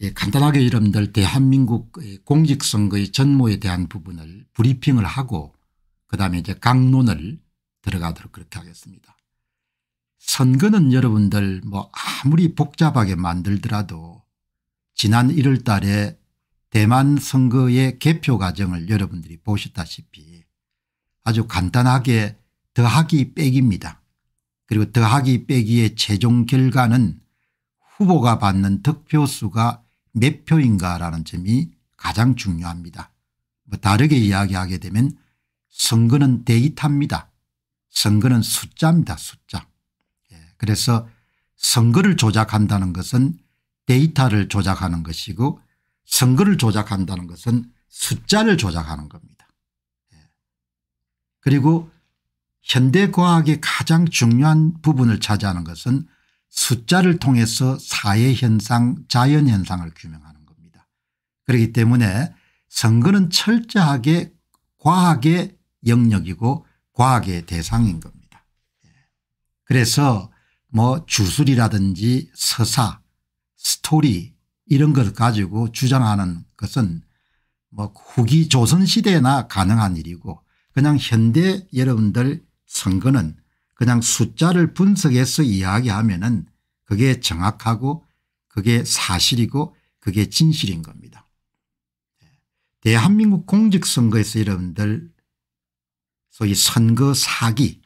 예, 간단하게 여러분들 대한민국 공직선거의 전모에 대한 부분을 브리핑을 하고 그다음에 이제 강론을 들어가도록 그렇게 하겠습니다. 선거는 여러분들 뭐 아무리 복잡하게 만들더라도 지난 1월 달에 대만 선거의 개표 과정을 여러분들이 보셨다시피 아주 간단하게 더하기 빼기입니다. 그리고 더하기 빼기의 최종 결과는 후보가 받는 득표수가 몇 표인가라는 점이 가장 중요합니다. 뭐 다르게 이야기하게 되면 선거는 데이터입니다. 선거는 숫자입니다. 숫자. 예, 그래서 선거를 조작한다는 것은 데이터를 조작하는 것이고 선거를 조작한다는 것은 숫자를 조작하는 겁니다. 예. 그리고 현대과학의 가장 중요한 부분을 차지하는 것은 숫자를 통해서 사회현상 자연현상을 규명하는 겁니다. 그렇기 때문에 선거는 철저하게 과학의 영역이고 과학의 대상인 겁니다. 예. 그래서 뭐 주술이라든지 서사 스토리 이런 걸 가지고 주장하는 것은 뭐 후기 조선시대나 가능한 일이고 그냥 현대 여러분들 선거는 그냥 숫자를 분석해서 이야기하면 은 그게 정확하고 그게 사실이고 그게 진실인 겁니다. 대한민국 공직선거에서 여러분들 소위 선거 사기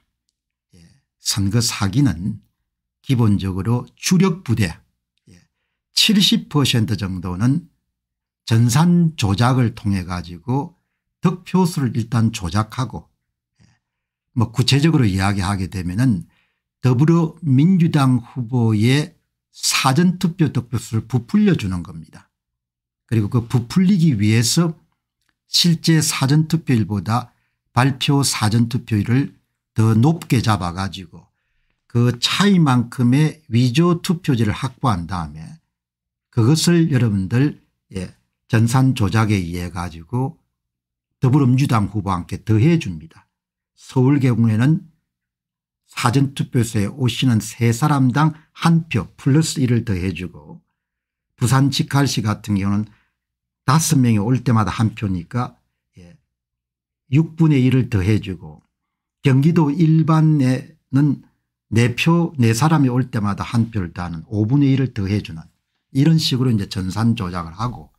예, 선거 사기는 기본적으로 주력 부대 70% 예, 정도는 전산 조작을 통해 가지고 득표수를 일단 조작하고 뭐 구체적으로 이야기하게 되면은 더불어민주당 후보의 사전투표 득표수를 부풀려 주는 겁니다. 그리고 그 부풀리기 위해서 실제 사전투표율보다 발표 사전투표율을 더 높게 잡아 가지고 그 차이만큼의 위조 투표지를 확보한 다음에 그것을 여러분들 예, 전산 조작에 의해 가지고 더불어민주당 후보한테 더해 줍니다. 서울 경우에는 사전투표소에 오시는 세 사람당 한 표 플러스 1을 더해주고 부산 직할시 같은 경우는 다섯 명이 올 때마다 한 표니까 6분의 예, 1을 더해주고 경기도 일반에는 4표 4사람이 올 때마다 한 표를 더하는 5분의 1을 더해주는 이런 식으로 이제 전산 조작을 하고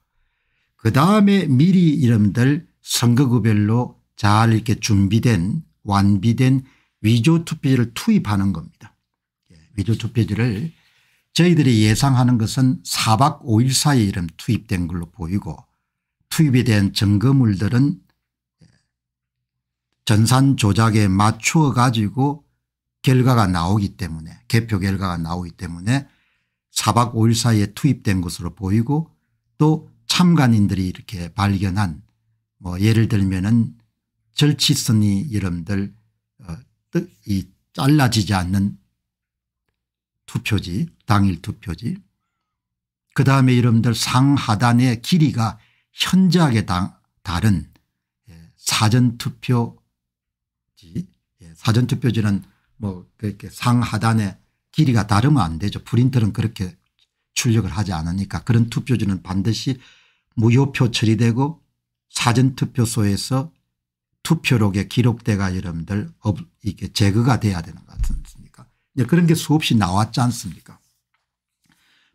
그다음에 미리 이름들 선거구별로 잘 이렇게 준비된 완비된 위조 투표지를 투입하는 겁니다. 예, 위조 투표지를 저희들이 예상하는 것은 4박 5일 사이에 이름 투입된 걸로 보이고 투입에 대한 증거물들은 전산 조작에 맞추어 가지고 결과가 나오기 때문에 개표 결과가 나오기 때문에 4박 5일 사이에 투입된 것으로 보이고 또 참관인들이 이렇게 발견한 뭐 예를 들면은 절치선이 여러분들 어, 이 잘라지지 않는 투표지 당일 투표지 그다음에 여러분들 상하단의 길이가 현저하게 다른 사전투표지 예, 사전투표지는 예, 뭐 그렇게 상하단의 길이가 다르면 안 되죠. 프린터는 그렇게 출력을 하지 않으니까 그런 투표지는 반드시 무효표 처리되고 사전투표소에서 투표록에 기록돼가 여러분들 이게 제거가 돼야 되는 것같 습니까 이제 그런 게 수없이 나왔지 않습니까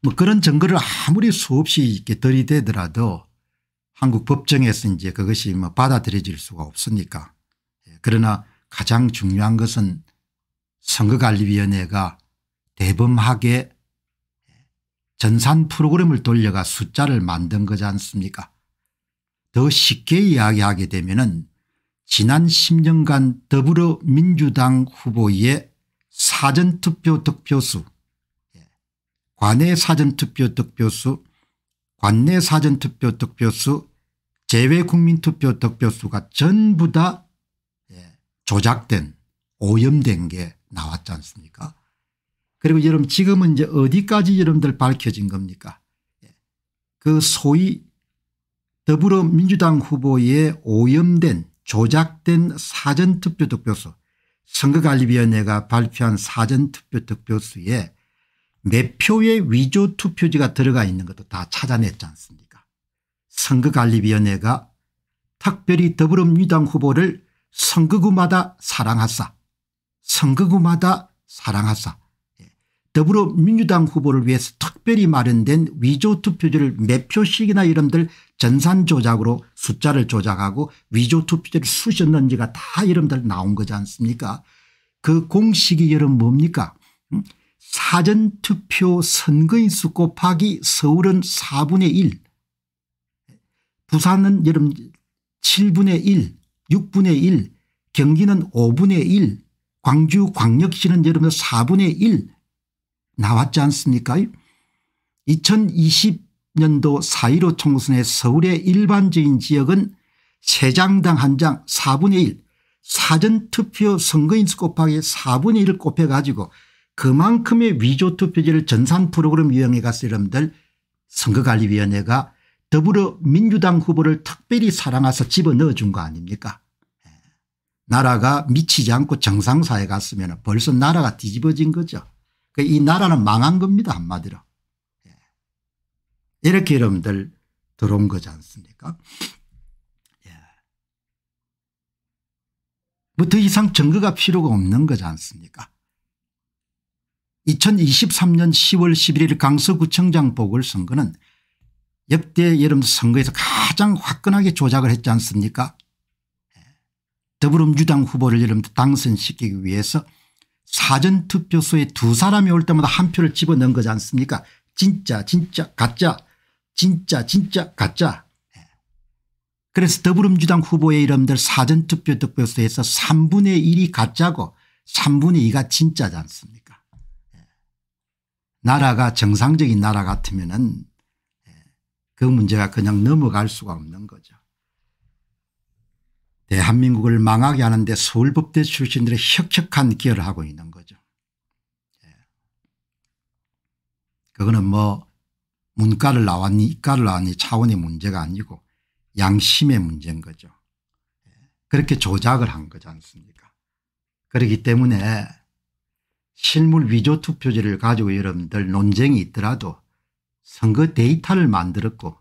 뭐 그런 증거를 아무리 수없이 이렇게 들이대더라도 한국 법정에서 이제 그것이 뭐 받아들여질 수가 없으니까 예, 그러나 가장 중요한 것은 선거관리위원회가 대범하게 전산 프로그램을 돌려가 숫자를 만든 거지 않습니까 더 쉽게 이야기하게 되면 은 지난 10년간 더불어민주당 후보의 예, 사전투표 득표수 관내 사전투표 득표수 관내 사전투표 득표수 재외국민투표 득표수가 전부 다 예, 조작된 오염된 게 나왔지 않습니까 그리고 여러분 지금은 이제 어디까지 여러분들 밝혀진 겁니까 예, 그 소위 더불어민주당 후보의 오염된 조작된 사전투표투표수 선거관리위원회가 발표한 사전투표투표수에 몇 표의 위조 투표지가 들어가 있는 것도 다 찾아냈지 않습니까 선거관리위원회가 특별히 더불어민주당 후보를 선거구마다 사랑하사 선거구마다 사랑하사 더불어민주당 후보를 위해서 특별히 마련된 위조 투표지를 몇 표씩이나 이름들 전산 조작으로 숫자를 조작하고 위조 투표지를 쑤셨는지가다 이름들 나온 거지 않습니까 그 공식이 여름 뭡니까 음? 사전투표 선거인수 곱하기 서울은 4분의 1 부산은 여름 7분의 1 6분의 1 경기는 5분의 1 광주 광역시는 여러분 4분의 1 나왔지 않습니까 2020년도 4.15 총선에 서울의 일반적인 지역은 3장당 한 장 4분의 1 사전투표 선거인수 곱하기 4분의 1을 곱해가지고 그만큼의 위조투표지를 전산 프로그램 이용해 가서 여러분들 선거관리위원회가 더불어민주당 후보를 특별히 사랑해서 집어넣어준 거 아닙니까 예. 나라가 미치지 않고 정상사회 갔으면 벌써 나라가 뒤집어진 거죠. 그 이 나라는 망한 겁니다 한마디로. 예. 이렇게 여러분들 들어온 거지 않습니까? 예. 뭐더 이상 증거가 필요가 없는 거지 않습니까? 2023년 10월 11일 강서구청장 보궐선거는 역대 여름 선거에서 가장 화끈하게 조작을 했지 않습니까? 예. 더불어민주당 후보를 여러분 당선시키기 위해서 사전투표소에 두 사람이 올 때마다 한 표를 집어넣은 거지 않습니까 진짜 진짜 가짜 진짜 진짜 가짜 예. 그래서 더불어민주당 후보의 이름들 사전투표 득표수에서 3분의 1이 가짜고 3분의 2가 진짜지 않습니까 예. 나라가 정상적인 나라 같으면 예, 그 문제가 그냥 넘어갈 수가 없는 거죠. 대한민국을 예, 망하게 하는데 서울법대 출신들의 혁혁한 기여를 하고 있는 거죠. 예. 그거는 뭐 문과를 나왔니 이과를 나왔니 차원의 문제가 아니고 양심의 문제인 거죠. 예. 그렇게 조작을 한 거지 않습니까 그렇기 때문에 실물 위조 투표제를 가지고 여러분들 논쟁이 있더라도 선거 데이터를 만들었고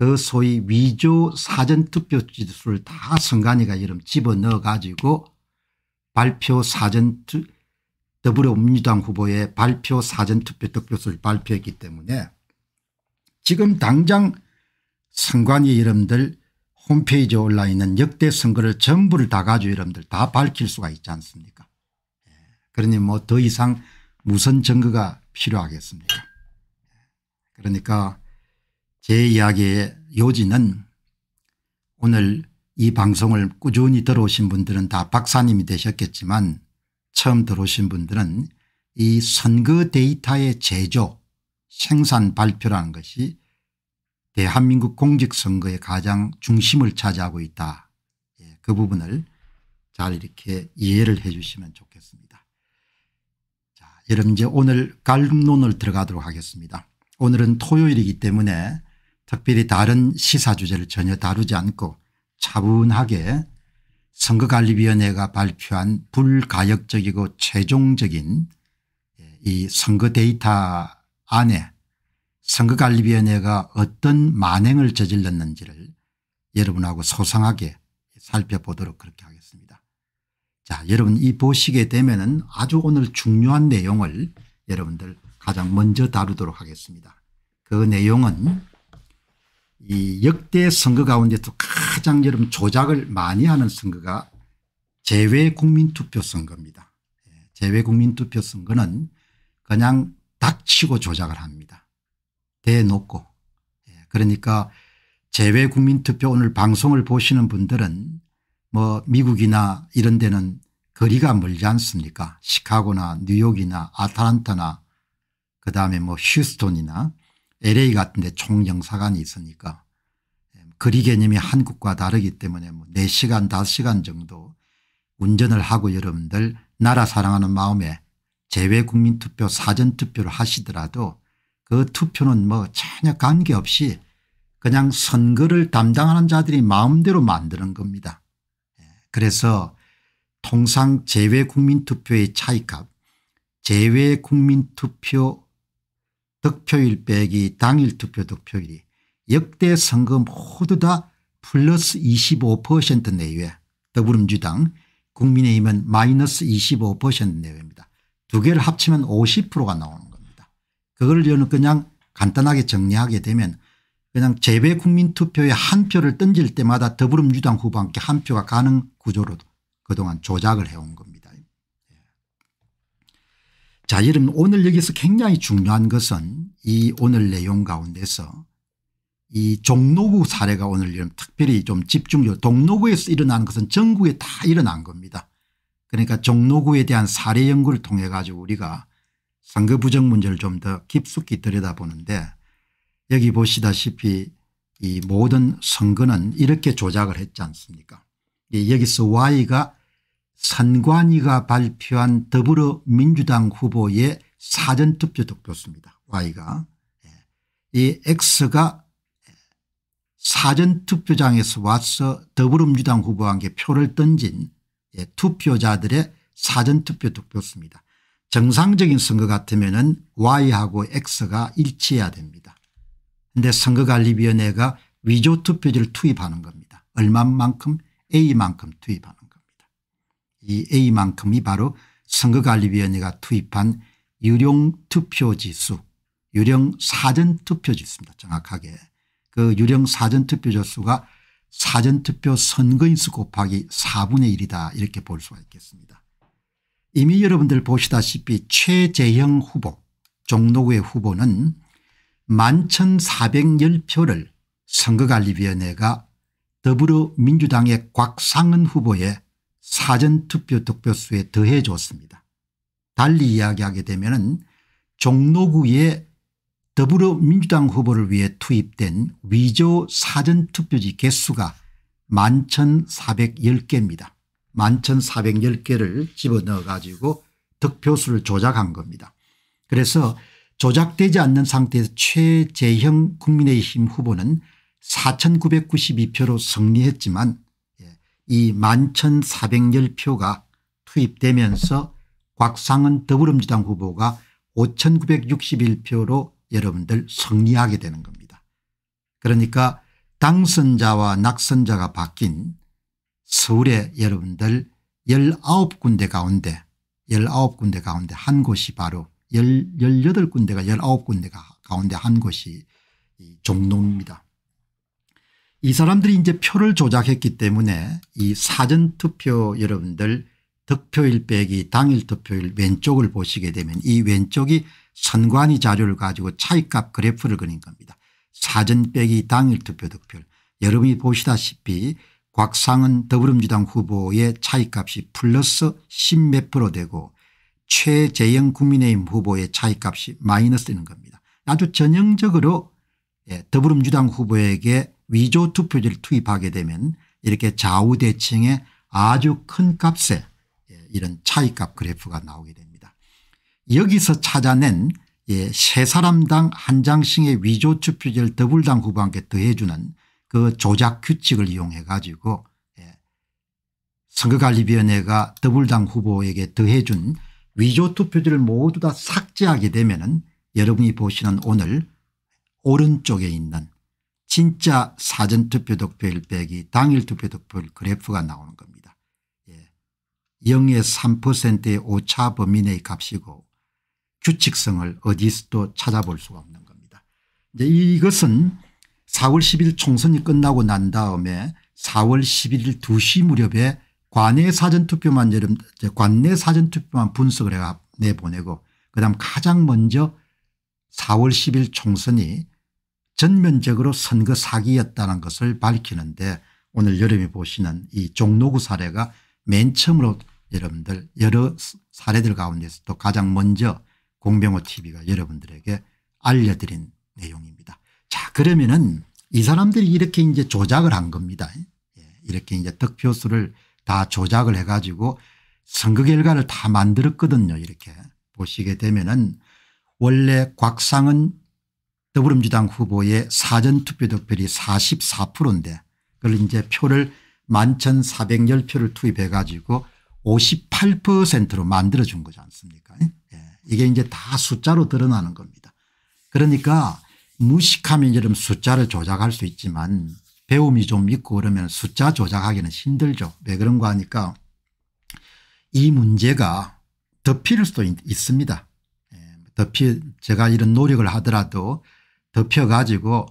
그 소위 위조 사전투표 지수를 다 선관위가 이름 집어넣어 가지고 발표 사전 더불어민주당 후보의 발표 사전투표 득표수를 발표했기 때문에 지금 당장 선관위 이름들 홈페이지에 올라 있는 역대 선거를 전부를 다 가지고 여러분들 다 밝힐 수가 있지 않습니까 예. 그러니 뭐 더 이상 무슨 증거가 필요하겠습니까 예. 그러니까 제 이야기의 요지는 오늘 이 방송을 꾸준히 들어오신 분들은 다 박사님이 되셨겠지만 처음 들어오신 분들은 이 선거 데이터의 제조 생산 발표라는 것이 대한민국 공직선거의 가장 중심을 차지하고 있다. 예, 그 부분을 잘 이렇게 이해를 해 주시면 좋겠습니다. 자, 여러분 이제 오늘 갈론을 들어가도록 하겠습니다. 오늘은 토요일이기 때문에 특별히 다른 시사 주제를 전혀 다루지 않고 차분하게 선거관리위원회가 발표한 불가역적이고 최종적인 예, 이 선거 데이터 안에 선거관리위원회가 어떤 만행을 저질렀는지를 여러분하고 소상하게 살펴보도록 그렇게 하겠습니다. 자 여러분 이 보시게 되면 은 아주 오늘 중요한 내용을 여러분들 가장 먼저 다루도록 하겠습니다. 그 내용은 이 역대 선거 가운데서 가장 여러분 조작을 많이 하는 선거가 제외국민투표 선거입니다. 예, 제외국민투표 선거는 그냥 닥치고 조작을 합니다. 대놓고. 예, 그러니까 제외국민투표 오늘 방송을 보시는 분들은 뭐 미국이나 이런 데는 거리가 멀지 않습니까 시카고나 뉴욕이나 아타란타나 그다음에 뭐휴스톤이나 LA 같은 데 총영사관이 있으니까 거리 예, 개념이 한국과 다르기 때문에 뭐 4시간 5시간 정도 운전을 하고 여러분들 나라 사랑하는 마음에 재외국민투표 사전투표를 하시더라도 그 투표는 뭐 전혀 관계없이 그냥 선거를 담당하는 자들이 마음대로 만드는 겁니다. 예, 그래서 통상 재외국민투표의 차이값 재외국민투표 득표율 빼기 당일 투표 득표율이 역대 선거 모두 다 플러스 25% 내외 더불어민주당 국민의힘은 마이너스 25% 내외입니다. 두 개를 합치면 50%가 나오는 겁니다. 그걸 저는 그냥 간단하게 정리하게 되면 그냥 재배 국민 투표에 한 표를 던질 때마다 더불어민주당 후보 함께 한 표가 가는 구조로 그동안 조작을 해온 겁니다. 자 여러분 오늘 여기서 굉장히 중요한 것은 이 오늘 내용 가운데서 이 종로구 사례가 오늘 여러분 특별히 좀 집중적으로 동로구에서 일어난 것은 전국에 다 일어난 겁니다. 그러니까 종로구에 대한 사례 연구를 통해 가지고 우리가 선거 부정 문제를 좀 더 깊숙이 들여다보는데 여기 보시다시피 이 모든 선거는 이렇게 조작을 했지 않습니까 예, 여기서 y가 선관위가 발표한 더불어민주당 후보의 사전투표 득표수입니다. Y가. 예. 이 X가 사전투표장에서 와서 더불어민주당 후보에게 표를 던진 예, 투표자들의 사전투표 득표수입니다. 정상적인 선거 같으면 은 Y하고 X가 일치해야 됩니다. 그런데 선거관리위원회가 위조투표지를 투입하는 겁니다. 얼마만큼 A만큼 투입하는 이 A만큼이 바로 선거관리위원회가 투입한 유령 투표지수 유령 사전 투표지수입니다. 정확하게 그 유령 사전 투표지수가 사전투표 선거인수 곱하기 4분의 1이다 이렇게 볼 수가 있겠습니다. 이미 여러분들 보시다시피 최재형 후보 종로구의 후보는 11,410표를 선거관리위원회가 더불어민주당의 곽상은 후보에 사전투표 득표수에 더해 줬습니다. 달리 이야기하게 되면 종로구의 더불어민주당 후보를 위해 투입된 위조 사전투표지 개수가 11,410개입니다. 11,410개를 집어넣어 가지고 득표수를 조작한 겁니다. 그래서 조작되지 않는 상태에서 최재형 국민의힘 후보는 4,992표로 승리했지만 이1 1 4 0 0열표가 투입되면서 곽상은 더불어민주당 후보가 5,961표로 여러분들 승리하게 되는 겁니다. 그러니까 당선자와 낙선자가 바뀐 서울의 여러분들 19군데 가운데 19군데 가운데 한 곳이 바로 18군데가 1 9군데 가운데 한 곳이 종로입니다. 이 사람들이 이제 표를 조작했기 때문에 이 사전투표 여러분들 득표일 빼기 당일 투표일 왼쪽을 보시게 되면 이 왼쪽이 선관위 자료를 가지고 차이값 그래프를 그린 겁니다. 사전 빼기 당일 투표 득표율. 여러분이 보시다시피 곽상은 더불어민주당 후보의 차이값이 플러스 10몇 프로 되고 최재영 국민의힘 후보의 차이값이 마이너스 되는 겁니다. 아주 전형적으로 예, 더불어민주당 후보에게 위조 투표지를 투입하게 되면 이렇게 좌우대칭의 아주 큰 값에 예, 이런 차이값 그래프가 나오게 됩니다. 여기서 찾아낸 예, 세 사람당 한 장씩의 위조 투표지를 더블당 후보한테 더해주는 그 조작 규칙을 이용해 가지고 예, 선거관리위원회가 더블당 후보에게 더해준 위조 투표지를 모두 다 삭제하게 되면 여러분이 보시는 오늘 오른쪽에 있는 진짜 사전투표 득표율 빼기 당일 투표 득표율 그래프가 나오는 겁니다. 예. 0의 3%의 오차 범위 내의 값이고 규칙성을 어디서도 찾아볼 수가 없는 겁니다. 이제 이것은 4월 10일 총선이 끝나고 난 다음에 4월 11일 2시 무렵에 관내 사전투표만 관내 사전투표만 분석을 해 내보내고 그다음 가장 먼저 4월 10일 총선이 전면적으로 선거 사기였다는 것을 밝히는데 오늘 여러분이 보시는 이 종로구 사례가 맨 처음으로 여러분들 여러 사례들 가운데서도 가장 먼저 공병호 tv가 여러분들에게 알려드린 내용입니다. 자 그러면은 이 사람들이 이렇게 이제 조작을 한 겁니다. 예, 이렇게 이제 득표수를 다 조작을 해가지고 선거 결과를 다 만들었거든요. 이렇게 보시게 되면은 원래 곽상은 더불어민주당 후보의 사전투표 득표율이 44%인데 그걸 이제 표를 11,410표를 투입해 가지고 58%로 만들어 준 거지 않습니까 예? 예. 이게 이제 다 숫자로 드러나는 겁니다. 그러니까 무식하면 이런 숫자를 조작할 수 있지만 배움이 좀 있고 그러면 숫자 조작하기는 힘들죠. 왜 그런가 하니까 이 문제가 덮일 수도 있, 습니다 예. 덮일 제가 이런 노력을 하더라도 덮여가지고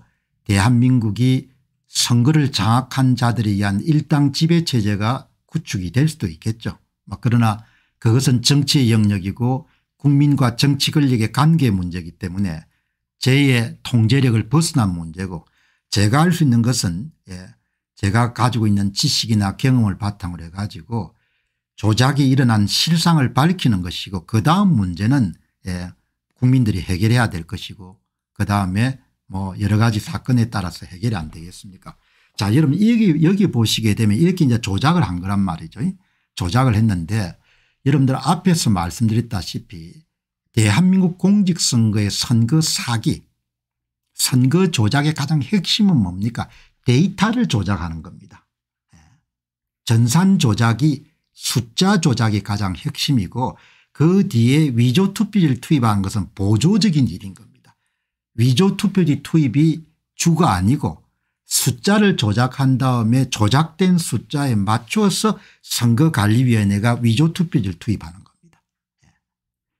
대한민국이 선거를 장악한 자들에 의한 일당 지배체제가 구축이 될 수도 있겠죠. 뭐 그러나 그것은 정치의 영역이고 국민과 정치 권력의 관계 문제이기 때문에 제의 통제력을 벗어난 문제고 제가 할 수 있는 것은 예, 제가 가지고 있는 지식이나 경험을 바탕으로 해 가지고 조작이 일어난 실상을 밝히는 것이고 그 다음 문제는 예, 국민들이 해결해야 될 것이고 그다음에 뭐 여러 가지 사건에 따라서 해결이 안 되겠습니까 자 여러분 여기 여기 보시게 되면 이렇게 이제 조작을 한 거란 말이죠. 조작을 했는데 여러분들 앞에서 말씀드렸다시피 대한민국 공직선거의 선거 사기 선거 조작의 가장 핵심은 뭡니까 데이터를 조작하는 겁니다. 예. 전산 조작이 숫자 조작이 가장 핵심이고 그 뒤에 위조 투표를 투입한 것은 보조적인 일인 겁니다. 위조 투표지 투입이 주가 아니고 숫자를 조작한 다음에 조작된 숫자에 맞추어서 선거관리위원회가 위조 투표지를 투입하는 겁니다. 예.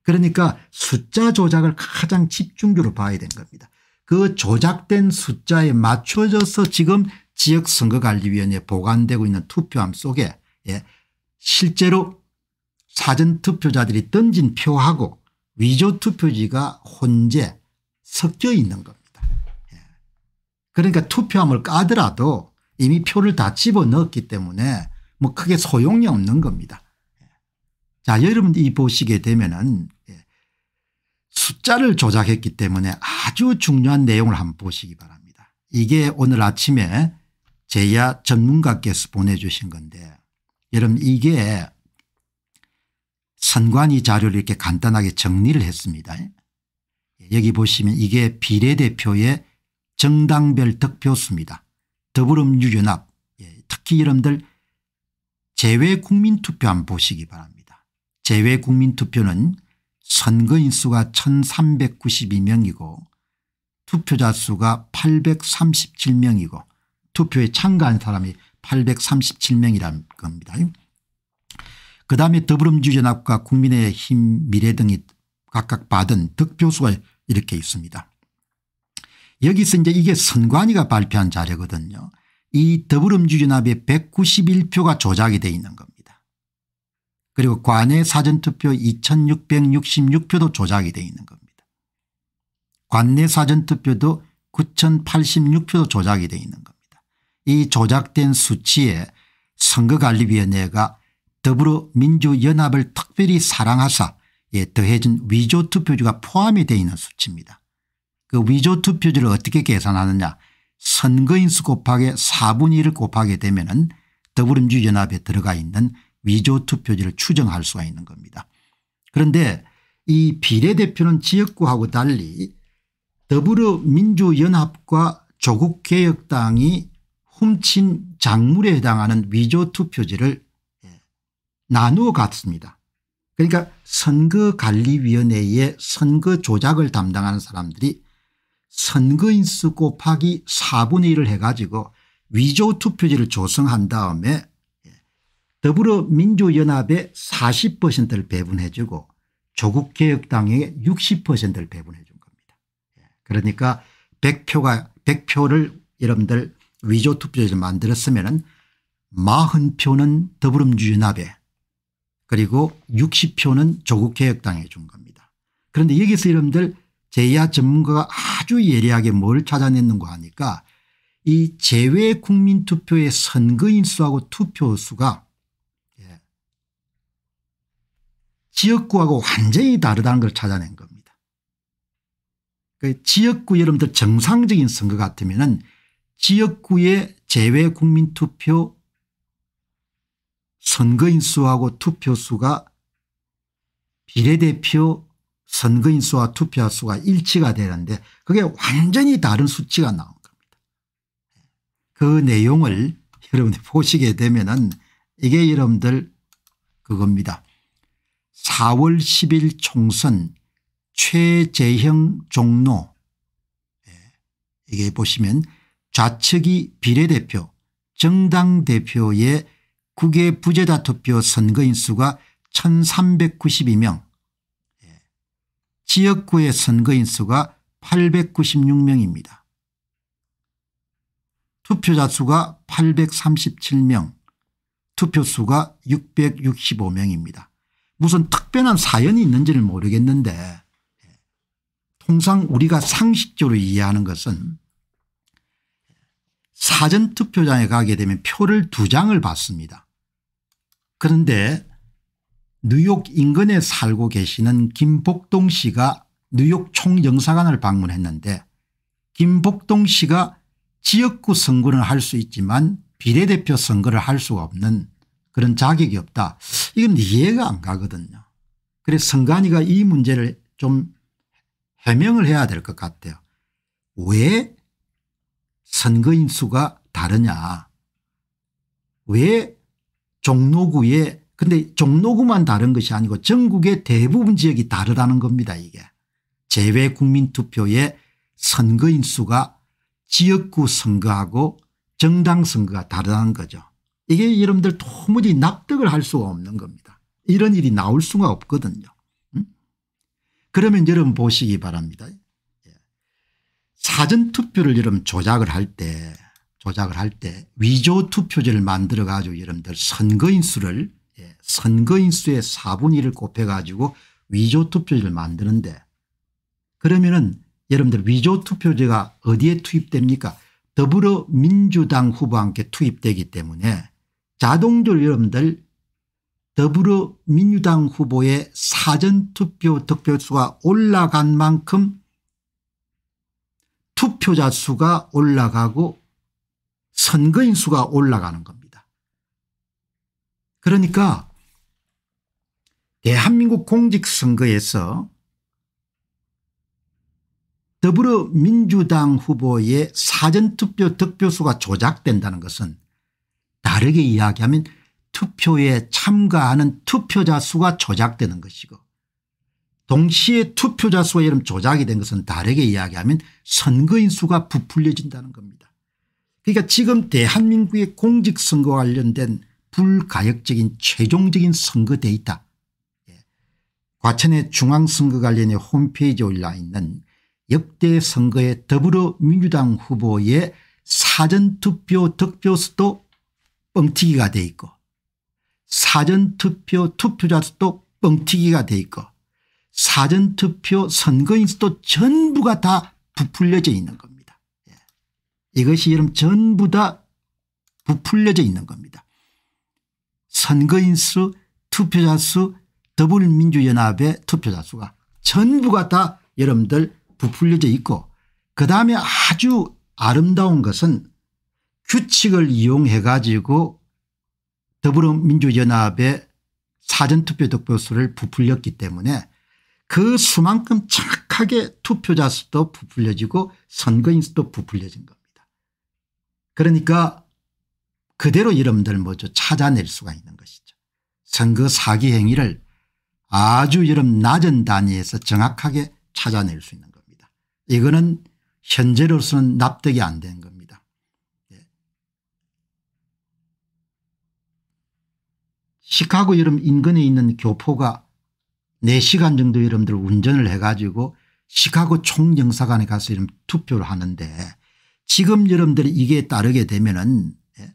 그러니까 숫자 조작을 가장 집중적으로 봐야 된 겁니다. 그 조작된 숫자에 맞춰져서 지금 지역선거관리위원회에 보관되고 있는 투표함 속에 예, 실제로 사전투표자들이 던진 표하고 위조투표지가 혼재 섞여 있는 겁니다. 예. 그러니까 투표함을 까더라도 이미 표를 다 집어넣었기 때문에 뭐 크게 소용이 없는 겁니다. 예. 자 여러분이 보시게 되면은 예. 숫자를 조작했기 때문에 아주 중요한 내용을 한번 보시기 바랍니다. 이게 오늘 아침에 제야 전문가께서 보내주신 건데 여러분 이게 선관위 자료를 이렇게 간단하게 정리를 했습니다. 여기 보시면 이게 비례대표의 정당별 득표수입니다. 더불어민주연합 예, 특히 여러분들 재외국민투표 한번 보시기 바랍니다. 재외국민투표는 선거인 수가 1392명이고 투표자 수가 837명이고 투표에 참가한 사람이 8 3 7명이라 겁니다. 그다음에 더불어민주연합과 국민의힘 미래 등이 각각 받은 득표수가 이렇게 있습니다. 여기서 이제 이게 선관위가 발표한 자료거든요. 이 더불어민주연합의 191표가 조작이 돼 있는 겁니다. 그리고 관내 사전투표 2666표도 조작이 돼 있는 겁니다. 관내 사전투표도 9086표도 조작이 돼 있는 겁니다. 이 조작된 수치에 선거관리위원회가 더불어민주연합을 특별히 사랑하사 예, 더해진 위조 투표지가 포함이 되어 있는 수치입니다. 그 위조 투표지를 어떻게 계산하느냐 선거인수 곱하기 4분의 1을 곱하게 되면 은 더불어민주 연합에 들어가 있는 위조 투표지를 추정할 수가 있는 겁니다. 그런데 이 비례대표는 지역구하고 달리 더불어민주연합과 조국개혁당이 훔친 작물에 해당하는 위조 투표지를 예, 나누어 갔습니다. 그러니까 선거관리위원회의 선거 조작을 담당하는 사람들이 선거인수 곱하기 4분의 1을 해가지고 위조 투표지를 조성한 다음에 더불어민주연합에 40%를 배분해 주고 조국개혁당에 60%를 배분해 준 겁니다. 예, 그러니까 100표가 100표를 여러분들 위조 투표지를 만들었으면 은 40표는 더불어민주연합에 그리고 60표는 조국 개혁당에 준 겁니다. 그런데 여기서 여러분들 제야 전문가가 아주 예리하게 뭘 찾아냈는가 하니까 이 제외 국민투표의 선거인수하고 투표수가 예. 지역구하고 완전히 다르다는 걸 찾아낸 겁니다. 그 지역구 여러분들 정상적인 선거 같으면 은 지역구의 제외 국민투표 선거인 수하고 투표 수가 비례대표 선거인 수와 투표 수가 일치가 되는데 그게 완전히 다른 수치가 나온 겁니다. 그 내용을 여러분들 보시게 되면은 이게 여러분들 그겁니다. 4월 10일 총선 최재형 종로 예, 이게 보시면 좌측이 비례대표 정당 대표의 국외 부재자 투표 선거인 수가 1392명 예. 지역구의 선거인 수가 896명입니다. 투표자 수가 837명 투표수가 665명입니다. 무슨 특별한 사연이 있는지는 모르겠는데 예. 통상 우리가 상식적으로 이해하는 것은 사전투표장에 가게 되면 표를 두 장을 받습니다. 그런데 뉴욕 인근에 살고 계시는 김복동 씨가 뉴욕 총영사관을 방문했는데 김복동 씨가 지역구 선거는 할 수 있지만 비례대표 선거를 할 수가 없는 그런 자격이 없다. 이건 이해가 안 가거든요. 그래서 선관위가 이 문제를 좀 해명을 해야 될 것 같아요. 왜 선거인 수가 다르냐 왜 종로구에 근데 종로구만 다른 것이 아니고 전국의 대부분 지역이 다르다는 겁니다 이게. 제외 국민투표의 선거인 수가 지역구 선거하고 정당 선거가 다르다는 거죠. 이게 여러분들 도무지 납득을 할 수가 없는 겁니다. 이런 일이 나올 수가 없거든요. 음? 그러면 여러분 보시기 바랍니다. 예. 사전투표를 여러분 조작을 할때 조작을 할 때 위조 투표지를 만들어 가지고 여러분들 선거인 수를 예, 선거인 수의 4분의 1을 곱해 가지고 위조 투표지를 만드는데 그러면은 여러분들 위조 투표지가 어디에 투입됩니까 더불어민주당 후보한테 투입되기 때문에 자동적으로 여러분들 더불어민주당 후보의 사전투표 득표수가 올라간 만큼 투표자 수가 올라가고 선거인 수가 올라가는 겁니다. 그러니까 대한민국 공직선거에서 더불어민주당 후보의 사전투표 득표수가 조작된다는 것은 다르게 이야기하면 투표에 참가하는 투표자 수가 조작되는 것이고 동시에 투표자 수가 이런 조작이 된 것은 다르게 이야기하면 선거인 수가 부풀려진다는 겁니다. 그러니까 지금 대한민국의 공직선거 관련된 불가역적인 최종적인 선거 데이터 예. 과천의 중앙선거 관련의 홈페이지에 올라 있는 역대 선거의 더불어민주당 후보의 사전투표 득표수도 뻥튀기가 돼 있고 사전투표 투표자 수도 뻥튀기가 돼 있고 사전투표 선거인 수도 전부가 다 부풀려져 있는 겁니다. 이것이 여러분 전부 다 부풀려져 있는 겁니다. 선거인 수 투표자 수 더불민주연합의 투표자 수가 전부가 다 여러분들 부풀려져 있고 그다음에 아주 아름다운 것은 규칙을 이용해 가지고 더불어민주연합의 사전투표 득표수를 부풀렸기 때문에 그 수만큼 정확하게 투표자 수도 부풀려지고 선거인 수도 부풀려진 것. 그러니까 그대로 여러분들 뭐죠 찾아낼 수가 있는 것이죠. 선거 사기 행위를 아주 이름 낮은 단위에서 정확하게 찾아낼 수 있는 겁니다. 이거는 현재로서는 납득이 안 되는 겁니다. 예. 시카고 이름 인근에 있는 교포가 4시간 정도 여러분들 운전을 해가지고 시카고 총영사관에 가서 이름 투표를 하는데 지금 여러분들이 이게 따르게 되면은 예.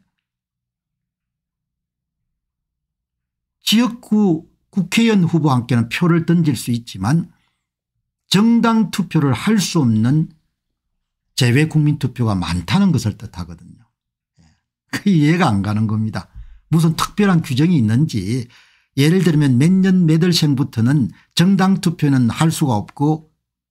지역구 국회의원 후보한께는 표를 던질 수 있지만 정당 투표를 할 수 없는 재외 국민 투표가 많다는 것을 뜻하거든요. 그 이해가 안 가는 겁니다. 무슨 특별한 규정이 있는지 예를 들면 몇 년 몇 월생부터는 정당 투표는 할 수가 없고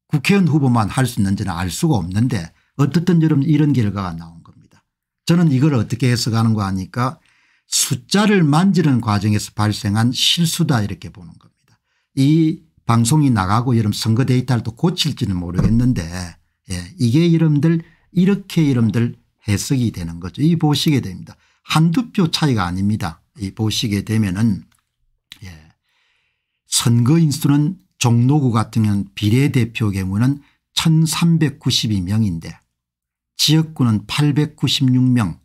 국회의원 후보만 할 수 있는지는 알 수가 없는데 어떻든 여러분 이런 결과가 나온 겁니다. 저는 이걸 어떻게 해석하는 거 아니까 숫자를 만지는 과정에서 발생한 실수다 이렇게 보는 겁니다. 이 방송이 나가고 여러분 선거 데이터를 또 고칠지는 모르겠는데 예, 이게 여러분들 이렇게 여러분들 해석이 되는 거죠. 이 보시게 됩니다. 한두 표 차이가 아닙니다. 이 보시게 되면은 예, 선거 인수는 종로구 같은 경우는 비례대표 경우는 1392명인데 지역구는 896명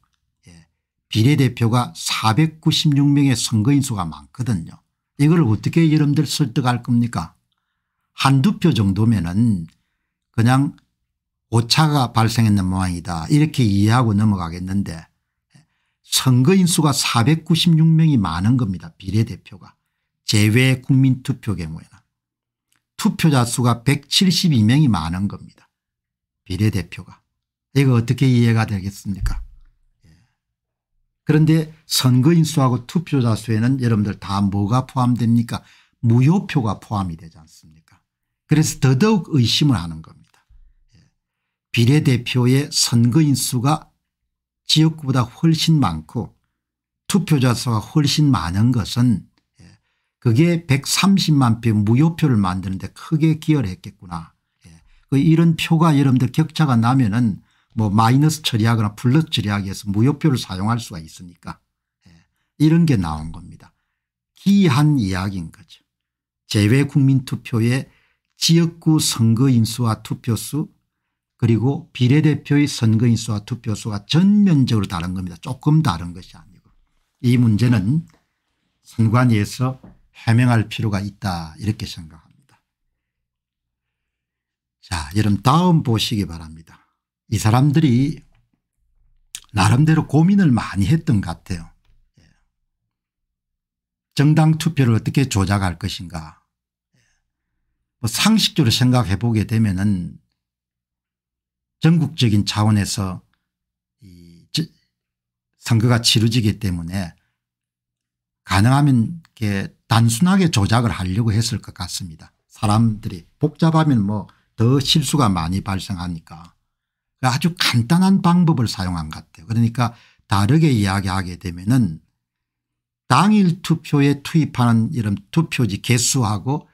예, 비례대표가 496명의 선거인수가 많거든요. 이걸 어떻게 여러분들 설득할 겁니까 한두 표 정도면 은 그냥 오차가 발생했는 모양이다 이렇게 이해하고 넘어가겠는데 선거인수가 496명이 많은 겁니다. 비례대표가 제외 국민투표 경우에는 투표자 수가 172명이 많은 겁니다. 비례대표가. 이거 어떻게 이해가 되겠습니까? 예. 그런데 선거 인수하고 투표자 수에는 여러분들 다 뭐가 포함됩니까? 무효표가 포함이 되지 않습니까? 그래서 더더욱 의심을 하는 겁니다. 예. 비례대표의 선거 인수가 지역구보다 훨씬 많고 투표자 수가 훨씬 많은 것은 예, 그게 130만 표 무효표를 만드는데 크게 기여를 했겠구나. 그 이런 표가 여러분들 격차가 나면은 뭐 마이너스 처리하거나 플러스 처리하기위해서 무효표를 사용할 수가 있으니까 예. 이런 게 나온 겁니다. 기이한 이야기인 거죠. 재외국민투표에 지역구 선거인수와 투표수 그리고 비례대표의 선거인수와 투표수가 전면적으로 다른 겁니다. 조금 다른 것이 아니고 이 문제는 선관위에서 해명할 필요가 있다 이렇게 생각합니다. 자 여러분 다음 보시기 바랍니다. 이 사람들이 나름대로 고민을 많이 했던 것 같아요. 예. 정당 투표를 어떻게 조작할 것인가 예. 뭐 상식적으로 생각해 보게 되면 은 전국적인 차원에서 이 선거가 치러지기 때문에 가능하면 이렇게 단순하게 조작을 하려고 했을 것 같습니다. 사람들이 복잡하면 뭐 더 실수가 많이 발생하니까. 그 아주 간단한 방법을 사용한 것 같아요. 그러니까 다르게 이야기하게 되면은 당일 투표에 투입하는 이런 투표지 개수하고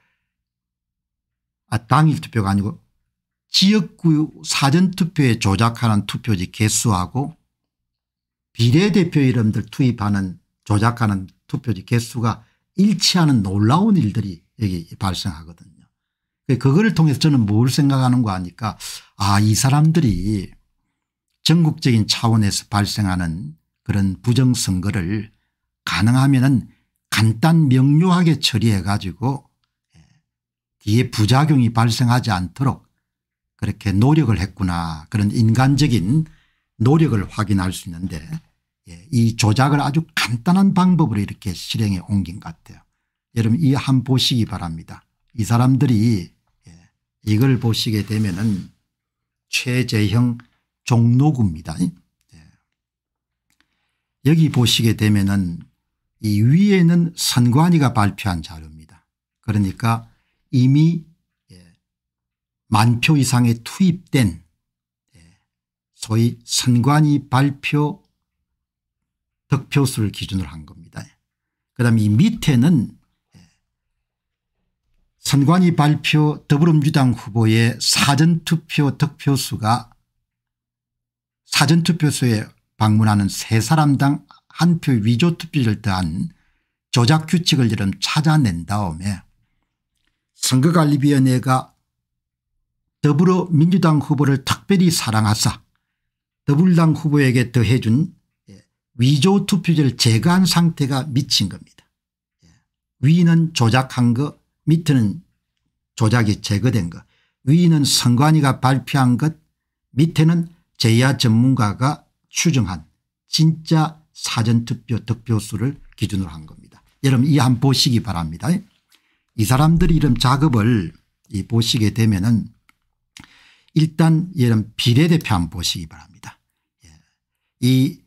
아 당일 투표가 아니고 지역구 사전투표에 조작하는 투표지 개수하고 비례대표 이름들 투입하는 조작하는 투표지 개수가 일치하는 놀라운 일들이 여기 발생하거든요. 그, 그거 통해서 저는 뭘 생각하는 거 하니까 아이 사람들이 전국적인 차원에서 발생하는 그런 부정선거를 가능하면 은 간단 명료하게 처리해 가지고 예, 뒤에 부작용이 발생하지 않도록 그렇게 노력을 했구나 그런 인간적인 노력을 확인할 수 있는데 예, 이 조작을 아주 간단한 방법으로 이렇게 실행에 옮긴 것 같아요. 여러분 이 한 보시기 바랍니다. 이 사람들이 예, 이걸 보시게 되면은 최재형 종로구입니다. 예. 여기 보시게 되면은 이 위에는 선관위가 발표한 자료입니다. 그러니까 이미 예, 만표 이상에 투입된 예, 소위 선관위 발표 득표수를 기준으로 한 겁니다. 그 다음에 이 밑에는 선관위 발표 더불어민주당 후보의 사전투표 득표수가 사전투표소에 방문하는 세 사람당 한 표 위조투표를 더한 조작규칙을 이름 찾아낸 다음에 선거관리위원회가 더불어민주당 후보를 특별히 사랑하사 더불당 후보에게 더해준 위조 투표제를 제거한 상태가 미친 겁니다. 예. 위는 조작한 거 밑에는 조작이 제거된 것 위는 선관위가 발표한 것 밑에는 제야 전문가가 추정한 진짜 사전투표 득표수를 기준으로 한 겁니다. 여러분 이한 보시기 바랍니다. 이 사람들이 이런 작업을 이 보시게 되면 은 일단 이런 비례대표 한 보시기 바랍니다. 예. 이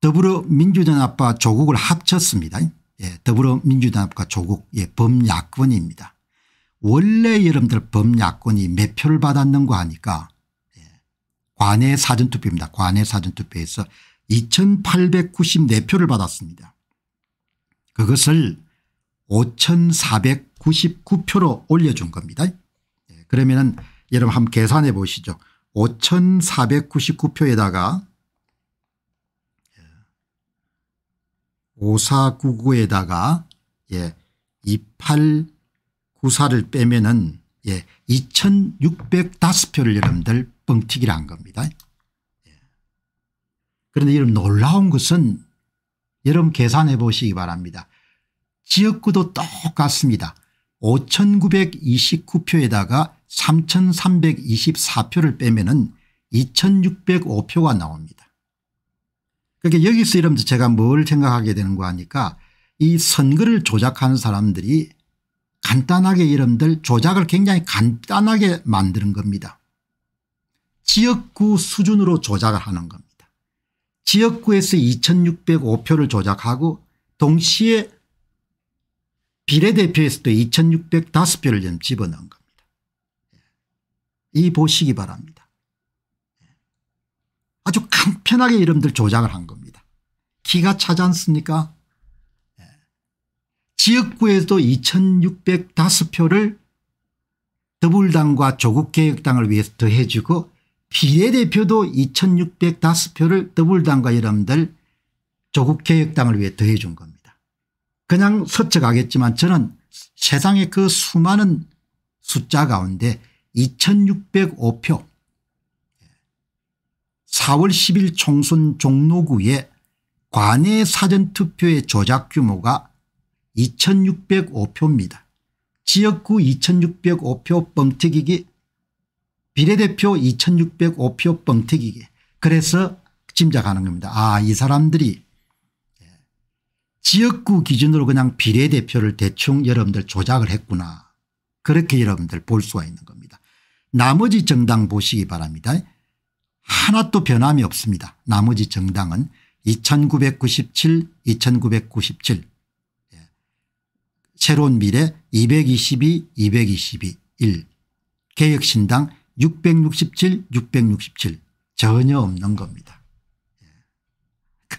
더불어민주전합과 조국을 합쳤습니다. 예, 더불어민주당과 조국의 예, 범야권입니다. 원래 여러분들 범야권이 몇 표를 받았는가 하니까 예, 관내 사전투표입니다. 관내 사전투표에서 2894표를 받았습니다. 그것을 5499표로 올려준 겁니다. 예, 그러면은 여러분 한번 계산해 보시죠. 5499표에다가 5499에다가 예, 2894를 빼면은 예, 2605표를 여러분들 뻥튀기를 한 겁니다. 예. 그런데 여러분 놀라운 것은 여러분 계산해 보시기 바랍니다. 지역구도 똑같습니다. 5929표에다가 3324표를 빼면 은 2605표가 나옵니다. 그러니 여기서 이러면 제가 뭘 생각하게 되는거아니까이 선거를 조작하는 사람들이 간단하게 이름들 조작을 굉장히 간단하게 만드는 겁니다. 지역구 수준으로 조작을 하는 겁니다. 지역구에서 2605표를 조작하고 동시에 비례대표에서도 2605표를 집어넣은 겁니다. 이 보시기 바랍니다. 아주 간편하게 이름들 조작을 한 겁니다. 기가 차지 않습니까? 예. 지역구에도 2605표를 더불당과 조국개혁당을 위해서 더해주고 비례대표도 2605표를 더불당과 여러분들 조국개혁당을 위해 더해준 겁니다. 그냥 서측하겠지만 저는 세상의 그 수많은 숫자 가운데 2605표 4월 10일 총선 종로구의 관외 사전투표의 조작 규모가 2605표입니다. 지역구 2605표 뻥튀기기 비례대표 2605표 뻥튀기기 그래서 짐작하는 겁니다. 아 이 사람들이 예, 지역구 기준으로 그냥 비례대표를 대충 여러분들 조작을 했구나. 그렇게 여러분들 볼 수가 있는 겁니다. 나머지 정당 보시기 바랍니다. 하나도 변함이 없습니다. 나머지 정당은 2997 2997 예. 새로운 미래 222 2 2 1 개혁신당 667 667 전혀 없는 겁니다. 예.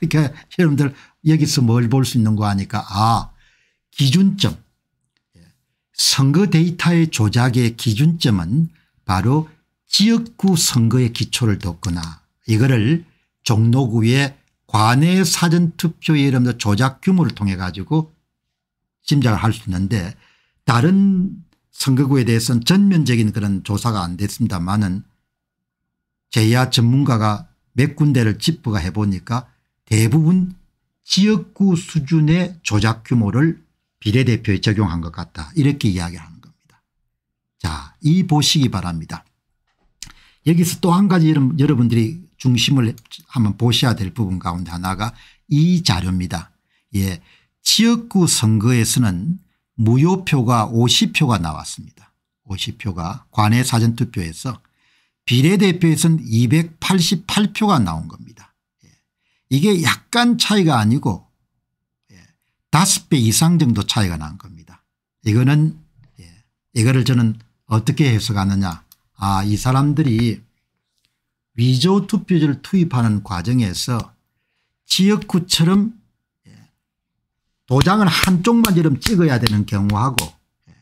그러니까 여러분들 여기서 뭘 볼 수 있는 거 아니까 아 기준점 예. 선거 데이터의 조작의 기준점은 바로 지역구 선거의 기초를 뒀거나 이거를 종로구의 관내 사전투표의 이름도 조작 규모를 통해 가지고 짐작을 할 수 있는데 다른 선거구에 대해서는 전면적인 그런 조사가 안 됐습니다만은 제야 전문가가 몇 군데를 짚어가 해보니까 대부분 지역구 수준의 조작 규모를 비례대표에 적용한 것 같다 이렇게 이야기하는 겁니다. 자 이 보시기 바랍니다. 여기서 또 한 가지 여러분들이 중심을 한번 보셔야 될 부분 가운데 하나가 이 자료입니다. 예. 지역구 선거에서는 무효표가 50표가 나왔습니다. 50표가 관외 사전투표에서 비례대표에서는 288표가 나온 겁니다. 예. 이게 약간 차이가 아니고 예. 5배 이상 정도 차이가 난 겁니다. 이거는 예. 이거를 저는 어떻게 해석하느냐 아이 사람들이 위조 투표지를 투입하는 과정에서 지역구처럼 예, 도장을 한쪽만 이름 찍어야 되는 경우하고 예,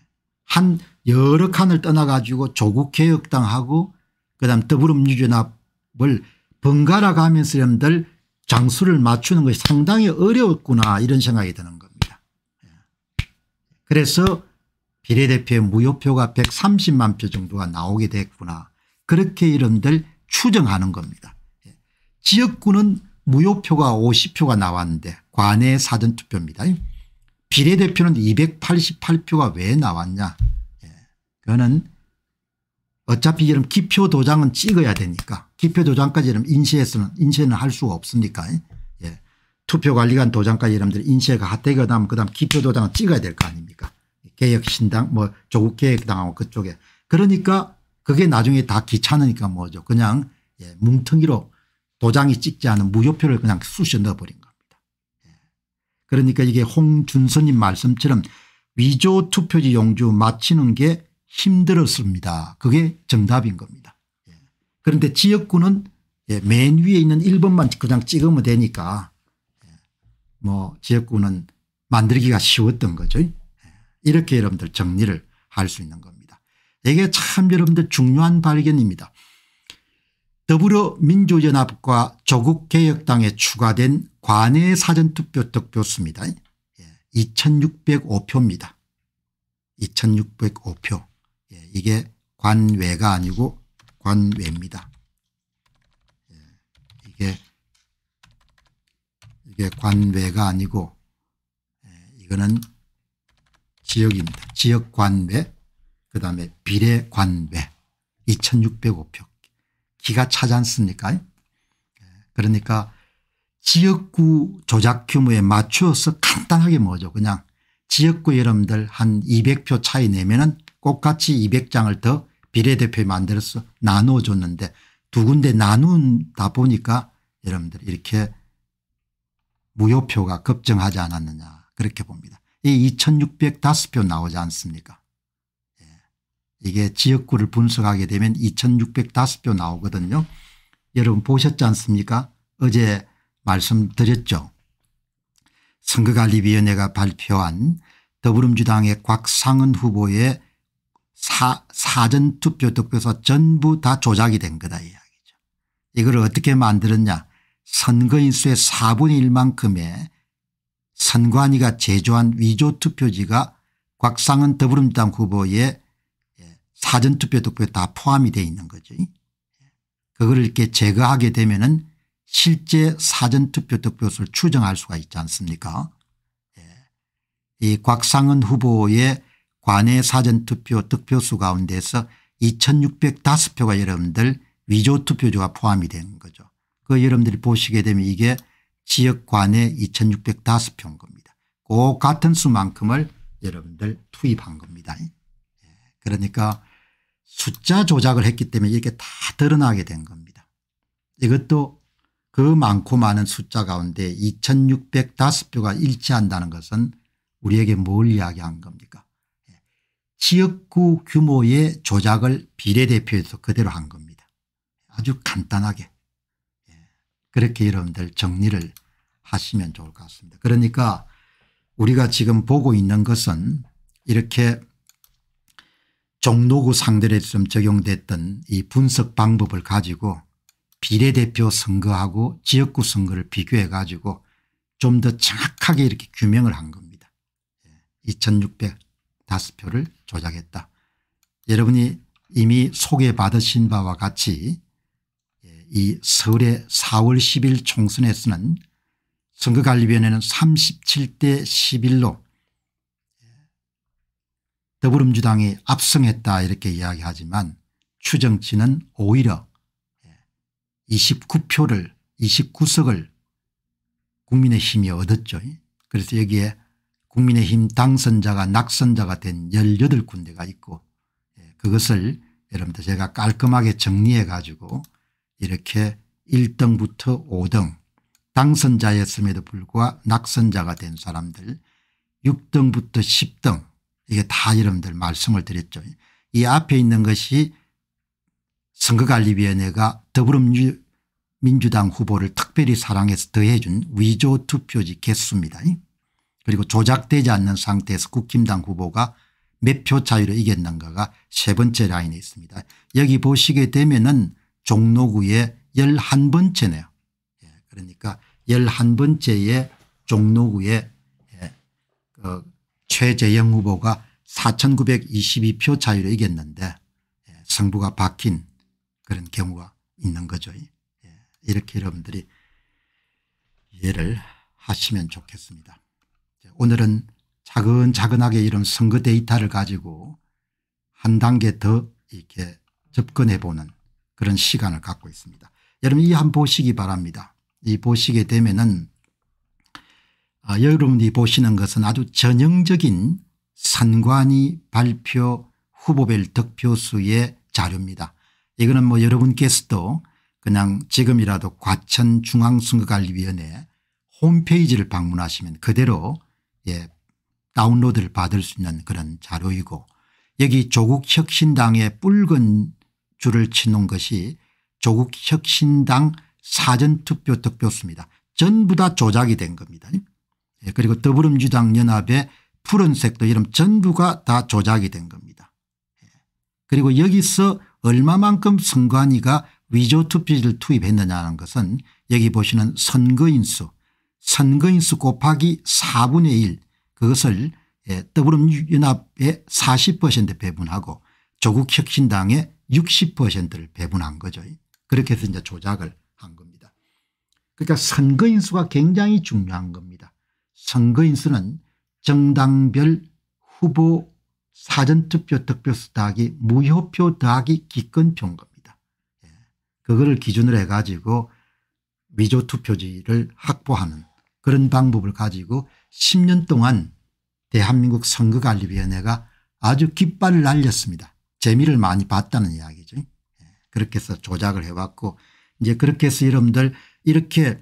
한 여러 칸을 떠나가지고 조국개혁당하고 그다음 더불어민주연합을 번갈아 가면서 여러분들 장수를 맞추는 것이 상당히 어려웠구나 이런 생각이 드는 겁니다. 예. 그래서 비례대표의 무효표가 130만 표 정도가 나오게 됐구나. 그렇게 이름들 추정하는 겁니다. 예. 지역구는 무효표가 50표가 나왔는데 관내 사전투표입니다. 비례대표는 288표가 왜 나왔냐. 예. 그거는 어차피 이런 기표 도장은 찍어야 되니까 기표 도장까지 이런 인쇄해서는 인쇄는 할 수가 없으니까 예. 투표관리관 도장까지 이런들 인쇄가 핫대가 나면 그다음 기표 도장은 찍어야 될 거 아닙니까 개혁신당 뭐 조국개혁당하고 그쪽에 그러니까 그게 나중에 다 귀찮으니까 뭐죠 그냥 예, 뭉텅이로 도장이 찍지 않은 무효표를 그냥 쑤셔 넣어버린 겁니다. 예. 그러니까 이게 홍준선님 말씀처럼 위조 투표지 용주 마치는 게 힘들었습니다. 그게 정답인 겁니다. 예. 그런데 지역구는 예, 맨 위에 있는 1번만 그냥 찍으면 되니까 예, 뭐 지역구는 만들기가 쉬웠던 거죠. 이렇게 여러분들 정리를 할 수 있는 겁니다. 이게 참 여러분들 중요한 발견입니다. 더불어민주연합과 조국개혁당에 추가된 관외 사전투표 득표수입니다. 2605표입니다. 예, 2605표 예, 이게 관외가 아니고 관외입니다. 예, 이게 이게 관외가 아니고 이거는 지역입니다. 지역관배 그다음에 비례관배 2605표 기가 차지 않습니까 예, 그러니까 지역구 조작 규모에 맞추어서 간단하게 뭐죠 그냥 지역구 여러분들 한 200표 차이 내면은 똑같이 200장을 더 비례대표에 만들어서 나눠줬는데 두 군데 나눈다 보니까 여러분들 이렇게 무효표가 급증하지 않았느냐 그렇게 봅니다. 이 2605표 나오지 않습니까 예. 이게 지역구를 분석하게 되면 2605표 나오거든요. 여러분 보셨지 않습니까 어제 말씀드렸죠. 선거관리위원회가 발표한 더불어민주당의 곽상은 후보의 사전투표 득표서 전부 다 조작이 된 거다 이야기죠. 이걸 어떻게 만들었냐 선거인수의 4분의 1만큼의 선관위가 제조한 위조 투표지가 곽상은 더불어민주당 후보의 예, 사전투표 득표에 다 포함이 되어 있는 거죠. 그걸 이렇게 제거하게 되면 은 실제 사전투표 득표수를 추정할 수가 있지 않습니까 예. 이 곽상은 후보의 관내 사전투표 득표수 가운데서 2605표가 여러분들 위조투표조가 포함이 되 거죠. 그 여러분들이 보시게 되면 이게 지역 관에 2 6 0 5표 겁니다. 그 같은 수만큼을 여러분들 투입한 겁니다. 예. 그러니까 숫자 조작을 했기 때문에 이렇게 다 드러나게 된 겁니다. 이것도 그 많고 많은 숫자 가운데 2605표가 일치한다는 것은 우리에게 뭘 이야기한 겁니까 예. 지역구 규모의 조작을 비례대표에서 그대로 한 겁니다. 아주 간단하게 그렇게 여러분들 정리를 하시면 좋을 것 같습니다. 그러니까 우리가 지금 보고 있는 것은 이렇게 종로구 상대로 좀 적용됐던 이 분석 방법을 가지고 비례대표 선거하고 지역구 선거를 비교해 가지고 좀 더 정확하게 이렇게 규명을 한 겁니다. 2605표를 예, 조작했다. 여러분이 이미 소개받으신 바와 같이 이 서울의 4월 10일 총선에서는 선거관리위원회는 37대 11로 더불어민주당이 압승했다 이렇게 이야기하지만 추정치는 오히려 29표를 29석을 국민의힘이 얻었죠. 그래서 여기에 국민의힘 당선자가 낙선자가 된 18군데가 있고 예, 그것을 여러분들 제가 깔끔하게 정리해 가지고 이렇게 1등부터 5등 당선자였음에도 불구하고 낙선자가 된 사람들 6등부터 10등 이게 다 여러분들 말씀을 드렸죠. 이 앞에 있는 것이 선거관리위원회가 더불어민주당 후보를 특별히 사랑해서 더해준 위조 투표지 개수입니다. 그리고 조작되지 않는 상태에서 국힘당 후보가 몇 표 차이로 이겼는가가 세 번째 라인에 있습니다. 여기 보시게 되면은 종로구의 11번째네요. 예, 그러니까 11번째의 종로구의 예, 그 최재형 후보가 4922표 차이로 이겼는데 승부가 바뀐 그런 경우가 있는 거죠. 예, 이렇게 여러분들이 이해를 하시면 좋겠습니다. 오늘은 차근차근하게 이런 선거 데이터를 가지고 한 단계 더 이렇게 접근해 보는 그런 시간을 갖고 있습니다. 여러분 이 한 보시기 바랍니다. 이 보시게 되면은 아, 여러분이 보시는 것은 아주 전형적인 산관이 발표 후보별 득표수의 자료입니다. 이거는 뭐 여러분께서도 그냥 지금이라도 과천중앙선거관리위원회 홈페이지를 방문하시면 그대로 예, 다운로드를 받을 수 있는 그런 자료이고 여기 조국혁신당의 붉은 줄을 치는 것이 조국 혁신당 사전투표 득표수입니다. 전부 다 조작이 된 겁니다. 예, 그리고 더불어민주당 연합의 푸른색도 이름 전부가 다 조작이 된 겁니다. 예, 그리고 여기서 얼마만큼 선관위가 위조투표지를 투입했느냐는 것은 여기 보시는 선거인수 선거인수 곱하기 4분의 1 그것을 예, 더불어민주연합의 40% 배분하고 조국혁신당의 60%를 배분한 거죠. 그렇게 해서 이제 조작을 한 겁니다. 그러니까 선거인수가 굉장히 중요한 겁니다. 선거인수는 정당별 후보 사전투표 득표수 더하기 무효표 더하기 기권표겁니다 예. 그거를 기준으로 해가지고 위조투표지를 확보하는 그런 방법을 가지고 10년 동안 대한민국 선거관리위원회가 아주 깃발을 날렸습니다. 재미를 많이 봤다는 이야기죠. 예, 그렇게 해서 조작을 해왔고 이제 그렇게 해서 여러분들 이렇게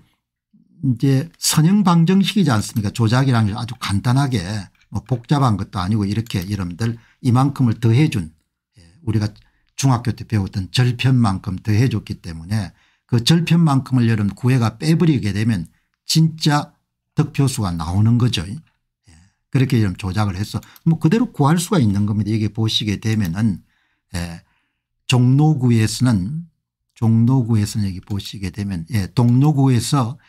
이제 선형 방정식이지 않습니까 조작이라는 게 아주 간단하게 뭐 복잡한 것도 아니고 이렇게 여러분들 이만큼을 더해준 예, 우리가 중학교 때 배웠던 절편만큼 더해줬기 때문에 그 절편만큼을 여러분 구해가 빼버리게 되면 진짜 득표수가 나오는 거죠. 예, 그렇게 여러분 조작을 해서 뭐 그대로 구할 수가 있는 겁니다. 여기 보시게 되면은 예, 종로구에서는 종로구에서는 여기 보시게 되면 예, 동로구에서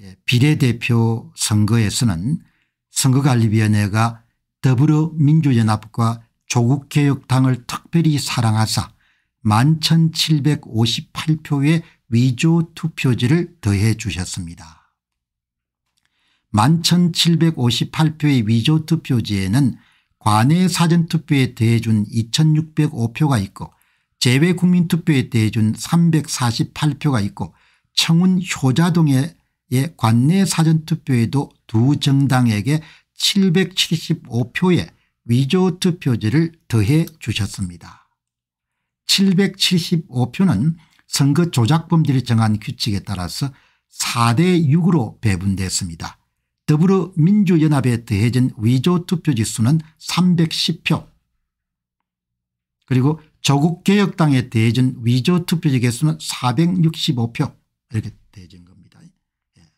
예, 비례대표 선거에서는 선거관리위원회가 더불어민주연합과 조국개혁당을 특별히 사랑하사 11,758표의 위조 투표지를 더해 주셨습니다. 11,758표의 위조 투표지에는 관외 사전투표에 대해준 2605표가 있고 재외 국민투표에 대해준 348표가 있고 청운 효자동의 예, 관내 사전투표에도 두 정당에게 775표의 위조투표지를 더해 주셨습니다. 775표는 선거 조작범들이 정한 규칙에 따라서 4대 6으로 배분됐습니다. 더불어민주연합에 더해진 위조 투표지수는 310표 그리고 조국개혁당에 대해진 위조 투표지 개수는 465표 이렇게 대해진 겁니다. 예.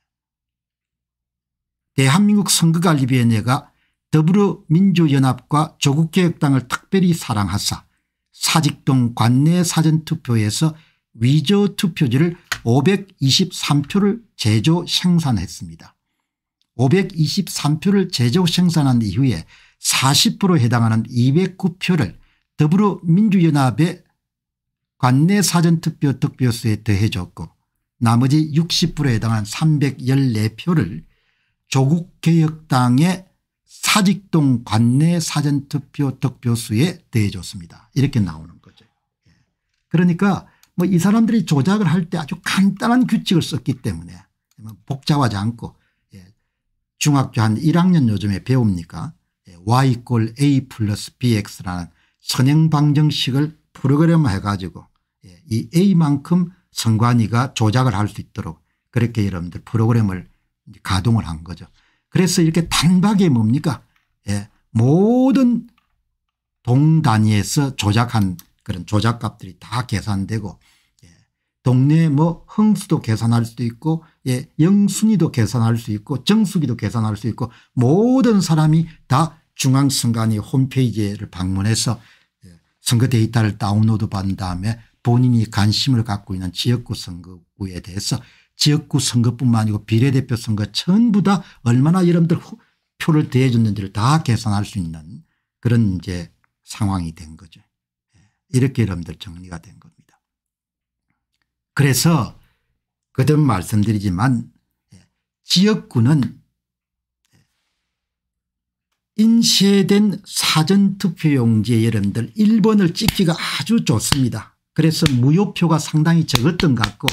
대한민국 선거관리위원회가 더불어민주연합과 조국개혁당을 특별히 사랑하사 사직동 관내 사전투표에서 위조 투표지를 523표를 제조 생산했습니다. 523표를 제조 생산한 이후에 40%에 해당하는 209표를 더불어민주연합의 관내 사전투표 득표수에 더해줬고 나머지 60%에 해당한 314표를 조국개혁당의 사직동 관내 사전투표 득표수에 대해줬습니다. 이렇게 나오는 거죠. 예. 그러니까 뭐 이 사람들이 조작을 할 때 아주 간단한 규칙을 썼기 때문에 뭐 복잡하지 않고 중학교 한 1학년 요즘에 배웁니까 예, y 꼴 a 플러스 bx라는 선행방정식을 프로그램해 가지고 예, 이 a만큼 선관위가 조작을 할 수 있도록 그렇게 여러분들 프로그램을 가동을 한 거죠. 그래서 이렇게 단박에 뭡니까 예, 모든 동단위에서 조작한 그런 조작값들이 다 계산되고 동네 뭐 흥수도 계산할 수도 있고 예, 영순위도 계산할 수 있고 정수기도 계산할 수 있고 모든 사람이 다 중앙선관위 홈페이지를 방문해서 예, 선거 데이터를 다운로드 받은 다음에 본인이 관심을 갖고 있는 지역구 선거구에 대해서 지역구 선거뿐만 아니고 비례대표 선거 전부 다 얼마나 여러분들 표를 대해줬는지를 다 계산할 수 있는 그런 이제 상황이 된 거죠. 예, 이렇게 여러분들 정리가 된 거죠. 그래서 거듭 말씀드리지만 예, 지역구는 인쇄된 사전투표용지에 여러분들 1번을 찍기가 아주 좋습니다. 그래서 무효표가 상당히 적었던 것 같고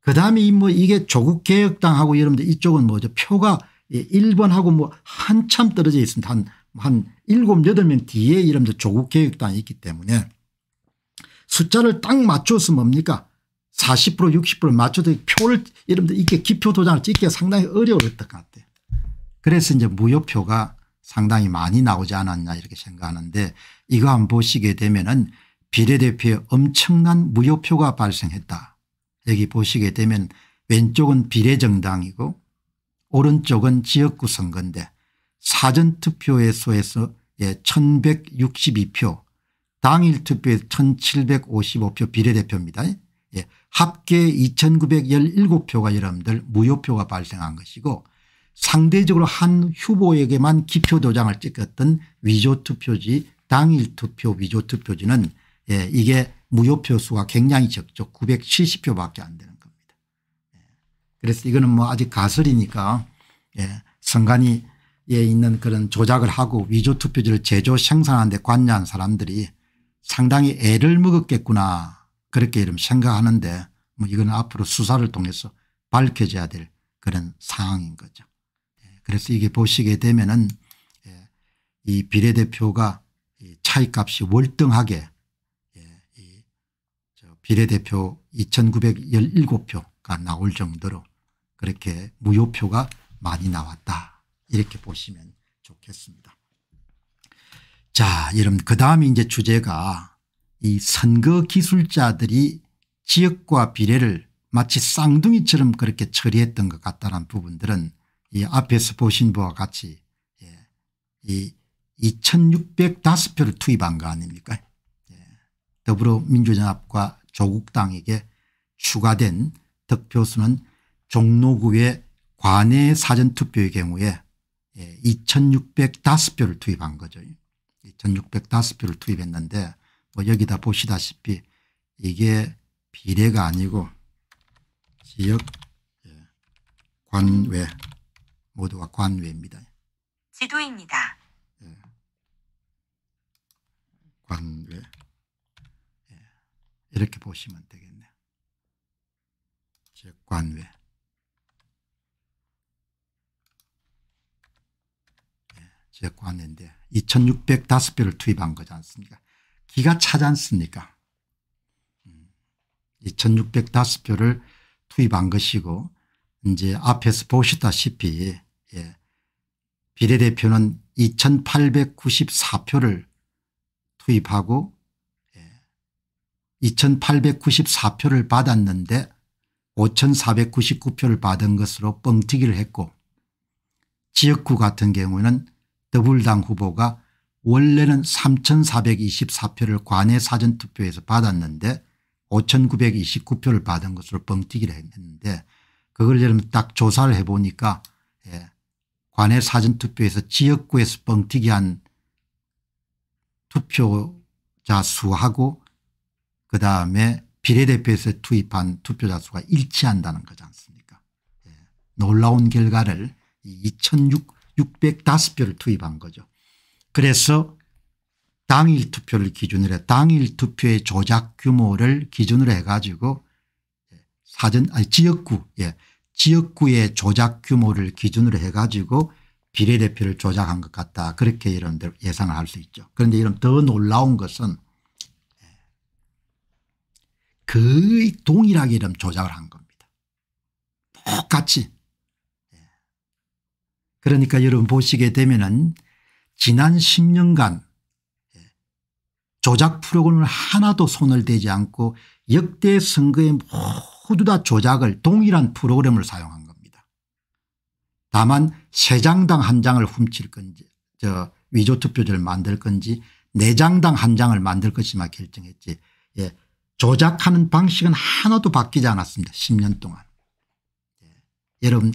그 다음에 뭐 이게 조국개혁당하고 여러분들 이쪽은 뭐죠 표가 1번하고 예, 뭐 한참 떨어져 있습니다. 한, 한 7, 8명 뒤에 여러분들 조국개혁당이 있기 때문에 숫자를 딱 맞춰서 뭡니까 40% 60% 맞춰도 표를 이름들 이렇게 기표 도장을 찍기가 상당히 어려웠던 것 같아요. 그래서 이제 무효표가 상당히 많이 나오지 않았냐 이렇게 생각하는데 이거 한번 보시게 되면은 비례대표에 엄청난 무효표가 발생했다. 여기 보시게 되면 왼쪽은 비례정당이고 오른쪽은 지역구 선거인데 사전투표에서 1162표 예, 당일 투표에 1755표 비례대표입니다. 예. 합계 2917표가 여러분들 무효표가 발생한 것이고 상대적으로 한 후보에게만 기표 도장을 찍었던 위조투표지 당일 투표 위조투표지는 예, 이게 무효표 수가 굉장히 적죠. 970표 밖에 안 되는 겁니다. 예. 그래서 이거는 뭐 아직 가설이니까 예, 선관위에 있는 그런 조작을 하고 위조투표지를 제조 생산하는 데 관여한 사람들이 상당히 애를 먹었겠구나 그렇게 이름 생각하는데 뭐 이건 앞으로 수사를 통해서 밝혀져야 될 그런 상황인 거죠. 예, 그래서 이게 보시게 되면은 예, 이 비례대표가 차이값이 월등하게 예, 비례대표 2917표가 나올 정도로 그렇게 무효표가 많이 나왔다 이렇게 보시면 좋겠습니다. 자, 여러분 그 다음에 이제 주제가 이 선거 기술자들이 지역과 비례를 마치 쌍둥이처럼 그렇게 처리했던 것 같다는 부분들은 이 앞에서 보신 바와 같이 예, 이 2605표를 투입한 거 아닙니까 예, 더불어민주연합과 조국당에게 추가된 득표수는 종로구의 관내 사전투표의 경우에 예, 2605표를 투입한 거죠. 1 6 0 5표를 투입했는데 뭐 여기다 보시다시피 이게 비례가 아니고 지역 예, 관외 모두가 관외입니다. 지도입니다. 예. 관외 예. 이렇게 보시면 되겠네요. 지역 관외 지역구 왔는데 2605표를 투입한 거지 않습니까 기가 차지 않습니까 2605표를 음. 투입한 것이고 이제 앞에서 보시다시피 예. 비례대표는 2894표를 투입하고 예. 2894표를 받았는데 5499표를 받은 것으로 뻥튀기를 했고 지역구 같은 경우에는 더불당 후보가 원래는 3424표를 관외 사전투표에서 받았는데 5929표를 받은 것으로 뻥튀기를 했는데 그걸 예를 딱 조사를 해보니까 예. 관외 사전투표에서 지역구에서 뻥튀기한 투표자 수하고 그다음에 비례대표에서 투입한 투표자 수가 일치한다는 거지 않습니까 예. 놀라운 결과를 2006 605표를 투입한 거죠. 그래서 당일 투표를 기준으로 해 당일 투표의 조작 규모를 기준으로 해가지고 사전 아니 지역구 예 지역구의 조작 규모를 기준으로 해가지고 비례대표를 조작한 것 같다 그렇게 이런 대로 예상을 할 수 있죠. 그런데 이런 더 놀라운 것은 거의 동일하게 이런 조작을 한 겁니다. 똑같이 그러니까 여러분 보시게 되면은 지난 10년간 조작 프로그램을 하나도 손을 대지 않고 역대 선거에 모두 다 조작을 동일한 프로그램을 사용한 겁니다. 다만 3 장당 한 장을 훔칠 건지 저 위조 투표제를 만들 건지 4 장당 한 장을 만들 것이만 결정했지 예. 조작하는 방식은 하나도 바뀌지 않았습니다. 10년 동안. 예. 여러분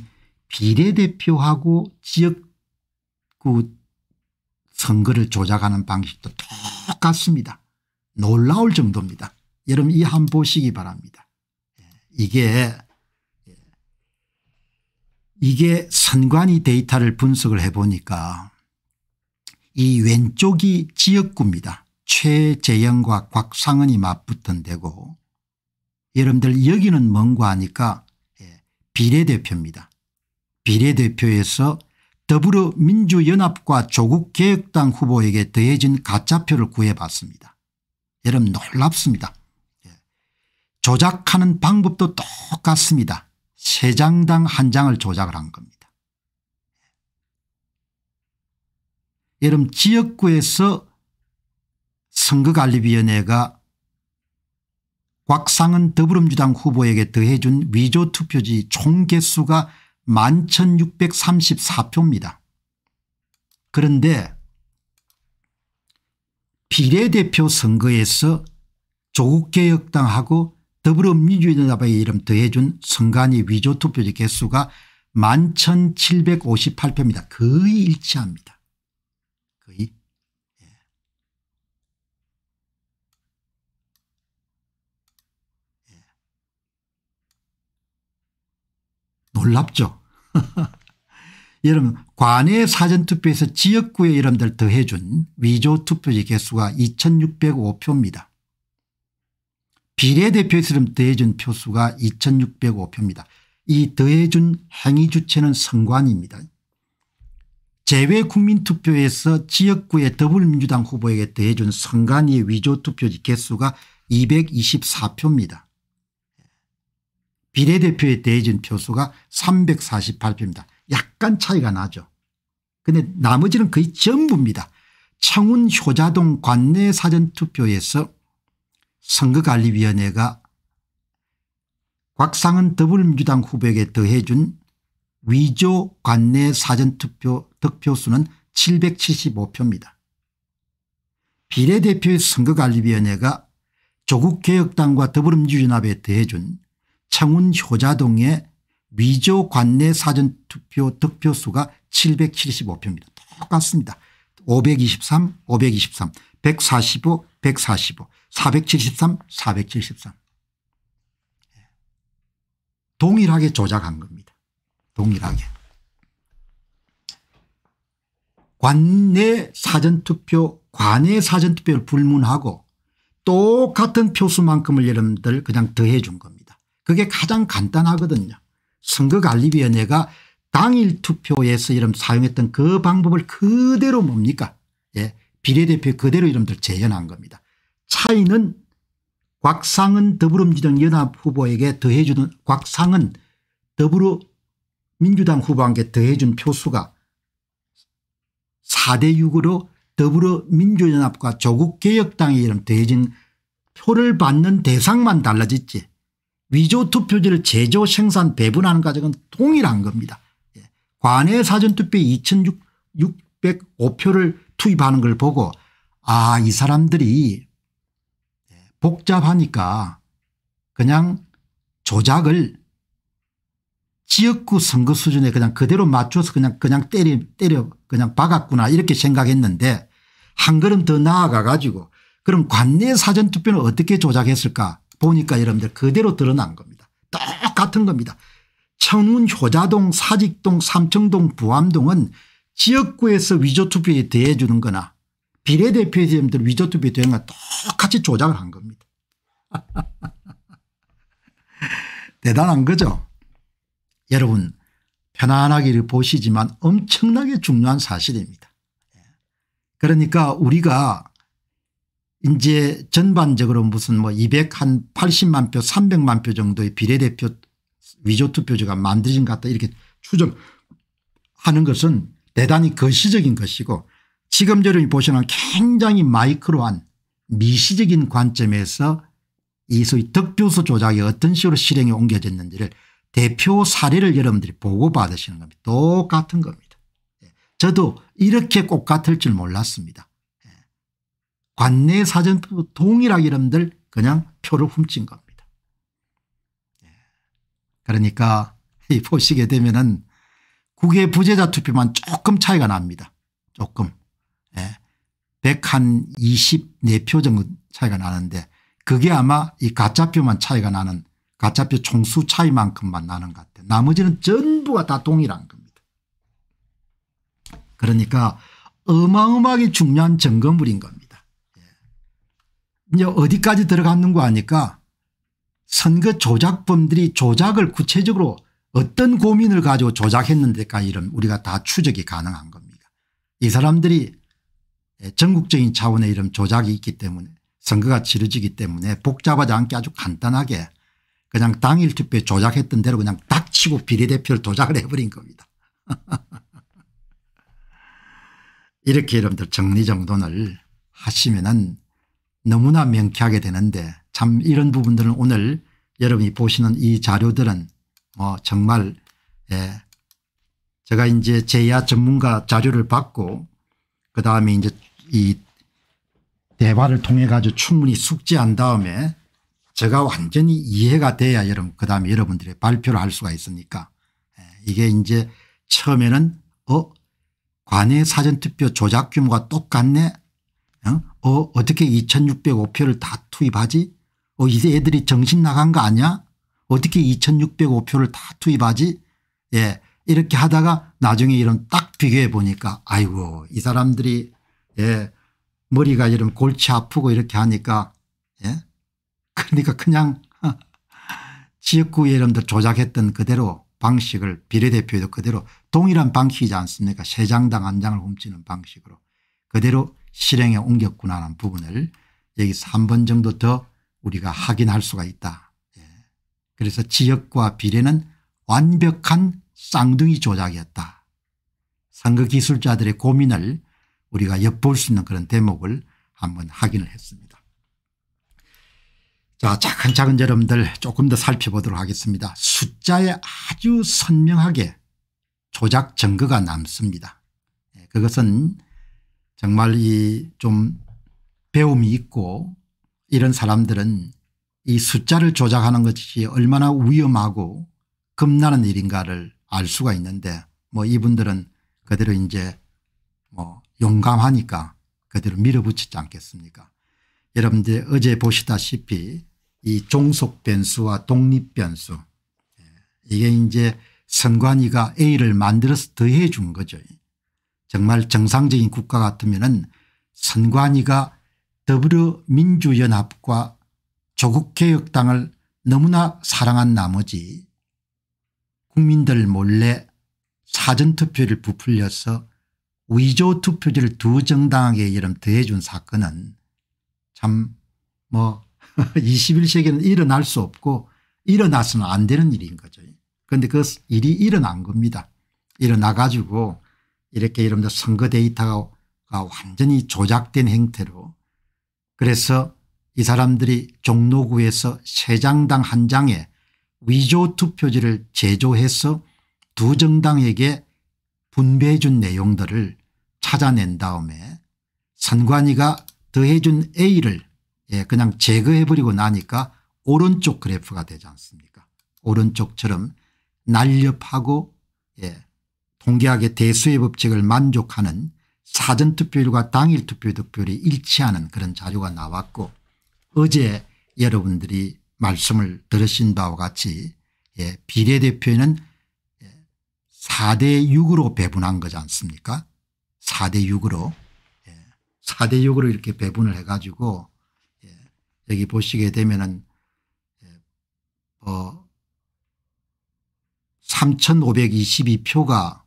비례대표하고 지역구 그 선거를 조작하는 방식도 똑같습니다. 놀라울 정도입니다. 여러분 이 한 보시기 바랍니다. 예, 이게 예, 이게 선관위 데이터를 분석을 해보니까 이 왼쪽이 지역구입니다. 최재영과 곽상은이 맞붙은 데고 여러분들 여기는 뭔가 하니까 예, 비례대표입니다. 비례대표에서 더불어민주연합과 조국개혁당 후보에게 더해진 가짜표를 구해봤습니다. 여러분 놀랍습니다. 예. 조작하는 방법도 똑같습니다. 세 장당 한 장을 조작을 한 겁니다. 예. 여러분 지역구에서 선거관리위원회가 곽상은 더불어민주당 후보에게 더해준 위조투표지 총개수가 11,634표입니다. 그런데 비례대표 선거에서 조국개혁당하고 더불어민주연의 이름 더해준 선관위 위조투표지 개수가 11,758표입니다. 거의 일치합니다. 거의. 놀랍죠. 여러분 관외 사전투표에서 지역구의 이름들 더해준 위조투표지 개수가 2605표입니다. 비례대표에서 이름 더해준 표수가 2605표입니다. 이 더해준 행위 주체는 선관입니다. 재외국민투표에서 지역구의 더불민주당 후보에게 더해준 선관위의 위조투표지 개수가 224표입니다. 비례대표에 대해진 표수가 348표입니다. 약간 차이가 나죠. 근데 나머지는 거의 전부입니다. 청운 효자동 관내 사전투표에서 선거관리위원회가 곽상은 더불어민주당 후보에게 더해준 위조 관내 사전투표 득표수는 775표입니다. 비례대표의 선거관리위원회가 조국개혁당과 더불어민주연합에 더해준 창운 효자동의 위조 관내 사전투표 득표수가 775표입니다. 똑같습니다. 523 523 145 145 473 473 동일하게 조작한 겁니다. 동일하게. 관내 사전투표 관내 사전투표를 불문하고 똑같은 표수만큼을 여러분들 그냥 더해 준 겁니다. 그게 가장 간단하거든요. 선거관리위원회가 당일 투표에서 이름 사용했던 그 방법을 그대로 뭡니까 예. 비례대표 그대로 이름들 재현한 겁니다. 차이는 곽상은 더불어민주당연합 후보에게 더해주는 곽상은 더불어민주당 후보한테 더해준 표수가 4대 6으로 더불어민주연합과 조국개혁당의 이름 더해진 표를 받는 대상만 달라졌지 위조 투표지를 제조 생산 배분하는 과정은 동일한 겁니다. 예. 관외 사전투표에 2605표를 투입하는 걸 보고 아이 사람들이 예, 복잡하니까 그냥 조작을 지역구 선거 수준에 그냥 그대로 맞춰서 그냥 그냥 때려 때려 그냥 박았구나 이렇게 생각했는데 한 걸음 더 나아가 가지고 그럼 관내 사전투표는 어떻게 조작했을까 보니까 여러분들 그대로 드러난 겁니다. 똑같은 겁니다. 청운 효자동 사직동 삼청동 부암동은 지역구에서 위조투표에 대해주는 거나 비례대표의원들 위조투표에 대한 건 똑같이 조작을 한 겁니다. 대단한 거죠. 여러분 편안하게 보시지만 엄청나게 중요한 사실입니다. 예. 그러니까 우리가 이제 전반적으로 무슨 뭐 280만 표 300만 표 정도의 비례대표 위조투표지가 만들어진 것 같다 이렇게 추정하는 것은 대단히 거시적인 것이고 지금 저러 보시는 굉장히 마이크로한 미시적인 관점에서 이 소위 득표수 조작이 어떤 식으로 실행에 옮겨졌는지를 대표 사례를 여러분들이 보고받으시는 겁니다. 똑같은 겁니다. 예, 저도 이렇게 꼭 같을 줄 몰랐습니다. 관내 사전표 동일하게 여러분들 그냥 표를 훔친 겁니다. 예. 그러니까 보시게 되면은 국외 부재자 투표만 조금 차이가 납니다. 조금. 124표 예. 정도 차이가 나는데 그게 아마 이 가짜표만 차이가 나는 가짜표 총수 차이만큼만 나는 것 같아요. 나머지는 전부가 다 동일한 겁니다. 그러니까 어마어마하게 중요한 점검물인 겁니다. 이제 어디까지 들어갔는고 하니까 선거 조작범들이 조작을 구체적으로 어떤 고민을 가지고 조작했는 데까지는 우리가 다 추적이 가능한 겁니다. 이 사람들이 전국적인 차원의 이런 조작이 있기 때문에 선거가 치러지기 때문에 복잡하지 않게 아주 간단하게 그냥 당일 투표 에 조작했던 대로 그냥 닥치고 비례대표를 조작을 해버린 겁니다. 이렇게 여러분들 정리정돈을 하시면은 너무나 명쾌하게 되는데 참 이런 부분들은 오늘 여러분이 보시는 이 자료들은 뭐 정말 예 제가 이제 제야 전문가 자료를 받고 그다음에 이제 이 대화를 통해 가지고 충분히 숙지한 다음에 제가 완전히 이해가 돼야 여러분 그다음에 여러분들의 발표를 할 수가 있으니까 예, 이게 이제 처음에는 어 관외 사전투표 조작 규모가 똑같네 어? 어 어떻게 2605표를 다 투입하지 어 이제 애들이 정신 나간 거 아니야 어떻게 2605표를 다 투입하지 예 이렇게 하다가 나중에 이런 딱 비교해 보니까 아이고 이 사람들이 예 머리가 이런 골치 아프고 이렇게 하니까 예 그러니까 그냥 지역구 의원들 조작했던 그대로 방식을 비례대표도 그대로 동일한 방식이지 않습니까 세 장당 한 장을 훔치는 방식으로 그대로 실행에 옮겼구나 하는 부분을 여기서 한 번 정도 더 우리가 확인할 수가 있다. 예. 그래서 지역과 비례는 완벽한 쌍둥이 조작이었다. 선거 기술자들의 고민을 우리가 엿볼 수 있는 그런 대목을 한 번 확인을 했습니다. 자 차근차근 여러분들 조금 더 살펴보도록 하겠습니다. 숫자에 아주 선명하게 조작 증거가 남습니다. 예, 그것은 정말 이 좀 배움이 있고 이런 사람들은 이 숫자를 조작하는 것이 얼마나 위험하고 겁나는 일인가를 알 수가 있는데 뭐 이분들은 그대로 이제 뭐 용감하니까 그대로 밀어붙이지 않겠습니까 여러분들 어제 보시다시피 이 종속변수와 독립변수 예, 이게 이제 선관위가 A를 만들어서 더해 준 거죠. 정말 정상적인 국가 같으면은 선관위가 더불어민주연합과 조국개혁당을 너무나 사랑한 나머지 국민들 몰래 사전투표를 부풀려서 위조 투표지를 두 정당에게 이름 더해준 사건은 참 뭐 21세기는 일어날 수 없고 일어나서는 안 되는 일인 거죠. 그런데 그 일이 일어난 겁니다. 일어나 가지고 이렇게 이른바 선거 데이터가 완전히 조작된 행태로 그래서 이 사람들이 종로구에서 세 장당 한 장에 위조 투표지를 제조해서 두 정당에게 분배해 준 내용들을 찾아낸 다음에 선관위가 더해준 A를 예, 그냥 제거해버리고 나니까 오른쪽 그래프가 되지 않습니까 오른쪽처럼 날렵하고 예, 공개하게 대수의 법칙을 만족하는 사전투표율과 당일투표 득표율이 일치하는 그런 자료가 나왔고 어제 여러분들이 말씀을 들으신 바와 같이 예, 비례대표에는 4대 6으로 배분한 거지 않습니까 4대 6으로 예, 4대 6으로 이렇게 배분을 해 가지고 예, 여기 보시게 되면은 어, 예, 3522표가 뭐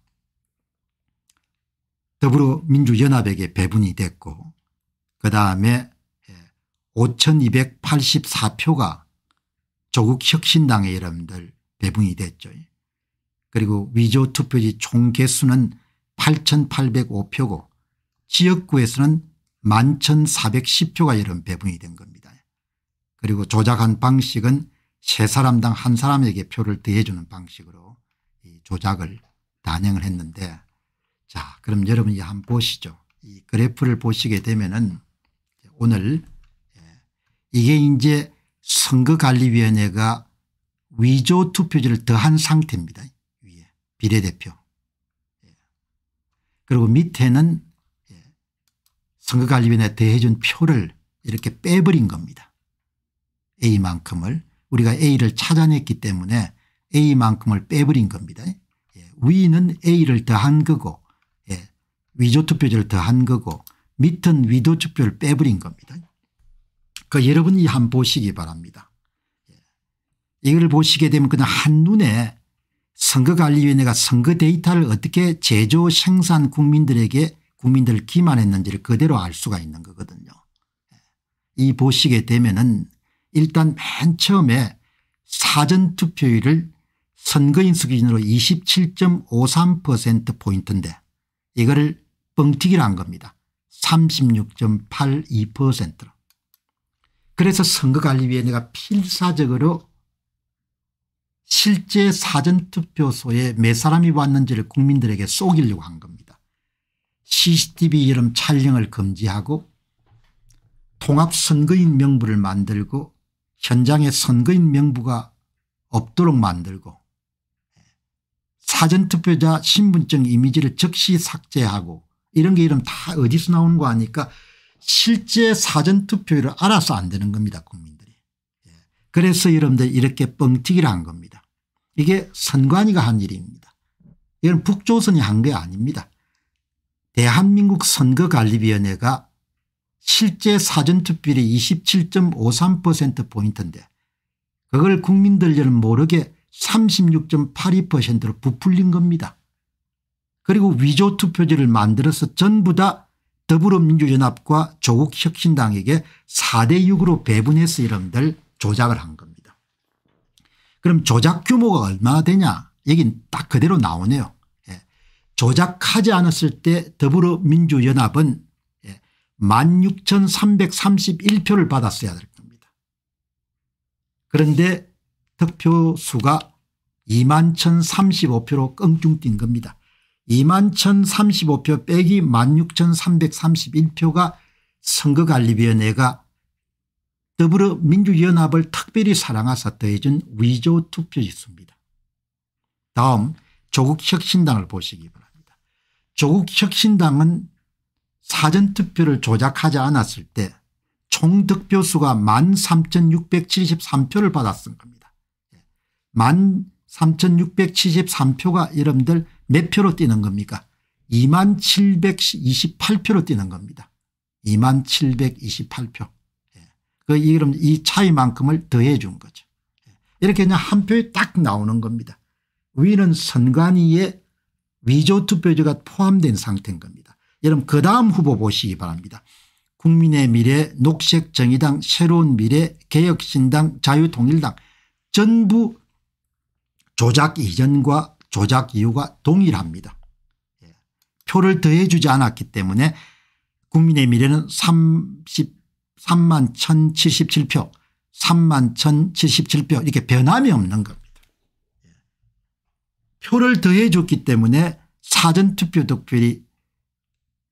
더불어민주연합에게 배분이 됐고 그다음에 5284표가 예, 조국혁신당의 여러분들 배분이 됐죠. 그리고 위조 투표지 총 개수는 8805표고 지역구에서는 11,410표가 여름 배분이 된 겁니다. 그리고 조작한 방식은 세 사람당 한 사람에게 표를 더해주는 방식으로 이 조작을 단행을 했는데 자 그럼 여러분이 한번 보시죠. 이 그래프를 보시게 되면은 오늘 예, 이게 이제 선거관리위원회가 위조 투표지를 더한 상태입니다. 위에 비례대표. 예. 그리고 밑에는 예, 선거관리위원회 대해준 표를 이렇게 빼버린 겁니다. A만큼을 우리가 A를 찾아냈기 때문에 A만큼을 빼버린 겁니다. 위는 A를 더한 거고 위조 투표제를 더한 거고 밑은 위조 투표를 빼버린 겁니다. 그 여러분이 한 보시기 바랍니다. 예. 이걸 보시게 되면 그냥 한눈에 선거관리위원회가 선거 데이터를 어떻게 제조 생산 국민들에게 국민들을 기만했는지를 그대로 알 수가 있는 거거든요. 예. 이 보시게 되면은 일단 맨 처음에 사전투표율을 선거인 수준으로 27.53%포인트인데 이거를 뻥튀기를 한 겁니다. 36.82%로. 그래서 선거관리위원회가 필사적으로 실제 사전투표소에 몇 사람이 왔는지를 국민들에게 속이려고 한 겁니다. CCTV 이름 촬영을 금지하고 통합선거인 명부를 만들고 현장에 선거인 명부가 없도록 만들고 사전투표자 신분증 이미지를 즉시 삭제하고 이런 게 이름 다 어디서 나오는 거 아니까 실제 사전투표율을 알아서 안 되는 겁니다 국민들이. 예. 그래서 여러분들 이렇게 뻥튀기를 한 겁니다. 이게 선관위가 한 일입니다. 이건 북조선이 한 게 아닙니다. 대한민국 선거관리위원회가 실제 사전투표율이 27.53%포인트인데 그걸 국민들은 모르게 36.82%로 부풀린 겁니다. 그리고 위조 투표지를 만들어서 전부 다 더불어민주연합과 조국혁신당에게 4대 6으로 배분해서 이런들 조작을 한 겁니다. 그럼 조작 규모가 얼마나 되냐 여긴 딱 그대로 나오네요. 예. 조작하지 않았을 때 더불어민주연합은 예. 16,331표를 받았어야 될 겁니다. 그런데 득표수가 21,035표로 껑충 뛴 겁니다. 21,035표 빼기 16,331표가 선거관리위원회가 더불어민주연합을 특별히 사랑하사 더해준 위조 투표지수입니다. 다음 조국혁신당을 보시기 바랍니다. 조국혁신당은 사전투표를 조작하지 않았을 때 총득표수가 13,673표를 받았은 겁니다. 13,673표가 예, 여러분들 몇 표로 뛰는 겁니까 2만 728표로 뛰는 겁니다. 2만 728표. 예. 그 이름 이 차이만큼을 더해 준 거죠. 예. 이렇게 그냥 한 표에 딱 나오는 겁니다. 위는 선관위의 위조투표제가 포함된 상태인 겁니다. 여러분 그 다음 후보 보시기 바랍니다. 국민의 미래 녹색정의당 새로운 미래 개혁신당 자유통일당 전부 조작 이전과 조작 이유가 동일합니다. 예. 표를 더해 주지 않았기 때문에 국민의 미래는 33만 1077표 3만 1077표 이렇게 변함이 없는 겁니다. 예. 표를 더해 줬기 때문에 사전투표 득표율이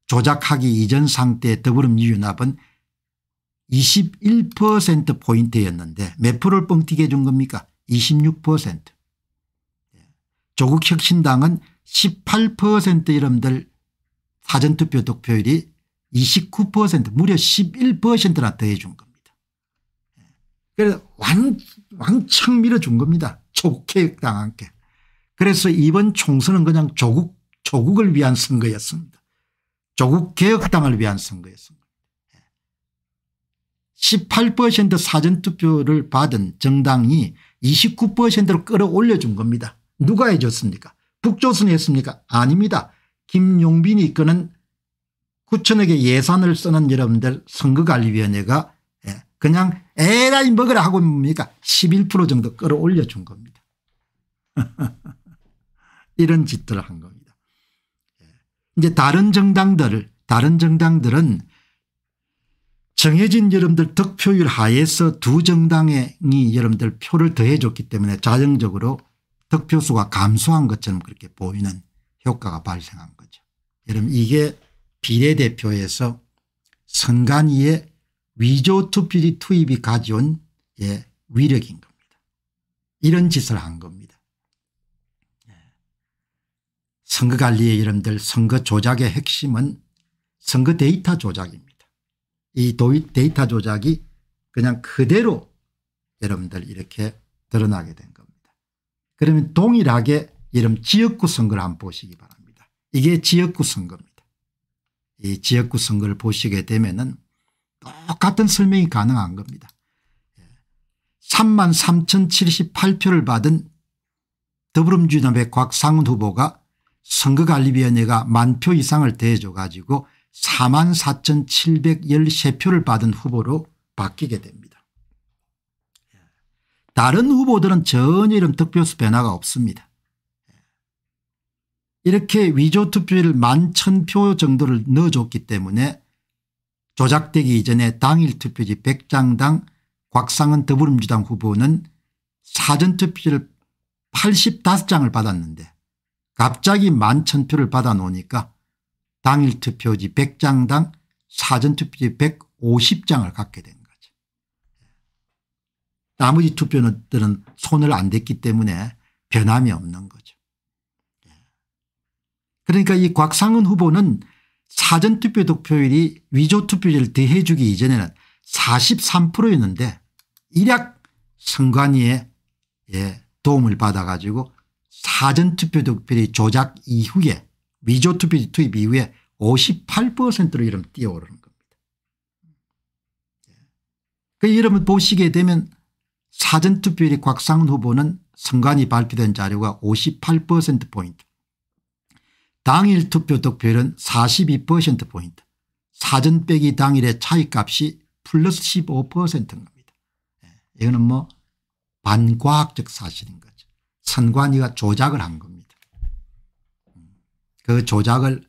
조작하기 이전 상태의 더불어민주연합은 21%포인트였는데 몇 프로를 뻥튀기 해준 겁니까 26% 조국혁신당은 18% 이름들 사전투표 득표율이 29% 무려 11%나 더해 준 겁니다. 그래서 왕, 왕창 밀어준 겁니다. 조국혁당 함께. 그래서 이번 총선은 그냥 조국, 조국을 위한 선거였습니다. 조국개혁당을 위한 선거였습니다. 18% 사전투표를 받은 정당이 29%로 끌어올려준 겁니다. 누가 해줬습니까? 북조선이 했습니까? 아닙니다. 김용빈이 이끄는 구천억의 예산을 쓰는 여러분들 선거관리위원회가 예, 그냥 에라이 먹으라 하고 뭡니까 11% 정도 끌어올려 준 겁니다. 이런 짓들을 한 겁니다. 예. 이제 다른 정당들 다른 정당들은 정해진 여러분들 득표율 하에서 두 정당이 여러분들 표를 더해 줬기 때문에 자정적으로 득표수가 감소한 것처럼 그렇게 보이는 효과가 발생한 거죠. 여러분 이게 비례대표에서 선관위의 위조투표지 투입이 가져온 예, 위력인 겁니다. 이런 짓을 한 겁니다. 예. 선거관리의 여러분들 선거 조작의 핵심은 선거 데이터 조작입니다. 이 데이터 조작이 그냥 그대로 여러분들 이렇게 드러나게 된 거예요. 그러면 동일하게 이름 지역구 선거를 한번 보시기 바랍니다. 이게 지역구 선거입니다. 이 지역구 선거를 보시게 되면은 똑같은 설명이 가능한 겁니다. 3만 3,078표를 받은 더불어민주당의 곽상훈 후보가 선거관리위원회가 만 표 이상을 대해줘 가지고 4만 4,713표를 받은 후보로 바뀌게 됩니다. 다른 후보들은 전혀 이런 득표수 변화가 없습니다. 이렇게 위조 투표율 1 1표 정도를 넣어줬기 때문에 조작되기 이전에 당일 투표지 100장당 곽상은 더불어민주당 후보는 사전투표를 85장을 받았는데 갑자기 1 1표를 받아놓으니까 당일 투표지 100장당 사전투표지 150장을 갖게 됩니다. 나머지 투표들은 손을 안 댔기 때문에 변함이 없는 거죠. 예. 그러니까 이 곽상은 후보는 사전투표 득표율이 위조투표율을 더해주기 이전에는 43%였는데 일약 선관위의 예, 도움을 받아 가지고 사전투표 득표율이 조작 이후에 위조투표 투입 이후에 58%로 이름 뛰어오르는 겁니다. 예. 그 여러분 보시게 되면 사전투표율이 곽상은 후보는 선관위 발표된 자료가 58%포인트 당일 투표 득표율은 42%포인트 사전 빼기 당일의 차이값이 플러스 15%인 겁니다. 예, 이거는 뭐 반과학적 사실인 거죠. 선관위가 조작을 한 겁니다. 그 조작을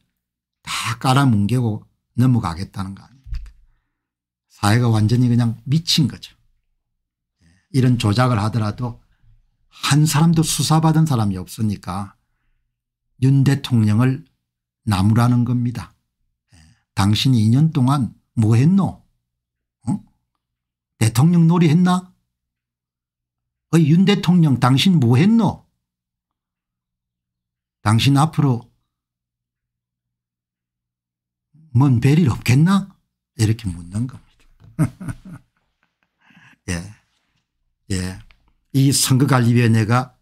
다 깔아뭉개고 넘어가겠다는 거 아닙니까 사회가 완전히 그냥 미친 거죠. 이런 조작을 하더라도 한 사람도 수사받은 사람이 없으니까 윤 대통령을 나무라는 겁니다. 예, 당신이 2년 동안 뭐 했노? 어? 대통령 놀이 했나? 어, 윤 대통령 당신 뭐 했노? 당신 앞으로 뭔 별일 없겠나? 이렇게 묻는 겁니다. 예. 예. 이 선거관리위원회가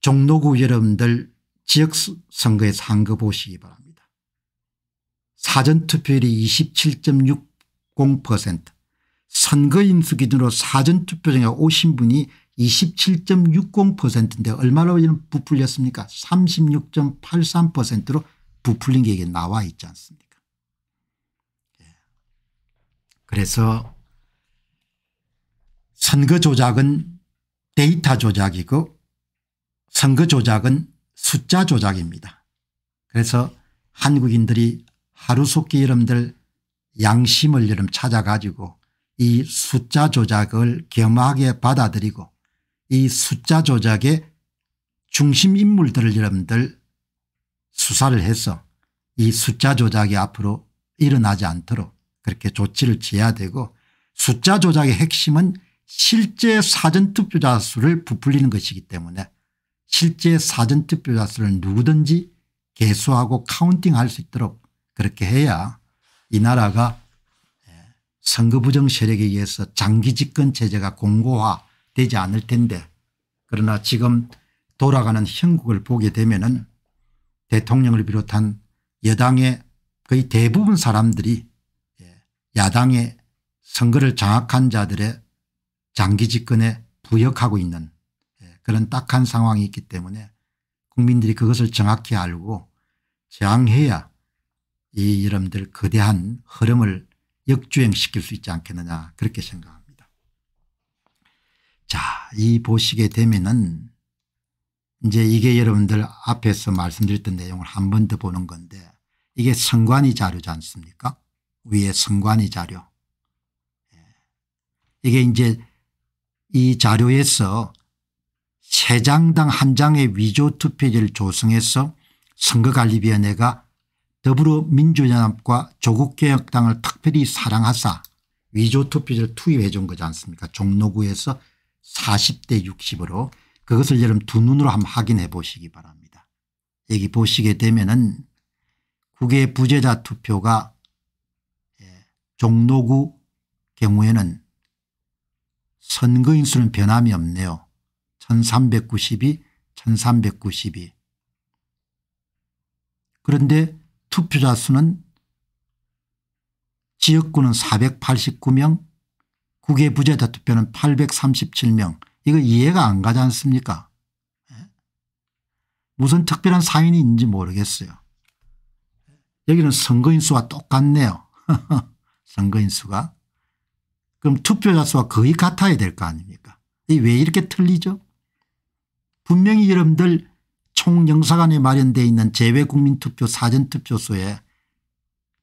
종로구 여러분들 지역선거에서 한거 보시기 바랍니다. 사전투표율이 27.60% 선거인수 기준으로 사전투표장에 오신 분이 27.60%인데 얼마로 부풀렸습니까 36.83%로 부풀린 게 이게 나와 있지 않습니까 예. 그래서 선거 조작은 데이터 조작이고 선거 조작은 숫자 조작입니다. 그래서 한국인들이 하루속히 이름들 양심을 이름 찾아가지고 이 숫자 조작을 겸하게 받아들이고 이 숫자 조작의 중심 인물들을 이름들 수사를 해서 이 숫자 조작이 앞으로 일어나지 않도록 그렇게 조치를 취해야 되고 숫자 조작의 핵심은 실제 사전투표자 수를 부풀리는 것이기 때문에 실제 사전투표자 수를 누구든지 개수하고 카운팅할 수 있도록 그렇게 해야 이 나라가 예, 선거 부정 세력에 의해서 장기 집권 체제가 공고화되지 않을 텐데 그러나 지금 돌아가는 형국을 보게 되면 은 대통령을 비롯한 여당의 거의 대부분 사람들이 예, 야당의 선거를 장악한 자들의 장기 집권에 부역하고 있는 예, 그런 딱한 상황이 있기 때문에 국민들이 그것을 정확히 알고 저항해야 이여러분들 거대한 흐름을 역주행시킬 수 있지 않겠느냐 그렇게 생각합니다. 자, 이 보시게 되면은 이제 이게 여러분들 앞에서 말씀드렸던 내용을 한 번 더 보는 건데 이게 선관위 자료지 않습니까? 위에 선관위 자료. 예. 이게 이제 이 자료에서 세장당 한 장의 위조 투표지를 조성해서 선거관리위원회가 더불어민주연합과 조국개혁당을 특별히 사랑하사 위조 투표지를 투입해 준 거지 않습니까 종로구에서 40대 60으로 그것을 여러분 두 눈으로 한번 확인해 보시기 바랍니다. 여기 보시게 되면 은 국외 부재자 투표가 예, 종로구 경우에는 선거인 수는 변함이 없네요. 1392, 1392. 그런데 투표자 수는 지역구는 489명, 국외 부재자 투표는 837명. 이거 이해가 안 가지 않습니까? 예? 무슨 특별한 사인이있는지 모르겠어요. 여기는 선거인 수와 똑같네요. 선거인 수가. 그럼 투표자 수와 거의 같아야 될 거 아닙니까 왜 이렇게 틀리죠 분명히 여러분들 총영사관에 마련되어 있는 재외국민투표 사전투표소에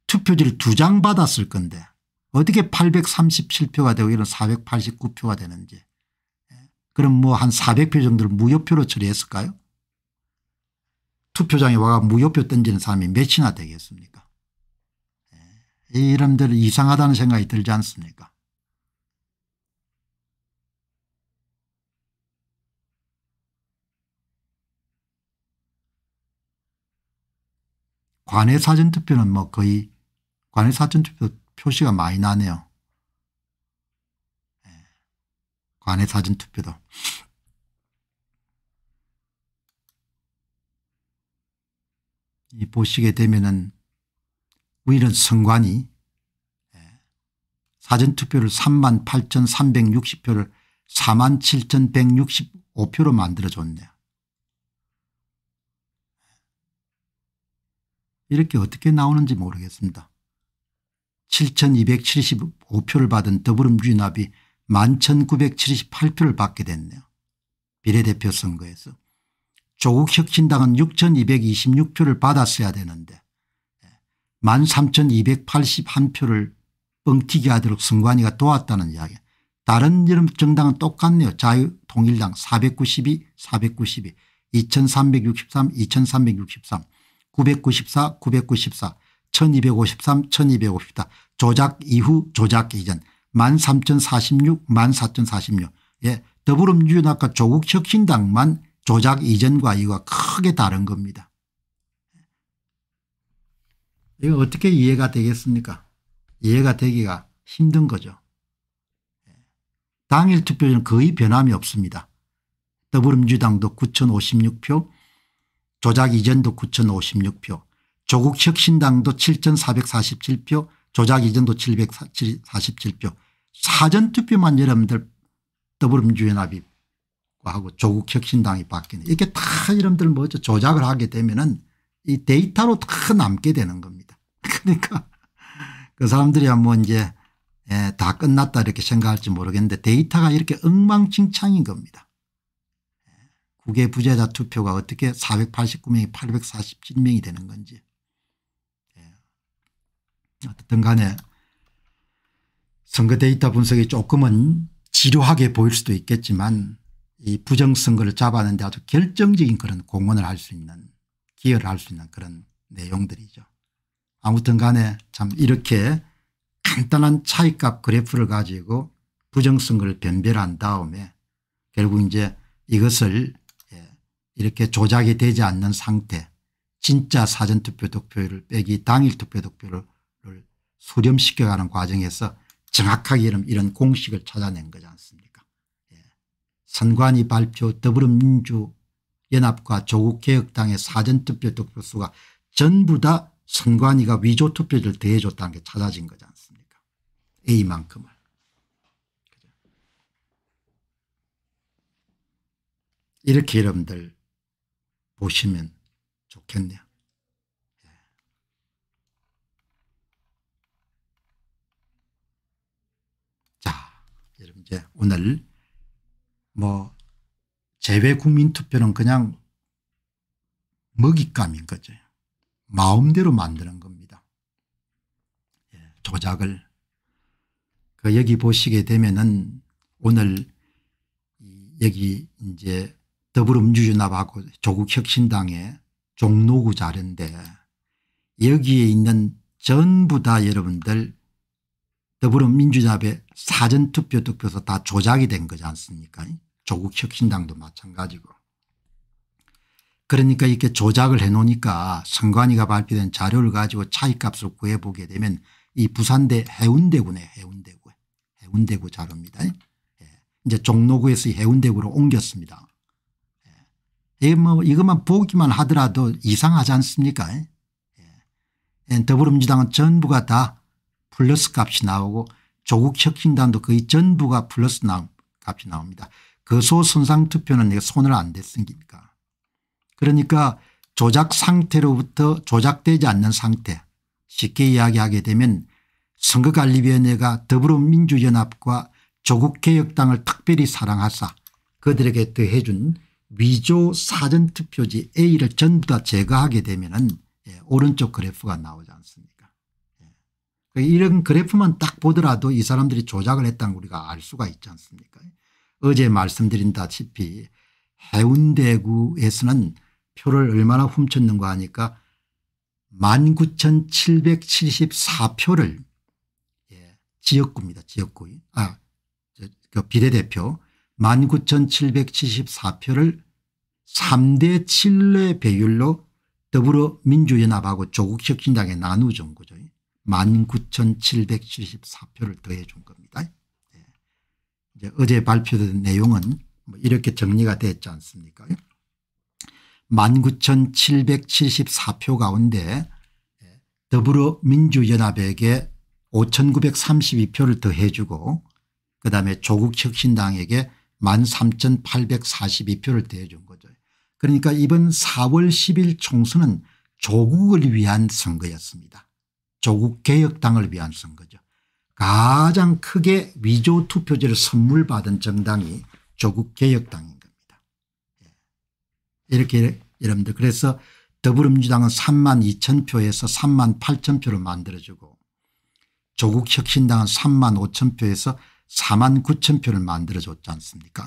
투표지를 두 장 받았을 건데 어떻게 837표가 되고 이런 489표가 되는지 그럼 뭐 한 400표 정도를 무효표로 처리했을까요 투표장에 와가 무효표 던지는 사람이 몇이나 되겠습니까 예, 이름들 이상하다는 생각이 들지 않습니까 관외 사전투표는 뭐 거의 관외 사전투표 표시가 많이 나네요. 예. 관외 사전투표도. 이 보시게 되면은 우리는 선관이 예. 사전투표를 3 8,360표를 4 7,165표로 만들어줬네요. 이렇게 어떻게 나오는지 모르겠습니다. 7275표를 받은 더불어민주연합이 11,978표를 받게 됐네요. 비례대표 선거에서. 조국혁신당은 6,226표를 받았어야 되는데 13,281표를 예, 뻥튀기 하도록 선관위가 도왔다는 이야기. 다른 여름 정당은 똑같네요. 자유통일당 492, 492, 2363, 2363. 994, 994, 1253, 1254 조작 이후 조작 이전 13046, 14046 예, 더불어민주당과 조국혁신당만 조작 이전과 이와 크게 다른 겁니다. 이거 어떻게 이해가 되겠습니까 이해가 되기가 힘든 거죠. 당일 투표는 거의 변함이 없습니다. 더불어민주당도 9,056표 조작 이전도 9,056표 조국 혁신당도 7,447표 조작 이전도 747표 사전투표만 여러분들 더불어민주연합이 하고 조국 혁신당이 바뀌는 이게 다 여러분들 뭐죠 조작을 하게 되면은 이 데이터로 다 남게 되는 겁니다. 그러니까 그 사람들이야 뭐 이제 예, 다 끝났다 이렇게 생각할지 모르겠는데 데이터가 이렇게 엉망진창인 겁니다. 국외 부재자 투표가 어떻게 489명이 847명이 되는 건지. 예. 어쨌든 간에 선거 데이터 분석이 조금은 지루하게 보일 수도 있겠지만 이 부정선거를 잡아는데 아주 결정적인 그런 공헌을 할 수 있는 기여를 할 수 있는 그런 내용들이죠. 아무튼 간에 참 이렇게 간단한 차이값 그래프를 가지고 부정선거를 변별한 다음에 결국 이제 이것을 이렇게 조작이 되지 않는 상태 진짜 사전투표 득표율을 빼기 당일 투표 득표를 수렴시켜가는 과정에서 정확하게 이런, 이런 공식을 찾아낸 거지 않습니까 예. 선관위 발표 더불어민주연합과 조국개혁당의 사전투표 득표수가 전부 다 선관위가 위조투표를 대해줬다는 게 찾아진 거지 않습니까 A만큼을. 이렇게 여러분들 보시면 좋겠네요. 예. 자, 여러분 이제 오늘 뭐 재외 국민 투표는 그냥 먹잇감인 거죠. 마음대로 만드는 겁니다. 예, 조작을. 그 여기 보시게 되면은 오늘 여기 이제 더불어민주연합하고 조국혁신당의 종로구 자른데 여기에 있는 전부 다 여러분들 더불어민주연합의 사전투표 투표서 다 조작이 된 거지 않습니까 조국혁신당도 마찬가지고 그러니까 이렇게 조작을 해놓으니까 선관위가 발표된 자료를 가지고 차이값을 구해보게 되면 이 부산대 해운대구네 해운대구 해운대구 자료입니다. 예. 이제 종로구에서 해운대구로 옮겼습니다. 뭐 이것만 보기만 하더라도 이상하지 않습니까? 예. 예. 더불어민주당은 전부가 다 플러스 값이 나오고 조국 혁신단도 거의 전부가 플러스 나 값이 나옵니다. 거소 그 선상 투표는 손을 안 댔으니까. 그러니까 조작 상태로부터 조작되지 않는 상태 쉽게 이야기하게 되면 선거관리위원회가 더불어민주연합과 조국개혁당을 특별히 사랑하사 그들에게 더해준 위조 사전투표지 A를 전부 다 제거하게 되면 예, 오른쪽 그래프가 나오지 않습니까 예. 그 이런 그래프만 딱 보더라도 이 사람들이 조작을 했다는 우리가 알 수가 있지 않습니까 어제 말씀드린다시피 해운대구에서는 표를 얼마나 훔쳤는가 하니까 19,774표를 예, 지역구입니다. 지역구. 아, 그 비례대표 19,774표를 3대 7의 배율로 더불어민주연합하고 조국혁신당에 나누어준 거죠. 19,774표를 더해 준 겁니다. 예. 이제 어제 발표된 내용은 뭐 이렇게 정리가 됐지 않습니까 19,774표 가운데 더불어민주연합에게 5,932표를 더해 주고 그다음에 조국혁신당에게 13,842표를 대준 해 거죠. 그러니까 이번 4월 10일 총선은 조국을 위한 선거였습니다. 조국 개혁당을 위한 선거죠. 가장 크게 위조 투표제를 선물 받은 정당이 조국 개혁당인 겁니다. 예. 이렇게 여러분들 그래서 더불어민주당은 3만 2천 표에서 3만 8천 표를 만들어주고 조국 혁신당은 3만 5천 표에서 4만 9천 표를 만들어줬지 않습니까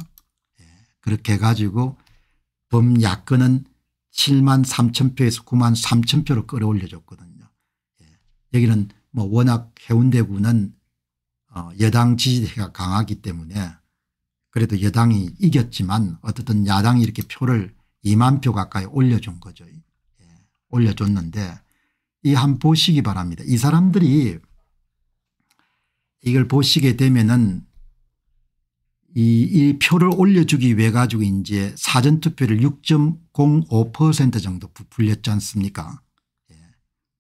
예. 그렇게 해가지고 범야권은 7만 3천 표에서 9만 3천 표로 끌어올려줬거든요. 예. 여기는 뭐 워낙 해운대구는 어 여당 지지대가 강하기 때문에 그래도 여당이 이겼지만 어쨌든 야당이 이렇게 표를 2만 표 가까이 올려준 거죠. 예. 올려줬는데 이한 보시기 바랍니다. 이 사람들이 이걸 보시게 되면은 이, 이 표를 올려주기 위해 가지고 이제 사전투표를 6.05% 정도 불렸지 않습니까 예.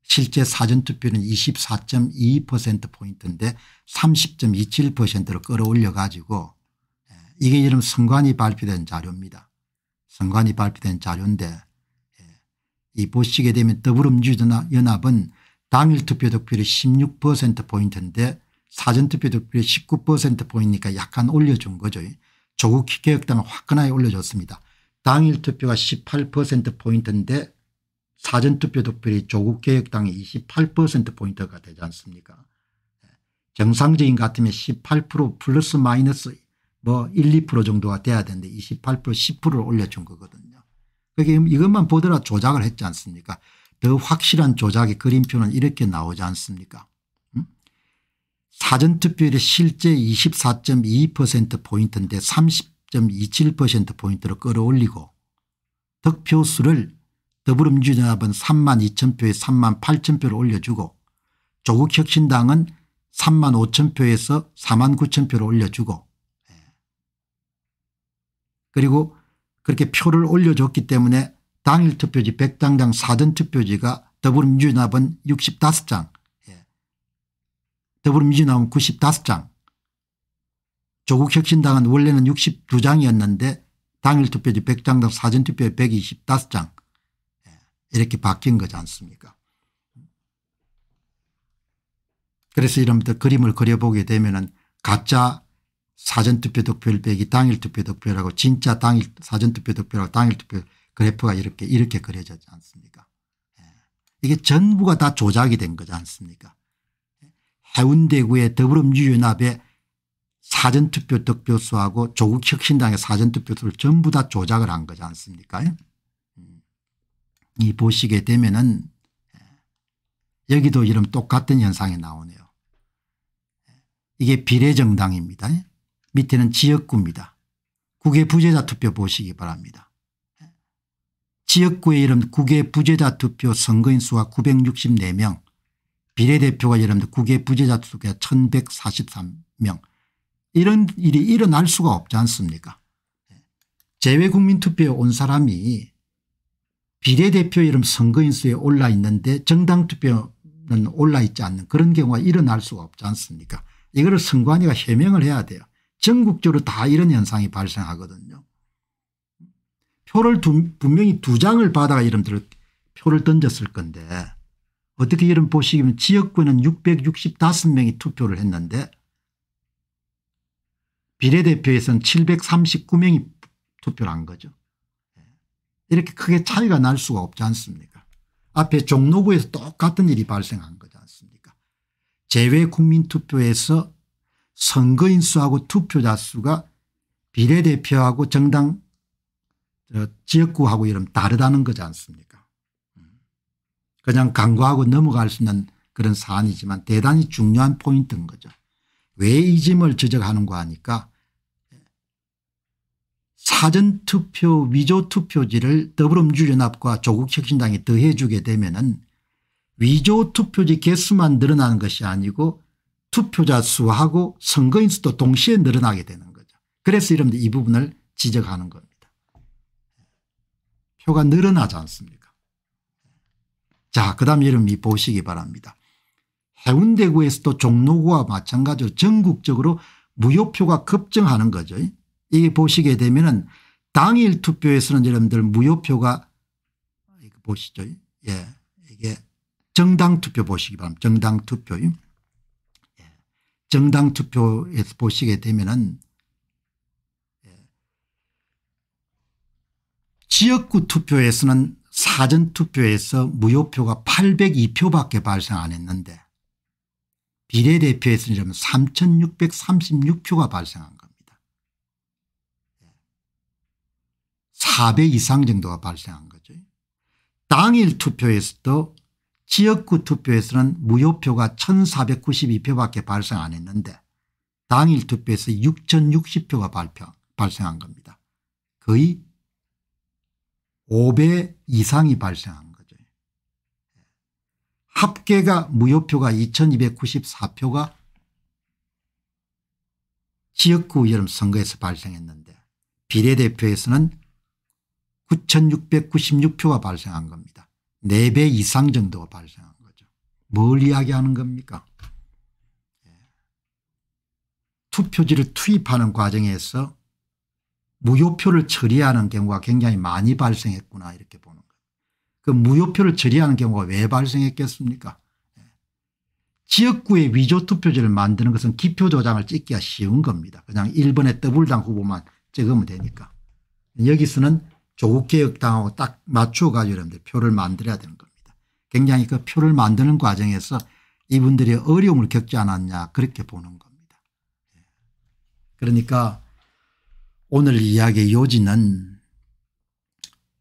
실제 사전투표는 24.22%포인트인데 30.27%로 끌어올려 가지고 예. 이게 이름 선관위 발표된 자료입니다. 선관위 발표된 자료인데 예. 이 보시게 되면 더불어민주연합은 당일 투표 득표율이 16%포인트인데 사전투표 도표율1 9포인니까 약간 올려준 거죠. 조국 개혁당은 화끈하게 올려줬습니다. 당일 투표가 18%포인트인데 사전투표 득표율이 조국 개혁당이 28%포인트가 되지 않습니까 정상적인 같으면 18% 플러스 마이너스 뭐 1, 2% 정도가 돼야 되는데 28% 10%를 올려준 거거든요. 그게 그러니까 이것만 보더라 도 조작을 했지 않습니까 더 확실한 조작의 그림표는 이렇게 나오지 않습니까 사전투표율이 실제 24.2%포인트인데 30.27%포인트로 끌어올리고 득표수를 더불어민주연합은 3만 2천 표에 3만 8천 표를 올려주고 조국혁신당은 3만 5천 표에서 4만 9천 표를 올려주고 예. 그리고 그렇게 표를 올려줬기 때문에 당일 투표지 1 0 0장당 사전투표지가 더불어민주연합은 65장 더불어민주당 95장 조국혁신당은 원래는 62장이었는데 당일 투표지 100장당 사전투표에 125장 예, 이렇게 바뀐 거지 않습니까 그래서 이름부 그림을 그려보게 되면 은 가짜 사전투표 득표율 빼기 당일 투표 득표라고 진짜 당일 사전투표 득표라고 당일 투표 그래프가 이렇게 이렇게 그려졌지 않습니까 예, 이게 전부가 다 조작이 된 거지 않습니까 해운대구의 더불어민주연합의 사전투표 득표수하고 조국혁신당의 사전투표수를 전부 다 조작을 한 거지 않습니까 음. 이 보시게 되면 은 예, 여기도 이런 똑같은 현상이 나오네요. 예, 이게 비례정당입니다. 예, 밑에는 지역구입니다. 국외 부재자 투표 보시기 바랍니다. 지역구의 이름 국외 부재자 투표 선거인 수가 964명 비례대표가 여러분들 국회 부재자 수가 1143명 이런 일이 일어날 수가 없지 않습니까 제외국민투표에온 사람이 비례대표 이름 선거인수에 올라 있는데 정당 투표는 올라 있지 않는 그런 경우가 일어날 수가 없지 않습니까 이거를 선관위가 해명을 해야 돼요. 전국적으로 다 이런 현상이 발생하거든요. 표를 두, 분명히 두 장을 받아가 이름들을 표를 던졌을 건데 어떻게 여러분 보시기면 지역구는 665명이 투표를 했는데 비례대표에서는 739명이 투표를 한 거죠. 예. 이렇게 크게 차이가 날 수가 없지 않습니까 앞에 종로구에서 똑같은 일이 발생한 거지 않습니까 재외국민투표에서 선거인 수하고 투표자 수가 비례대표하고 정당 지역구하고 이름 다르다는 거지 않습니까 그냥 간과하고 넘어갈 수 있는 그런 사안이지만 대단히 중요한 포인트인 거죠. 왜이 점을 지적하는가 하니까 사전투표 위조투표지를 더불어민주연합과 조국혁신당이 더해주게 되면 은 위조투표지 개수만 늘어나는 것이 아니고 투표자 수하고 선거인 수도 동시에 늘어나게 되는 거죠. 그래서 이러이 부분을 지적하는 겁니다. 표가 늘어나지 않습니까 자, 그 다음 여러분이 보시기 바랍니다. 해운대구에서도 종로구와 마찬가지로 전국적으로 무효표가 급증하는 거죠. 이게 보시게 되면 은 당일 투표에서는 여러분들 무효표가 보시죠. 예. 이게 정당 투표 보시기 바랍니다. 정당 투표. 예. 정당 투표에서 보시게 되면은 예. 지역구 투표에서는 사전투표에서 무효표가 802표밖에 발생 안 했는데 비례대표에서는 3636표가 발생한 겁니다. 4배 이상 정도가 발생한 거죠. 당일 투표에서도 지역구 투표에서는 무효표가 1492표밖에 발생 안 했는데 당일 투표에서 6060표가 발표, 발생한 겁니다. 거의 5배 이상이 발생한 거죠. 합계가 무효표가 2294표가 지역구 여름 선거에서 발생했는데 비례대표에서는 9696표가 발생한 겁니다. 4배 이상 정도가 발생한 거죠. 뭘 이야기하는 겁니까 예. 투표지를 투입하는 과정에서 무효표를 처리하는 경우가 굉장히 많이 발생했구나 이렇게 보는 거예그 무효표를 처리하는 경우가 왜 발생했겠습니까? 예. 지역구의 위조투표지를 만드는 것은 기표 조장을 찍기가 쉬운 겁니다. 그냥 1번의 더블당 후보만 찍으면 되니까. 여기서는 조국개혁당하고 딱 맞춰가지고 여러분들 표를 만들어야 되는 겁니다. 굉장히 그 표를 만드는 과정에서 이분들이 어려움을 겪지 않았냐 그렇게 보는 겁니다. 예. 그러니까 오늘 이야기의 요지는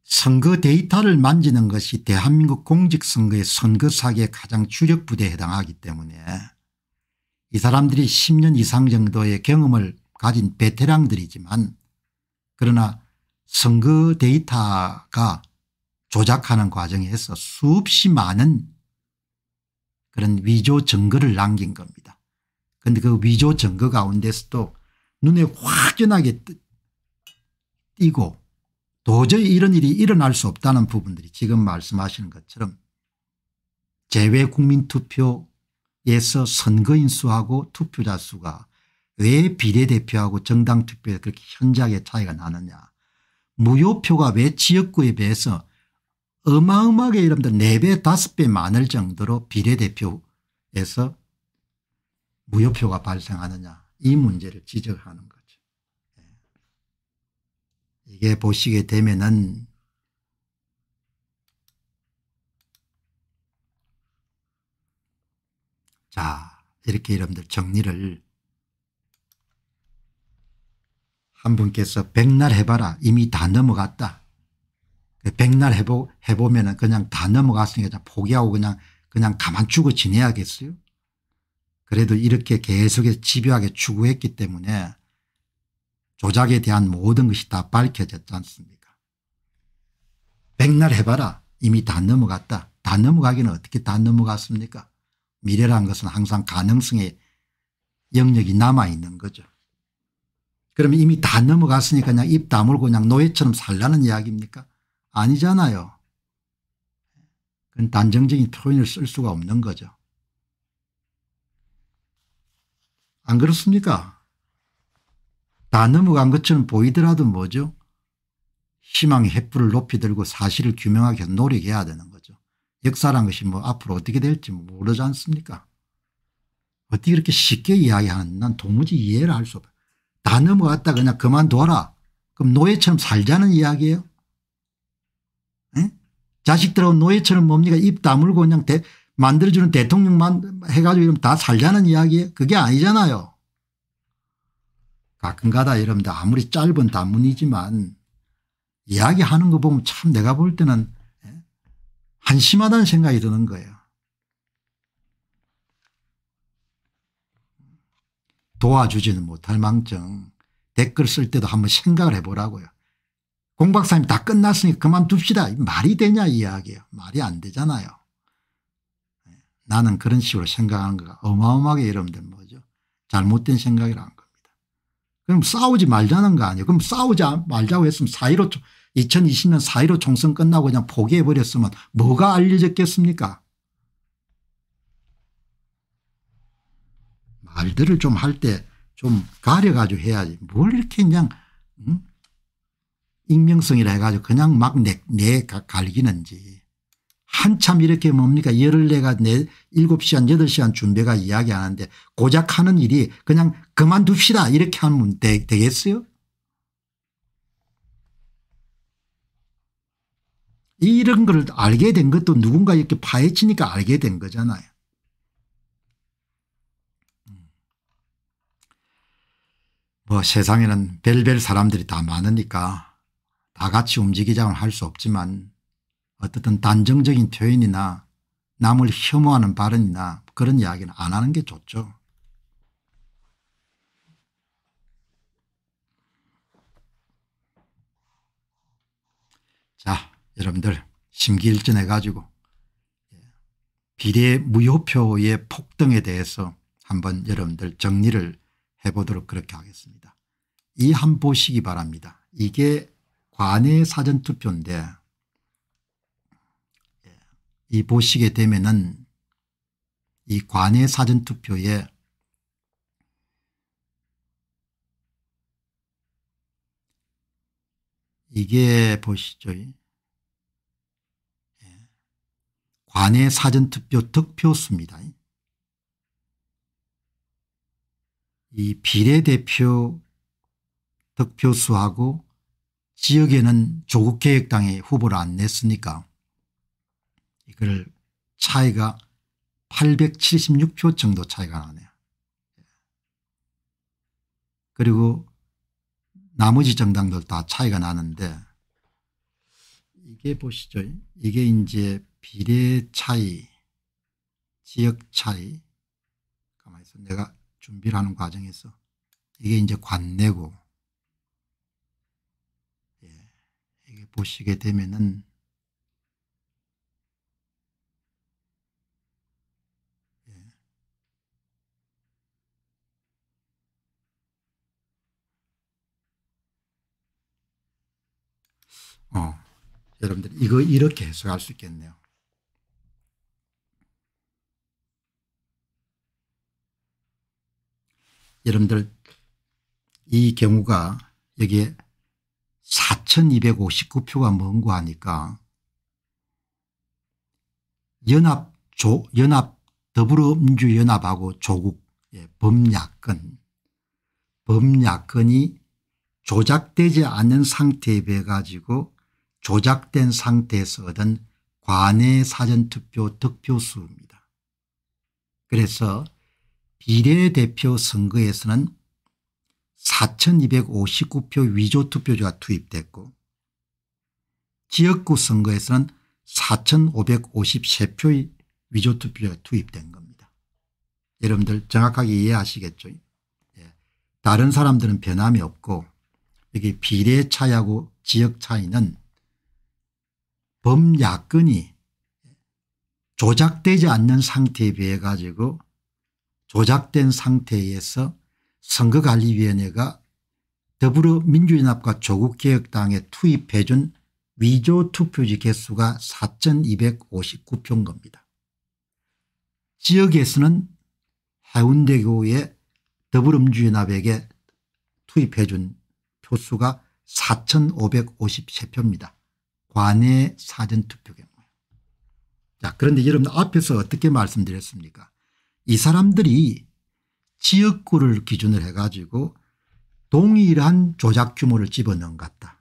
선거 데이터를 만지는 것이 대한민국 공직선거의 선거사기에 가장 주력부대에 해당하기 때문에 이 사람들이 10년 이상 정도의 경험을 가진 베테랑들이지만 그러나 선거 데이터가 조작하는 과정에서 수없이 많은 그런 위조 증거를 남긴 겁니다. 그런데 그 위조 증거 가운데서도 눈에 확연하게 뛰고 도저히 이런 일이 일어날 수 없다는 부분들이 지금 말씀하시는 것처럼 제외 국민투표에서 선거인 수하고 투표자 수가 왜 비례대표하고 정당투표에 그렇게 현저하게 차이가 나느냐 무효표가 왜 지역구에 비해서 어마어마하게 여러분들 4배 5배 많을 정도로 비례대표에서 무효표가 발생하느냐 이 문제를 지적하는 것. 이게 보시게 되면은 자 이렇게 여러분들 정리를 한 분께서 백날 해봐라 이미 다 넘어갔다. 그 백날 해보, 해보면 은 그냥 다 넘어갔으니까 포기하고 그냥 그냥 가만 죽어 지내야겠어요. 그래도 이렇게 계속해서 집요하게 추구했기 때문에 조작에 대한 모든 것이 다 밝혀졌지 않습니까 백날 해봐라 이미 다 넘어갔다 다 넘어가기는 어떻게 다 넘어갔습니까 미래란 것은 항상 가능성의 영역이 남아있는 거죠 그러면 이미 다 넘어갔으니까 그냥 입 다물고 그냥 노예처럼 살라는 이야기입니까 아니잖아요 그건 단정적인 표현을 쓸 수가 없는 거죠 안 그렇습니까 다 넘어간 것처럼 보이더라도 뭐죠 희망의 횃불을 높이 들고 사실을 규명하게 노력해야 되는 거죠. 역사란 것이 뭐 앞으로 어떻게 될지 모르지 않습니까 어떻게 이렇게 쉽게 이야기하는 난 도무지 이해를 할 수없어다 넘어갔다 그냥 그만둬라. 그럼 노예처럼 살자는 이야기예요. 자식들하고 노예처럼 뭡니까 입 다물고 그냥 대, 만들어주는 대통령만 해가지고 이러면 다 살자는 이야기예요. 그게 아니잖아요. 가끔가다 여러분들 아무리 짧은 단문이지만 이야기하는 거 보면 참 내가 볼 때는 예, 한심하다는 생각이 드는 거예요. 도와주지는 못할 망정 댓글 쓸 때도 한번 생각을 해보라고요. 공 박사님 다 끝났으니까 그만둡시다. 말이 되냐 이야기예요. 말이 안 되잖아요. 예, 나는 그런 식으로 생각하는 거가 어마어마하게 여러분들 뭐죠. 잘못된 생각이랑 그럼 싸우지 말자는 거 아니에요. 그럼 싸우지 말자고 했으면 4.15 2020년 4.15 총선 끝나고 그냥 포기해버렸으면 뭐가 알려졌겠습니까 말들을 좀 할 때 좀 가려가지고 해야지 뭘 이렇게 그냥 응? 익명성이라 해가지고 그냥 막내 내 갈기는지 한참 이렇게 뭡니까 열흘 내가 내 7시간 8시간 준비가 이야기하는데 고작 하는 일이 그냥 그만둡시다 이렇게 하면 되, 겠어요 이런 걸 알게 된 것도 누군가 이렇게 파헤치니까 알게 된 거잖아요. 음. 뭐 세상에는 별별 사람들이 다 많으니까 다 같이 움직이자고 할수 없지만 어떻든 단정적인 표현이나 남을 혐오하는 발언이나 그런 이야기는 안 하는 게 좋죠. 자 여러분들 심기일전해 가지고 예, 비례 무효표의 폭등에 대해서 한번 여러분들 정리를 해보도록 그렇게 하겠습니다. 이 한 보시기 바랍니다. 이게 관외 사전투표인데 예, 이 보시게 되면은 이 관외 사전투표에 이게 보시죠. 예. 관내 사전투표 득표수입니다. 이 비례대표 득표수하고 지역에는 조국개혁당의 후보를 안 냈으니까 이걸 차이가 876표 정도 차이가 나네요. 예. 그리고 나머지 정당들 다 차이가 나는데 이게 보시죠. 이게 이제 비례 차이, 지역 차이. 가만히 있어. 내가 준비를 하는 과정에서 이게 이제 관내고 예. 이게 보시게 되면은 어, 여러분들 이거 이렇게 해석할 수 있겠네요. 여러분들 이 경우가 여기에 4259표가 뭔고 하니까 연합 조, 연합 더불어민주연합하고 조국 범야권 예, 범야권이 조작되지 않은 상태에 비해 가지고 조작된 상태에서 얻은 관내 사전투표 득표수입니다. 그래서 비례대표 선거에서는 4259표 위조투표자가 투입됐고 지역구 선거에서는 4553표의 위조투표자가 투입된 겁니다. 여러분들 정확하게 이해하시겠죠? 예. 다른 사람들은 변함이 없고 여기 비례 차이하고 지역 차이는 범야권이 조작되지 않는 상태에 비해 가지고 조작된 상태에서 선거관리위원회가 더불어민주연합과 조국개혁당에 투입해 준 위조 투표지 개수가 4259표인 겁니다. 지역에서는 해운대교의 더불어민주연합에게 투입해 준 표수가 4553표입니다. 관외 사전투표 경우요. 자 그런데 여러분 앞에서 어떻게 말씀드렸습니까 이 사람들이 지역구를 기준을 해가지고 동일한 조작 규모를 집어넣은 것 같다.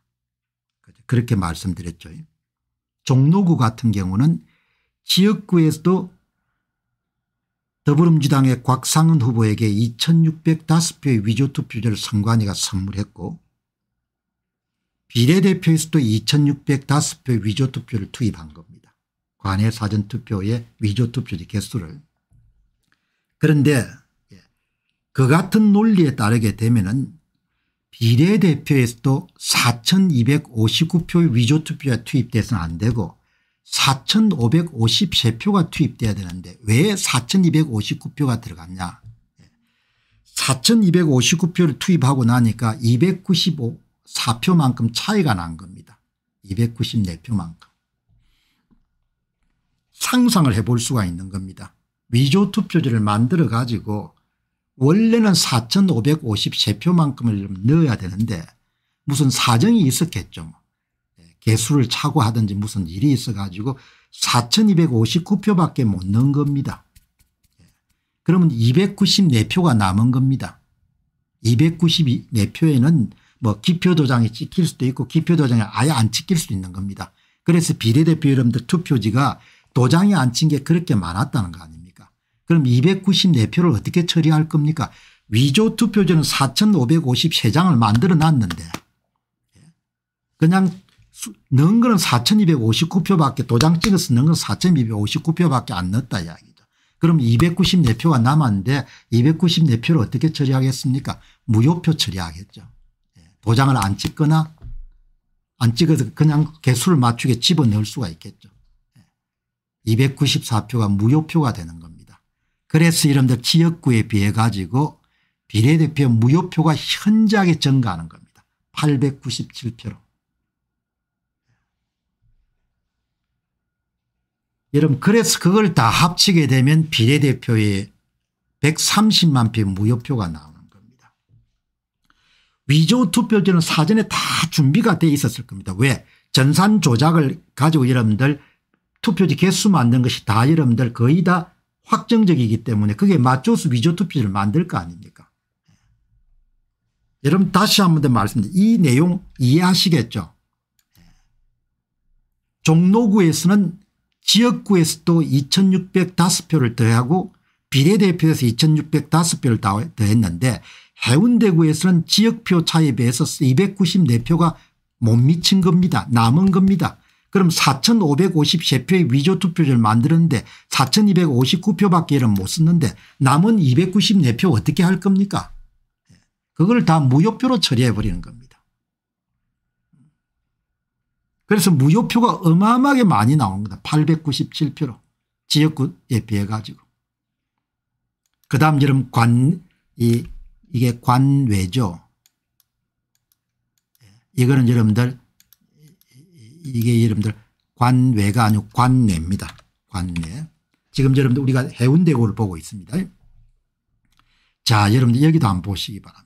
그렇게 말씀드렸죠. 종로구 같은 경우는 지역구에서도 더불어민주당의 곽상은 후보에게 2605표의 위조투표를 선관위가 선물했고 비례대표에서도 2605표 위조투표를 투입한 겁니다. 관외 사전투표의 위조투표지 개수를. 그런데 예, 그 같은 논리에 따르게 되면 비례대표에서도 4259표의 위조투표가 투입돼서는 안 되고 4553표가 투입돼야 되는데 왜 4259표가 들어갔냐. 4259표를 예, 투입하고 나니까 295, 4표만큼 차이가 난 겁니다. 294표만큼. 상상을 해볼 수가 있는 겁니다. 위조 투표지를 만들어 가지고 원래는 4553표만큼을 넣어야 되는데 무슨 사정이 있었겠죠. 예, 개수를 차고 하든지 무슨 일이 있어 가지고 4259표밖에 못 넣은 겁니다. 예, 그러면 294표가 남은 겁니다. 294표에는 뭐 기표 도장이 찍힐 수도 있고 기표 도장이 아예 안 찍힐 수도 있는 겁니다. 그래서 비례대표 여러분들 투표지가 도장이 안 친 게 그렇게 많았다는 거 아닙니까? 그럼 294표를 어떻게 처리할 겁니까? 위조 투표지는 4,553장을 만들어 놨는데 예. 그냥 넣은 거는 4,259표밖에 도장 찍어서 넣은 건 4,259표밖에 안 넣었다 이야기죠. 그럼 294표가 남았는데 294표를 어떻게 처리하겠습니까? 무효표 처리하겠죠. 도장을 안 찍거나 안 찍어서 그냥 개수를 맞추게 집어넣을 수가 있겠죠. 294표가 예. 무효표가 되는 겁니다. 그래서 이런들 지역구에 비해 가지고 비례대표 무효표가 현저하게 증가하는 겁니다. 897표로. 여러분 그래서 그걸 다 합치게 되면 비례대표에 130만 표 무효표가 나와 요 위조 투표지는 사전에 다 준비가 돼 있었을 겁니다. 왜 전산 조작을 가지고 여러분들 투표지 개수 만든 것이 다 여러분들 거의 다 확정적이기 때문에 그게 맞조수 위조 투표지를 만들 거 아닙니까 여러분 다시 한 번 더 말씀드립니다. 이 내용 이해하시겠죠 종로구에서는 지역구에서도 2605표를 더하고 비례대표에서 2605표를 더했는데 해운대구에서는 지역표 차에 비해서 294표가 못 미친 겁니다. 남은 겁니다. 그럼 4553표의 위조투표지를 만드는데 4259표밖에 못 썼는데 남은 294표 어떻게 할 겁니까 그걸 다 무효표로 처리해버리는 겁니다. 그래서 무효표가 어마어마하게 많이 나온 겁니다 897표로 지역구에 비해 가지고. 그 다음 여름 관, 이 이게 관외죠. 예. 이거는 여러분들 이게 여러분들 관외가 아니고 관내입니다. 관내. 지금 여러분들 우리가 해운대구를 보고 있습니다. 자 여러분들 여기도 한번 보시기 바랍니다.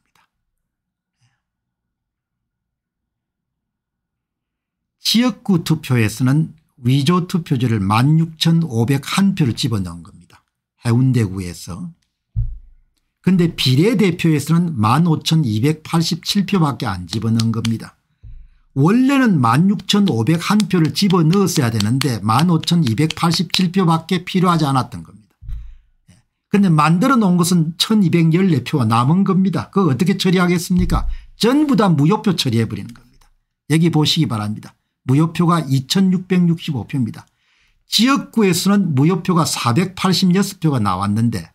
지역구 투표에서는 위조 투표지를 16,501표를 집어넣은 겁니다. 해운대구에서 근데 비례대표에서는 15,287표밖에 안 집어넣은 겁니다. 원래는 16,501표를 집어넣었어야 되는데 15,287표밖에 필요하지 않았던 겁니다. 그런데 예. 만들어 놓은 것은 1,214표가 남은 겁니다. 그 어떻게 처리하겠습니까? 전부 다 무효표 처리해 버리는 겁니다. 여기 보시기 바랍니다. 무효표가 2,665표입니다. 지역구에서는 무효표가 486표가 나왔는데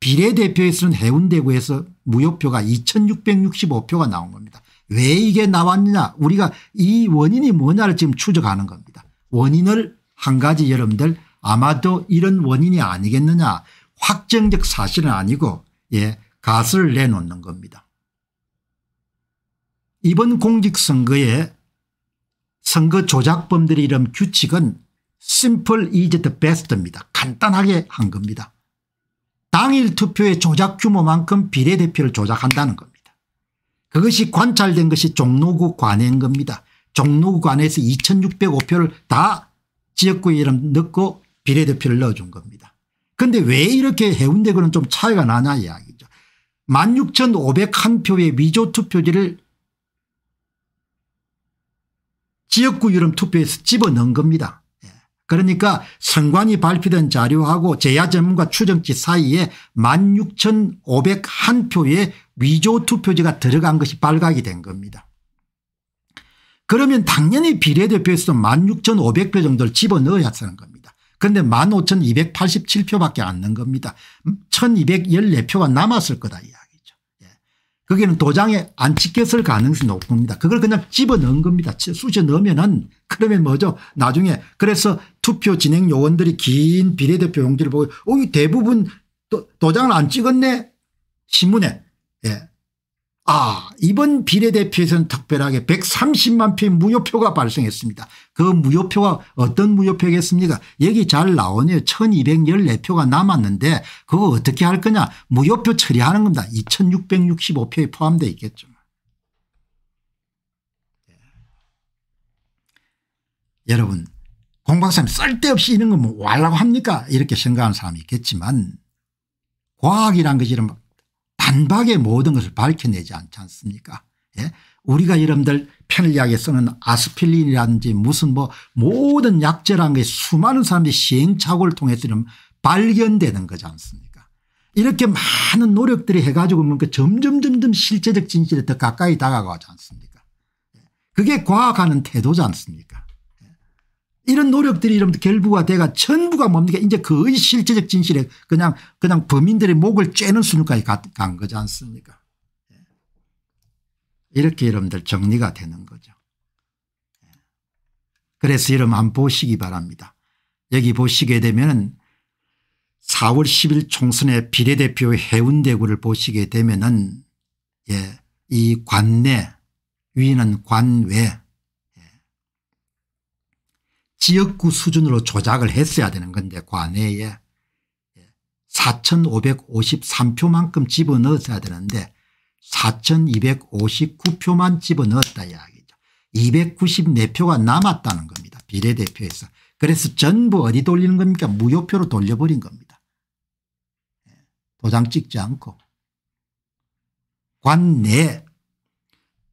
비례대표에서는 해운대구에서 무효표가 2665표가 나온 겁니다. 왜 이게 나왔느냐 우리가 이 원인이 뭐냐를 지금 추적하는 겁니다. 원인을 한 가지 여러분들 아마도 이런 원인이 아니겠느냐 확정적 사실은 아니고 예 가설을 내놓는 겁니다. 이번 공직선거에 선거 조작범들의 이런 규칙은 심플 이즈 더베스트입니다 간단하게 한 겁니다. 당일 투표의 조작 규모만큼 비례대표를 조작한다는 겁니다. 그것이 관찰된 것이 종로구 관행 겁니다. 종로구 관에서 2605표를 다 지역구 이름 넣고 비례대표를 넣어준 겁니다. 근데 왜 이렇게 해운대구는 좀 차이가 나냐 이야기죠. 16,501표의 위조 투표지를 지역구 이름 투표에서 집어넣은 겁니다. 그러니까 선관위 발표된 자료하고 제야 전문가 추정치 사이에 16,501표의 위조 투표지가 들어간 것이 발각이 된 겁니다. 그러면 당연히 비례대표에서도 16,500표 정도를 집어넣어야 하는 겁니다. 그런데 15,287표밖에 안 넣은 겁니다. 1,214표가 음? 남았을 거다. 이야. 거기는 도장에 안 찍혔을 가능성이 높습니다. 그걸 그냥 집어넣은 겁니다. 쑤셔넣으면은 그러면 뭐죠 나중에 그래서 투표 진행 요원들이 긴 비례대표 용지를 보고 어, 대부분 도, 장을안 찍었네 신문에 예. 아 이번 비례대표에서는 특별하게 130만 표의 무효표가 발생했습니다. 그 무효표가 어떤 무효표겠습니까 여기 잘 나오네요. 1214표가 남았는데 그거 어떻게 할 거냐 무효표 처리하는 겁니다. 2665표에 포함되어 있겠죠. 예. 여러분 공박사님 쓸데없이 이런 거뭐 하려고 합니까 이렇게 생각하는 사람이 있겠지만 과학이란 것이 이런 반박의 모든 것을 밝혀내지 않지 않습니까 예? 우리가 여러분들 편의약에 쓰는 아스피린이라든지 무슨 뭐 모든 약제라는 게 수많은 사람들이 시행착오를 통해서 발견되는 거지 않습니까 이렇게 많은 노력들이 해가지고 뭔가 점점 점점 실제적 진실에 더 가까이 다가가지 않습니까 예? 그게 과학하는 태도지 않습니까 이런 노력들이 여러분 들 결부가 돼가 전부가 뭡니까 이제 거의 그 실제적 진실에 그냥 그냥 범인들의 목을 쬐는 수준까지 간 거지 않습니까 예. 이렇게 여러분들 정리가 되는 거죠. 예. 그래서 여러분 안 보시기 바랍니다. 여기 보시게 되면 4월 10일 총선의 비례대표 해운대구를 보시게 되면 은이 예 관내 위는 관외 지역구 수준으로 조작을 했어야 되는 건데 관내에 그 4553표만큼 예, 집어넣었어야 되는데 4259표만 집어넣었다 이야기죠. 294표가 남았다는 겁니다. 비례대표에서. 그래서 전부 어디 돌리는 겁니까 무효표로 돌려버린 겁니다. 예, 도장 찍지 않고. 관내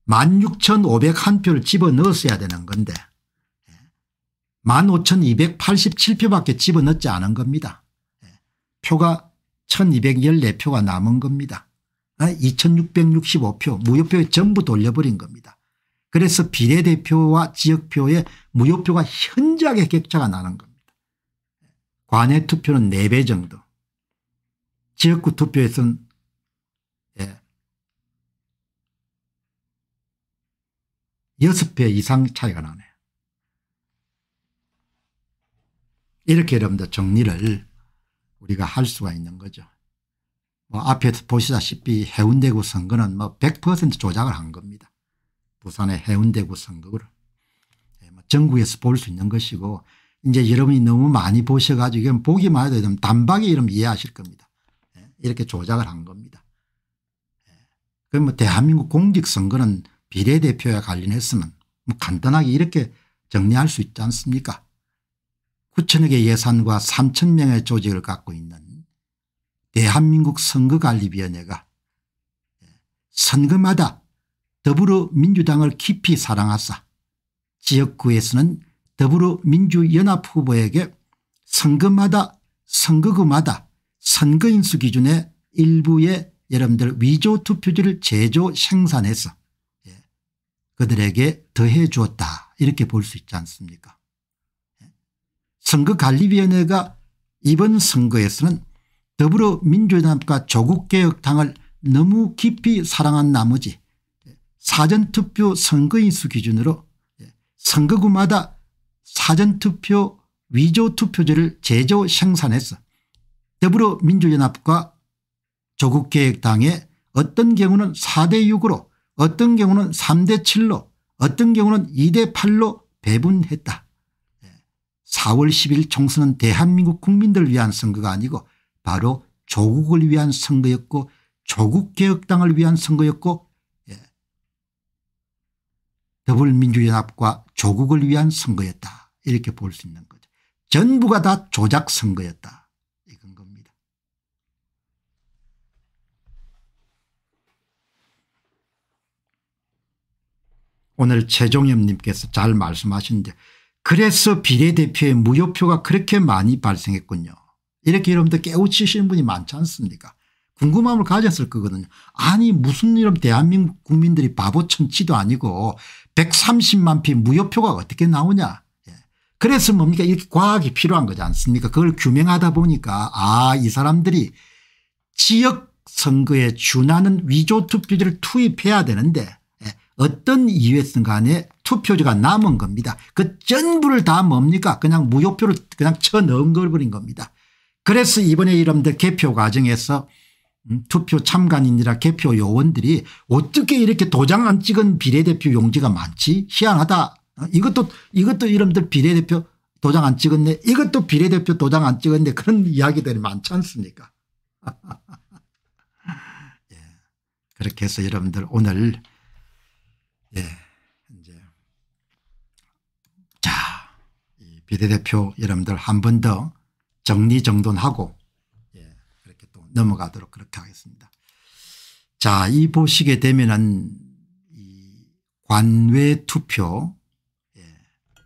16,501표를 집어넣었어야 되는 건데 15,287표밖에 집어넣지 않은 겁니다. 예. 표가 1,214표가 남은 겁니다. 2,665표 아, 무효표에 전부 돌려버린 겁니다. 그래서 비례대표와 지역표의 무효표가 현저하게 격차가 나는 겁니다. 관외 투표는 4배 정도 지역구 투표에서는 예, 6배 이상 차이가 나네 이렇게 여러분들 정리를 우리가 할 수가 있는 거죠. 뭐 앞에 보시다시피 해운대구 선거는 뭐 100% 조작을 한 겁니다. 부산의 해운대구 선거를 예, 뭐 전국에서 볼 수 있는 것이고 이제 여러분이 너무 많이 보셔가지고 이건 보기만 해도 좀 단박에 이름 이해하실 겁니다. 예, 이렇게 조작을 한 겁니다. 예, 그럼 뭐 대한민국 공직선거는 비례대표와 관련했으면 뭐 간단하게 이렇게 정리할 수 있지 않습니까? 9천억의 예산과 3천 명의 조직을 갖고 있는 대한민국 선거관리위원회가 선거마다 더불어민주당을 깊이 사랑하사 지역구에서는 더불어민주연합 후보에게 선거마다 선거구마다 선거인수 기준의 일부의 여러분들 위조 투표지를 제조 생산해서 예, 그들에게 더해 주었다 이렇게 볼 수 있지 않습니까 선거관리위원회가 이번 선거에서는 더불어민주연합과 조국개혁당을 너무 깊이 사랑한 나머지 사전투표 선거인수 기준으로 선거구마다 사전투표 위조투표제를 제조 생산해서 더불어민주연합과 조국계획당에 어떤 경우는 4대 6으로 어떤 경우는 3대 7로 어떤 경우는 2대 8로 배분했다. 4월 10일 총선은 대한민국 국민들 을 위한 선거가 아니고 바로 조국을 위한 선거였고 조국개혁당을 위한 선거였고 예. 더불민주연합과 조국을 위한 선거였다 이렇게 볼 수 있는 거죠. 전부가 다 조작 선거였다 이건 겁니다. 오늘 최종엽님께서 잘 말씀하시는데 그래서 비례대표의 무효표가 그렇게 많이 발생했군요. 이렇게 여러분들 깨우치시는 분이 많지 않습니까 궁금함을 가졌을 거거든요. 아니 무슨 이런 대한민국 국민들이 바보천치도 아니고 130만 표 무효표가 어떻게 나오냐. 예. 그래서 뭡니까 이렇게 과학이 필요한 거지 않습니까 그걸 규명하다 보니까 아이 사람들이 지역 선거에 준하는 위조 투표지를 투입해야 되는데 어떤 이유였든 간에 투표지가 남은 겁니다. 그 전부를 다 뭡니까 그냥 무효표를 그냥 쳐 넣은 걸버린 겁니다. 그래서 이번에 이름들 개표 과정에서 음, 투표 참관인이라 개표 요원들이 어떻게 이렇게 도장 안 찍은 비례대표 용지가 많지 희한하다 이것도 이것도 이름들 비례대표 도장 안 찍었네 이것도 비례대표 도장 안 찍었네 그런 이야기들이 많지 않습니까 예. 그렇게 해서 여러분들 오늘 예, 이제 자, 비대대표 여러분들 한 번 더 정리정돈하고 예, 그렇게 또 넘어가도록 그렇게 하겠습니다. 자, 이 보시게 되면은 관외 투표 예,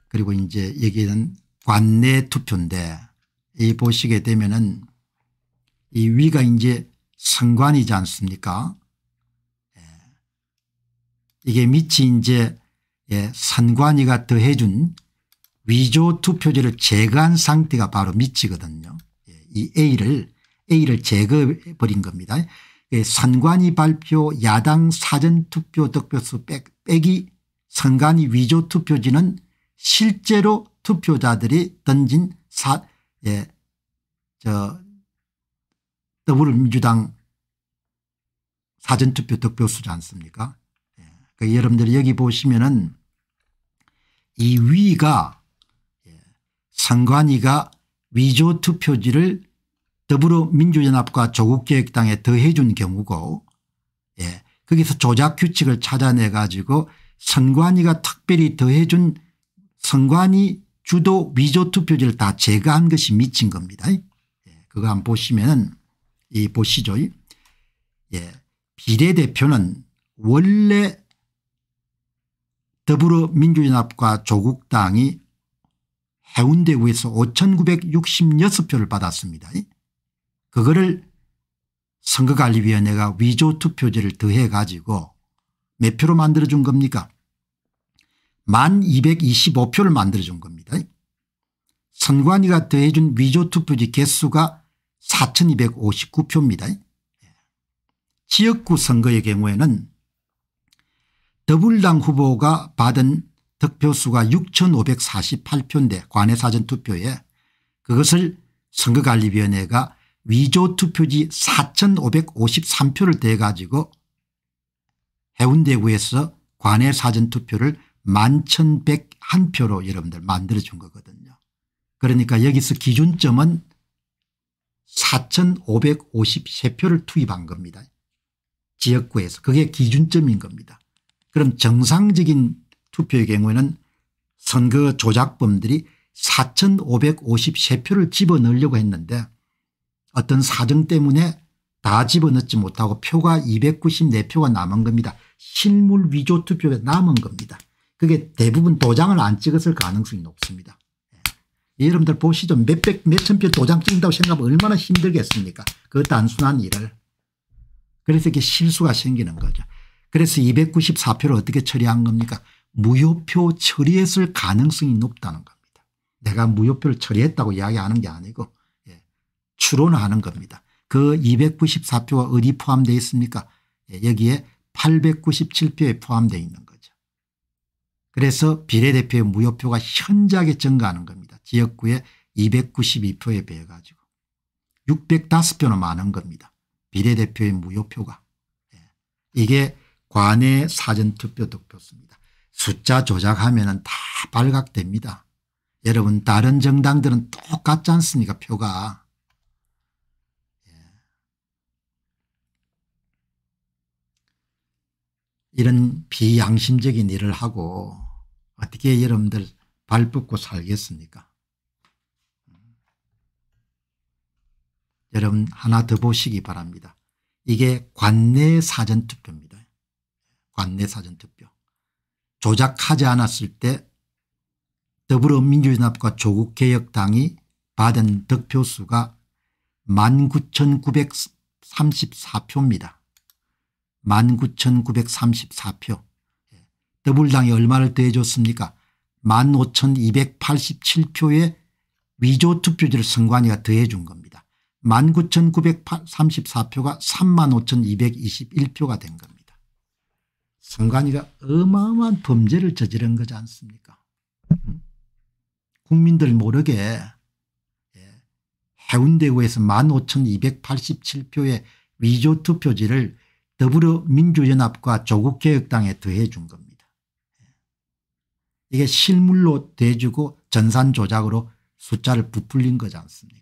그리고 이제 여기는 관내 투표인데 이 보시게 되면은 이 위가 이제 선관이지 않습니까? 이게 미치 이제 예, 선관위가 더해준 위조 투표지를 제거한 상태가 바로 미치거든요. 예, 이 A를 A를 제거해 버린 겁니다. 예, 선관위 발표 야당 사전투표 득표수 빼기 선관위 위조 투표지는 실제로 투표자들이 던진 사, 예, 저, 더불어민주당 사전투표 득표수지 않습니까 그 여러분들 여기 보시면은 이 위가 선관위가 예, 위조 투표지를 더불어민주연합과 조국계획당에 더해준 경우고 예. 거기서 조작 규칙을 찾아내 가지고 선관위가 특별히 더해준 선관위 주도 위조 투표지를 다 제거한 것이 미친 겁니다. 예. 그거 한번 보시면은 이 보시죠. 예. 비례대표는 원래 더불어민주연합과 조국당이 해운대구에서 5966표를 받았습니다. 그거를 선거관리위원회가 위조투표제를 더해 가지고 몇 표로 만들어준 겁니까 만2 2 5표를 만들어준 겁니다. 선관위가 더해준 위조투표지 개수가 4259표입니다. 지역구 선거의 경우에는 더불당 후보가 받은 득표수가 6548표인데 관외사전 투표에 그것을 선거관리위원회가 위조투표지 4553표를 대가지고 해운대구에서 관외사전 투표를 11,101표로 여러분들 만들어준 거거든요. 그러니까 여기서 기준점은 4,553표를 투입한 겁니다. 지역구에서 그게 기준점인 겁니다. 그럼 정상적인 투표의 경우에는 선거 조작범들이 4553표를 집어넣으려고 했는데 어떤 사정 때문에 다 집어넣지 못하고 표가 294표가 남은 겁니다. 실물 위조 투표가 남은 겁니다. 그게 대부분 도장을 안 찍었을 가능성이 높습니다. 예. 여러분들 보시죠. 몇백 몇천 표 도장 찍는다고 생각하면 얼마나 힘들겠습니까 그 단순한 일을. 그래서 이게 실수가 생기는 거죠. 그래서 294표를 어떻게 처리한 겁니까 무효표 처리했을 가능성이 높다는 겁니다. 내가 무효표를 처리했다고 이야기하는 게 아니고 예. 추론하는 겁니다. 그 294표가 어디 포함되어 있습니까 예. 여기에 897표에 포함되어 있는 거죠. 그래서 비례대표의 무효표가 현저하게 증가하는 겁니다. 지역구에 292표에 비해 가지고 6 0 5표는 많은 겁니다. 비례대표의 무효표가. 예. 이게 관내 사전투표 득표수입니다. 숫자 조작하면 다 발각됩니다. 여러분 다른 정당들은 똑같지 않습니까 표가. 예. 이런 비양심적인 일을 하고 어떻게 여러분들 발붙고 살겠습니까 여러분 하나 더 보시기 바랍니다. 이게 관내 사전투표입니다. 관내사전투표 조작하지 않았을 때 더불어민주연합과 조국개혁당이 받은 득표수가 19,934표입니다. 19,934표. 더불당이 얼마를 더해줬습니까? 15,287표의 위조 투표지를 선관위가 더해준 겁니다. 19,934표가 35,221표가 된 겁니다. 선관위가 어마어마한 범죄를 저지른 거지 않습니까? 국민들 모르게 예, 해운대구에서 15,287표의 위조 투표지를 더불어민주연합과 조국개혁당에 더해 준 겁니다. 예. 이게 실물로 대주고 전산 조작으로 숫자를 부풀린 거지 않습니까?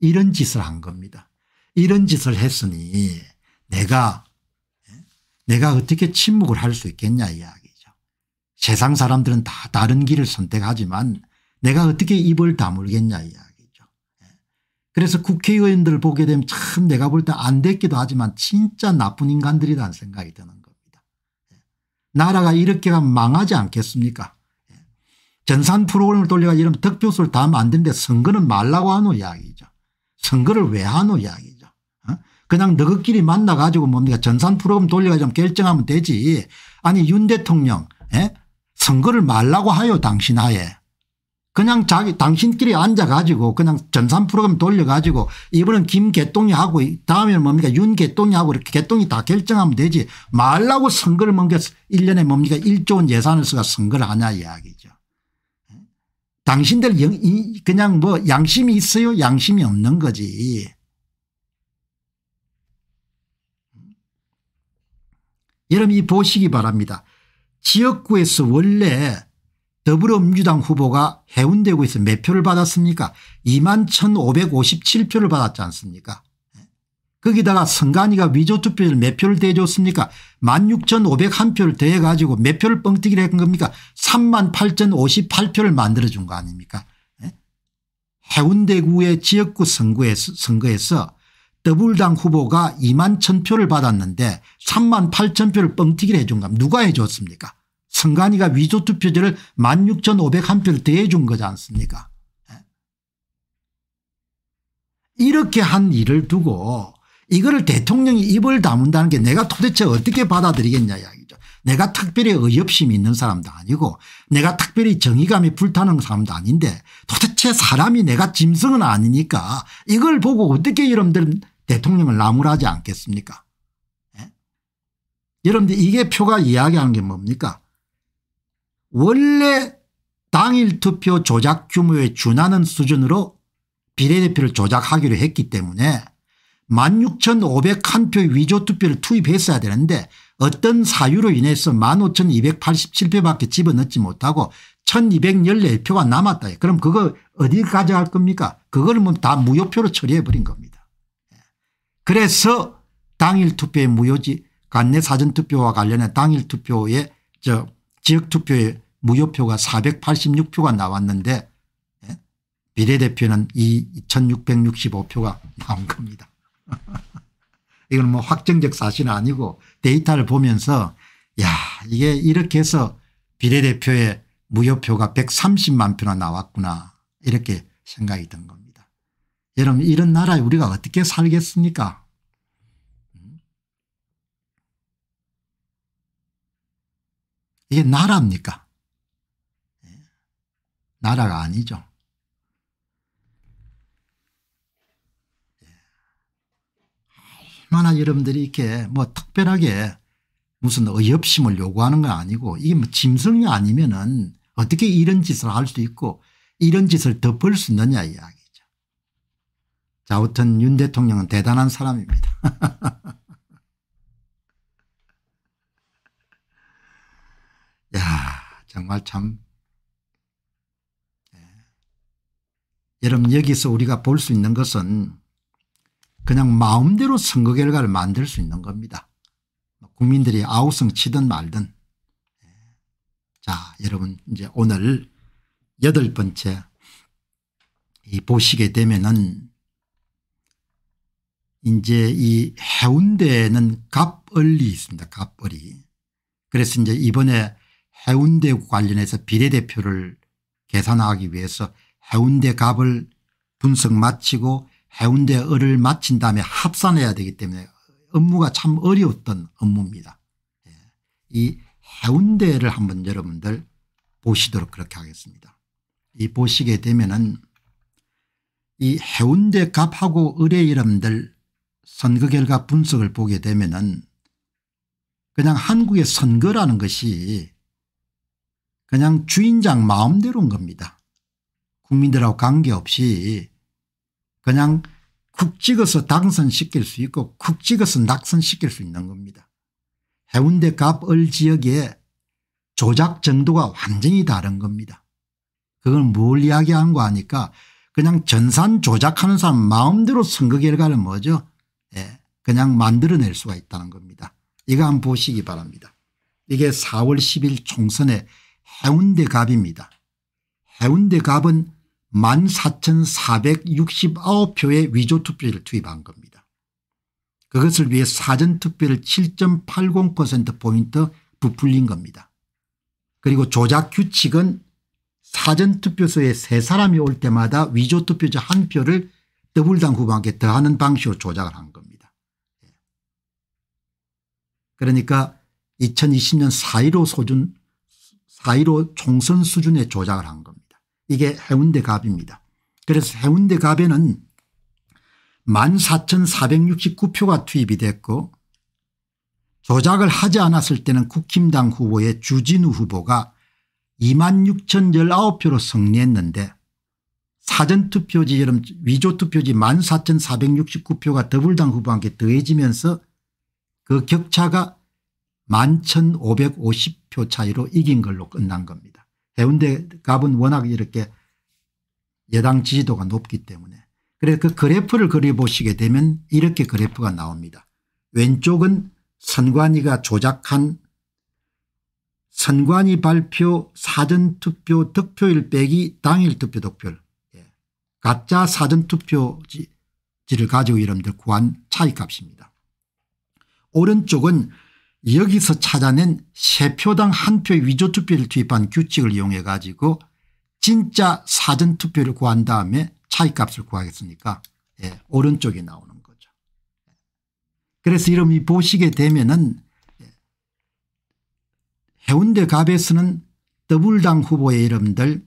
이런 짓을 한 겁니다. 이런 짓을 했으니 내가 내가 어떻게 침묵을 할 수 있겠냐 이야기죠. 세상 사람들은 다 다른 길을 선택하지만 내가 어떻게 입을 다물겠냐 이야기죠. 예. 그래서 국회의원들을 보게 되면 참 내가 볼 때 안 됐기도 하지만 진짜 나쁜 인간들이라는 생각이 드는 겁니다. 예. 나라가 이렇게 가면 망하지 않겠습니까 예. 전산 프로그램을 돌려가 이러면 득표수를 다 만드는데 선거는 말라고 하노 이야기죠. 선거를 왜 하노 이야기죠. 그냥 너희끼리 만나가지고 뭡니까 뭐 전산 프로그램 돌려가지고 결정하면 되지. 아니 윤 대통령 에? 예? 선거를 말라고 하요 당신 하에. 그냥 자기 당신끼리 앉아가지고 그냥 전산 프로그램 돌려가지고 이번엔 김개똥이 하고 다음에는 뭡니까 윤개똥이 하고 이렇게 개똥이 다 결정하면 되지 말라고 선거를 멍겨 1년에 뭡니까 1조 원 예산을 써서 선거를 하냐 이야기죠. 당신들 그냥 뭐 양심이 있어요 양심이 없는 거지. 여러분 이 보시기 바랍니다. 지역구에서 원래 더불어민주당 후보가 해운대구에서 몇 표를 받았습니까 2만 1557표를 받았지 않습니까 예. 거기다가 선관위가 위조투표를 몇 표를 대줬습니까 16,501표를 대해 가지고 몇 표를 뻥튀기를 했 겁니까 3만 8,058표를 만들어준 거 아닙니까 예. 해운대구의 지역구 선거에서, 선거에서 더불당 후보가 2만 1천 표를 받았는데 3만 8천 표를 뻥튀기를 해준 겁니다. 누가 해줬습니까 선관위가 위조투표제를 1만 6,501표를 대해준 거지 않습니까 예. 이렇게 한 일을 두고 이거를 대통령이 입을 다문다는 게 내가 도대체 어떻게 받아들이겠냐 이야기. 내가 특별히 의협심이 있는 사람도 아니고 내가 특별히 정의감이 불타는 사람도 아닌데 도대체 사람이 내가 짐승은 아니니까 이걸 보고 어떻게 여러분들은 대통령을 나무라지 않겠습니까 예? 여러분들 이게 표가 이야기하는 게 뭡니까 원래 당일 투표 조작 규모에 준하는 수준으로 비례대표를 조작하기로 했기 때문에 16,501표 위조투표를 투입했어야 되는데 어떤 사유로 인해서 15,287표밖에 집어넣지 못하고 1,214표가 남았다. 그럼 그거 어디 가져갈 겁니까? 그걸 뭐다 무효표로 처리해버린 겁니다. 예. 그래서 당일 투표의 무효지 간내 사전투표와 관련해 당일 투표에 저 지역투표의 무효표가 486표가 나왔는데 예, 비례대표는 이 2665표가 나온 겁니다. 이건 뭐 확정적 사실은 아니고 데이터를 보면서 야 이게 이렇게 해서 비례대표의 무효표가 130만 표나 나왔구나 이렇게 생각이 든 겁니다. 여러분 이런 나라에 우리가 어떻게 살겠습니까 이게 나라입니까 예. 나라가 아니죠. 얼마나 여러분들이 이렇게 뭐 특별하게 무슨 의협심을 요구하는 건 아니고 이게 뭐 짐승이 아니면은 어떻게 이런 짓을 할 수 있고 이런 짓을 덮을 수 있느냐 이야기죠. 자 아무튼 윤 대통령은 대단한 사람입니다. 야 정말 참 예. 여러분 여기서 우리가 볼 수 있는 것은 그냥 마음대로 선거 결과를 만들 수 있는 겁니다. 국민들이 아우성 치든 말든. 예. 자 여러분 이제 오늘 여덟 번째 이 보시게 되면은 이제 이 해운대에는 갑을리 있습니다. 갑을이. 그래서 이제 이번에 해운대 관련해서 비례대표를 계산하기 위해서 해운대 갑을 분석 마치고 해운대어를 마친 다음에 합산해야 되기 때문에 업무가 참 어려웠던 업무입니다. 예. 이 해운대를 한번 여러분들 보시도록 그렇게 하겠습니다. 이 보시게 되면은 이 해운대 갑하고 을의 이름들 선거 결과 분석을 보게 되면은 그냥 한국의 선거라는 것이 그냥 주인장 마음대로인 겁니다. 국민들하고 관계없이 그냥 국 찍어서 당선시킬 수 있고 국 찍어서 낙선시킬 수 있는 겁니다. 해운대 갑을 지역에 조작 정도가 완전히 다른 겁니다. 그걸 뭘이야기한거아니까 그냥 전산 조작하는 사람 마음대로 선거 결과를 뭐죠 예, 그냥 만들어낼 수가 있다는 겁니다. 이거 한번 보시기 바랍니다. 이게 4월 10일 총선의 해운대 갑입니다. 해운대 갑은 14,469표의 위조투표를 투입한 겁니다. 그것을 위해 사전투표를 7.80%포인트 부풀린 겁니다. 그리고 조작 규칙은 사전투표소에 세 사람이 올 때마다 위조투표자 한 표를 더블당 후보에게 더하는 방식으로 조작을 한 겁니다. 그러니까 2020년 4.15 수준 4.15 총선 수준의 조작을 한 겁니다. 이게 해운대 갑입니다. 그래서 해운대 갑에는 14,469표가 투입이 됐고 조작을 하지 않았을 때는 국힘당 후보의 주진우 후보가 26,019표로 승리했는데 사전투표지처럼 위조투표지 14,469표가 더불당 후보한테 더해지면서 그 격차가 11,550표 차이로 이긴 걸로 끝난 겁니다. 해운대 갑은 워낙 이렇게 여당 지지도가 높기 때문에 그래서 그 그래프를 그려보시게 되면 이렇게 그래프가 나옵니다. 왼쪽은 선관위가 조작한 선관위 발표 사전투표 득표일 빼기 당일 투표 득표 예. 가짜 사전투표지를 가지고 여러분들 구한 차이값입니다. 오른쪽은 여기서 찾아낸 세표당 한표의 위조투표를 투입한 규칙을 이용해 가지고 진짜 사전투표를 구한 다음에 차이값을 구하겠습니까 예, 오른쪽이 나오는 거죠. 그래서 이름이 보시게 되면 은 예, 해운대 갑에서는 더블당 후보의 이름들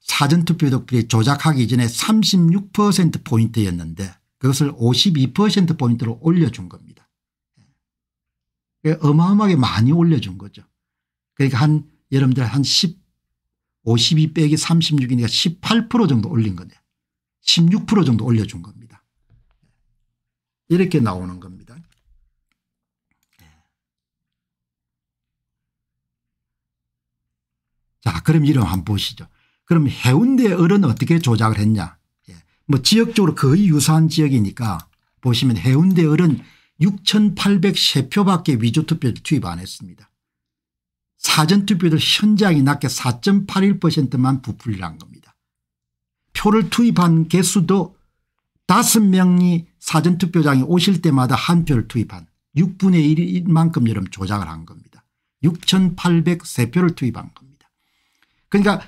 사전투표 덕분에 조작하기 전에 36%포인트였는데 그것을 52%포인트로 올려준 겁니다. 어마어마하게 많이 올려준 거죠. 그러니까 한 여러분들 한 10, 52 빼기 36이니까 18% 정도 올린 거네. 16% 정도 올려준 겁니다. 이렇게 나오는 겁니다. 예. 자, 그럼 이름 한번 보시죠. 그럼 해운대 을은 어떻게 조작을 했냐. 예. 뭐 지역적으로 거의 유사한 지역이니까 보시면 해운대 을은 6,803표밖에 위조투표를 투입 안 했습니다. 사전투표를 현장이 낮게 4.81%만 부풀리라 한 겁니다. 표를 투입한 개수도 5명이 사전투표장에 오실 때마다 한 표를 투입한 6분의 1만큼 여름 조작을 한 겁니다. 6,803표를 투입한 겁니다. 그러니까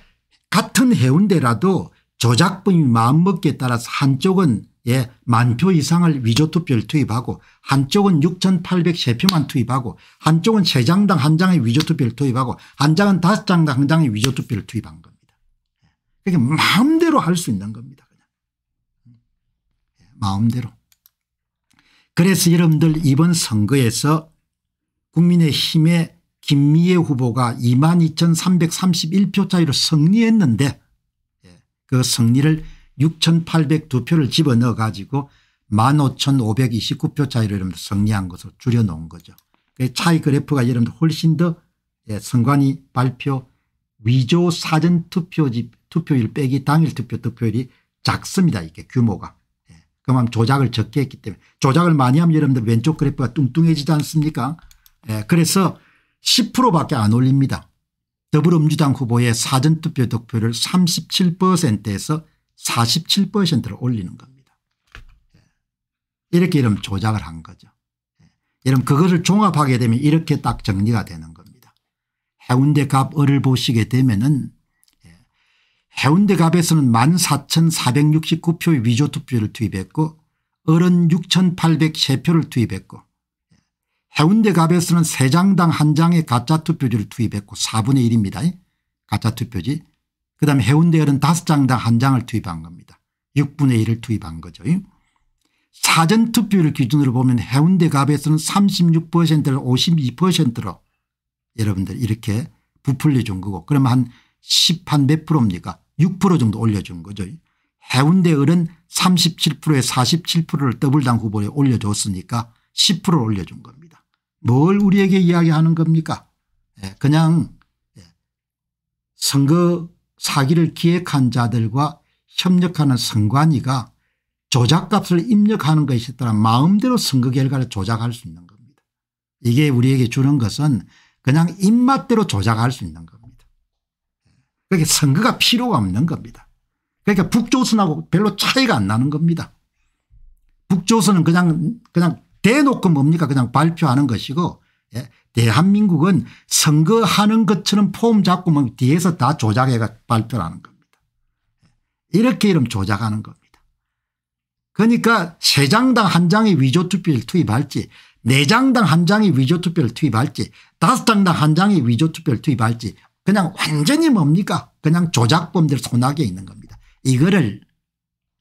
같은 해운대라도 저작범이 마음먹기에 따라서 한쪽은 예, 만표 이상을 위조투표를 투입하고 한쪽은 6,803표만 투입하고 한쪽은 3장당 한 장의 위조투표를 투입하고 한 장은 5장당 한 장의 위조투표를 투입한 겁니다. 예. 그게 마음대로 할 수 있는 겁니다. 그냥. 예, 마음대로. 그래서 여러분들 이번 선거에서 국민의힘의 김미애 후보가 22,331표 차이로 승리했는데 그 승리를 6802표를 집어넣어 가지고 15,529표 차이로 여러분들 승리한 것으로 줄여놓은 거죠. 그 차이 그래프가 여러분들 훨씬 더 예, 선관위 발표 위조 사전 투표지 투표율 빼기 당일 투표 투표율이 작습니다. 이게 규모가. 예. 그만 조작을 적게 했기 때문에 조작을 많이 하면 여러분들 왼쪽 그래프가 뚱뚱해지지 않습니까? 예. 그래서 10% 밖에 안 올립니다. 더불어민주당 후보의 사전투표 득표를 37%에서 47%로 올리는 겁니다. 예. 이렇게 이러 조작을 한 거죠. 예. 여러분 그거를 종합하게 되면 이렇게 딱 정리가 되는 겁니다. 해운대 갑을 보시게 되면은 예. 해운대 갑에서는 14,469표의 위조 투표를 투입했고 을은 6,803표를 투입했고 해운대 갑에서는 3장당 한장의 가짜 투표지를 투입했고 4분의 1입니다. 가짜 투표지. 그다음 에 해운대열은 5장당 한장을 투입한 겁니다. 6분의 1을 투입한 거죠. 사전투표율 기준으로 보면 해운대 갑에서는 36%를 52%로 여러분들 이렇게 부풀려준 거고 그러면 한10한몇 프로입니까 6% 정도 올려준 거죠. 해운대을은 37%에 47%를 더블당 후보에 올려줬으니까 10%를 올려준 겁니다. 뭘 우리에게 이야기하는 겁니까 예, 그냥 예, 선거 사기를 기획한 자들과 협력하는 선관위가 조작값을 입력하는 것이 있더라 마음대로 선거 결과를 조작할 수 있는 겁니다. 이게 우리에게 주는 것은 그냥 입맛대로 조작할 수 있는 겁니다. 그러니까 선거가 필요가 없는 겁니다. 그러니까 북조선하고 별로 차이가 안 나는 겁니다. 북조선은 그냥 그냥 대놓고 뭡니까 그냥 발표하는 것이고 예. 대한민국은 선거하는 것처럼 폼 잡고 뭐 뒤에서 다 조작해 발표를 하는 겁니다. 예, 이렇게 이름 조작하는 겁니다. 그러니까 세 장당 한 장의 위조투표를 투입할지 네 장당 한 장의 위조투표를 투입할지 다섯 장당 한 장의 위조투표를 투입할지 그냥 완전히 뭡니까 그냥 조작범들 손아귀에 있는 겁니다. 이거를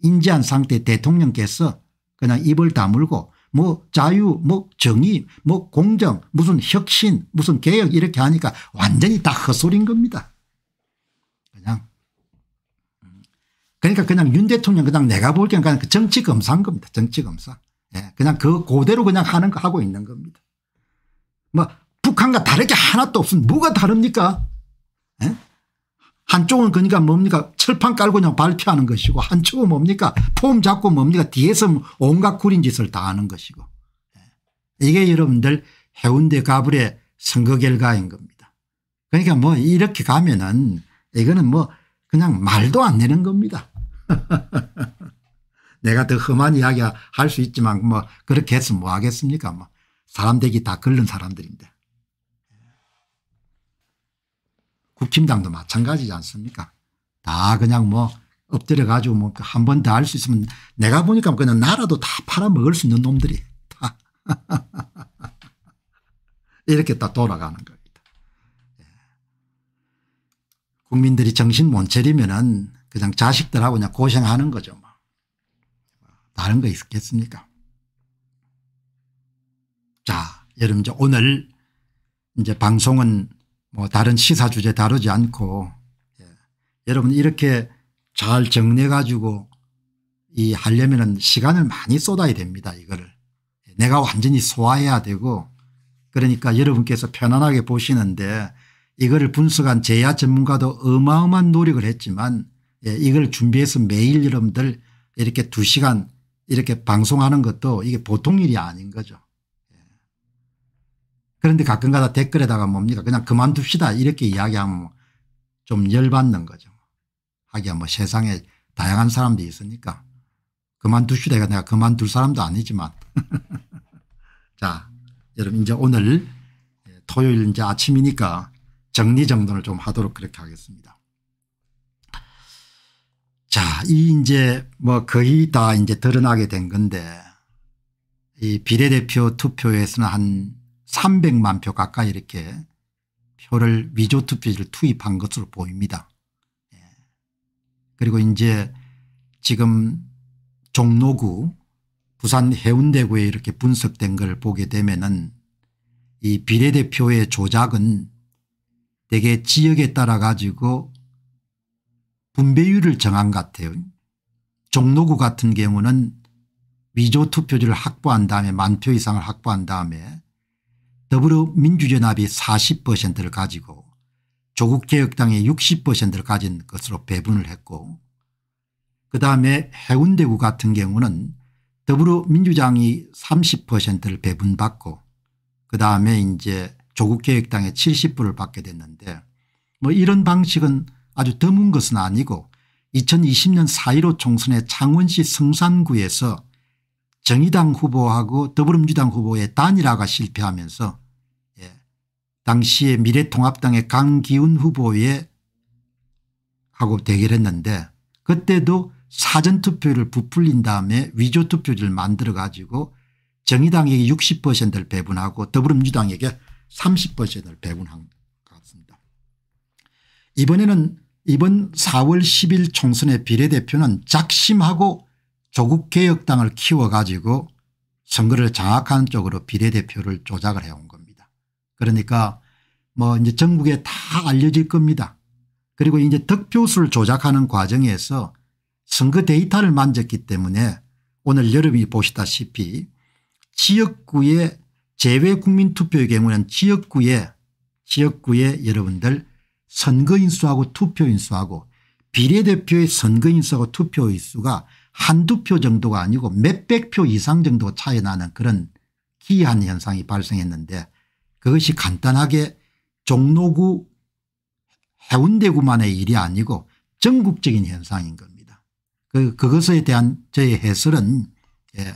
인지한 상태 대통령께서 그냥 입을 다물고 뭐 자유 뭐 정의 뭐 공정 무슨 혁신 무슨 개혁 이렇게 하니까 완전히 다 헛소리인 겁니다. 그냥 그러니까 그냥 윤 대통령 그냥 내가 볼 때는 그냥 정치 검사인 겁니다. 정치 검사. 예. 그냥 그 고대로 그냥 하는 거 하고 있는 겁니다. 뭐 북한과 다르게 하나도 없으면 뭐가 다릅니까? 예? 한쪽은 그러니까 뭡니까 철판 깔고 그냥 발표하는 것이고 한쪽은 뭡니까 폼 잡고 뭡니까 뒤에서 온갖 구린 짓을 다 하는 것이고 예. 이게 여러분들 해운대 가불의 선거 결과인 겁니다. 그러니까 뭐 이렇게 가면은 이거는 뭐 그냥 말도 안 되는 겁니다. 내가 더 험한 이야기 할 수 있지만 뭐 그렇게 해서 뭐 하겠습니까 뭐 사람 되기 다 걸른 사람들인데. 국힘당도 마찬가지지 않습니까 다 그냥 뭐 엎드려 가지고 뭐 한번다할수 그 있으면 내가 보니까 뭐 그냥 나라도 다 팔아먹을 수 있는 놈들이 다 이렇게 다 돌아가는 겁니다. 예. 국민들이 정신 못 차리면은 그냥 자식들하고 그냥 고생하는 거죠. 뭐. 다른 거 있겠습니까? 자, 여러분 이제 오늘 이제 방송은 뭐 다른 시사 주제 다루지 않고 예. 여러분 이렇게 잘 정리해 가지고 이 하려면은 시간을 많이 쏟아야 됩니다 이거를 예, 내가 완전히 소화해야 되고 그러니까 여러분께서 편안하게 보시는데 이거를 분석한 제야 전문가도 어마어마한 노력을 했지만 예, 이걸 준비해서 매일 여러분들 이렇게 두시간 이렇게 방송하는 것도 이게 보통 일이 아닌 거죠. 그런데 가끔가다 댓글에다가 뭡니까 그냥 그만둡시다 이렇게 이야기하면 좀 열받는 거죠. 하기야 뭐 세상에 다양한 사람들이 있으니까 그만두시다이 내가 그만둘 사람도 아니지만 자 여러분 이제 오늘 토요일 이제 아침이니까 정리정돈을 좀 하도록 그렇게 하겠습니다. 자, 이 이제 뭐 거의 다 이제 드러나게 된 건데 이 비례대표 투표에서는 한 300만 표 가까이 이렇게 표를 위조 투표지를 투입한 것으로 보입니다. 예. 그리고 이제 지금 종로구 부산 해운대구에 이렇게 분석된 걸 보게 되면은 이 비례대표의 조작은 대개 지역에 따라 가지고 분배율을 정한 같아요. 종로구 같은 경우는 위조 투표지를 확보한 다음에 만 표 이상을 확보한 다음에 더불어민주연합이 40%를 가지고 조국개혁당이 60%를 가진 것으로 배분을 했고 그다음에 해운대구 같은 경우는 더불어민주당이 30%를 배분받고 그다음에 이제 조국개혁당의 70%를 받게 됐는데 뭐 이런 방식은 아주 드문 것은 아니고 2020년 4.15 총선의 창원시 성산구에서 정의당 후보하고 더불어민주당 후보의 단일화가 실패하면서 당시의 미래통합당의 강기훈 후보에 하고 대결했는데 그때도 사전투표를 부풀린 다음에 위조투표지를 만들어 가지고 정의당에게 60%를 배분하고 더불어민주당에게 30%를 배분한 것 같습니다. 이번에는 이번 4월 10일 총선의 비례대표는 작심하고 조국개혁당을 키워가지고 선거를 장악하는 쪽으로 비례대표를 조작을 해온 겁니다. 그러니까 뭐 이제 전국에 다 알려질 겁니다. 그리고 이제 득표수를 조작하는 과정에서 선거 데이터를 만졌기 때문에 오늘 여러분이 보시다시피 지역구의 제외 국민투표의 경우는 지역구에 지역구에 여러분들 선거인수하고 투표인수하고 비례대표의 선거인수하고 투표인수가 한두 표 정도가 아니고 몇백 표 이상 정도 차이 나는 그런 기이한 현상이 발생했는데 그것이 간단하게 종로구 해운대구만의 일이 아니고 전국적인 현상인 겁니다. 그 그것에 대한 저의 해설은 예.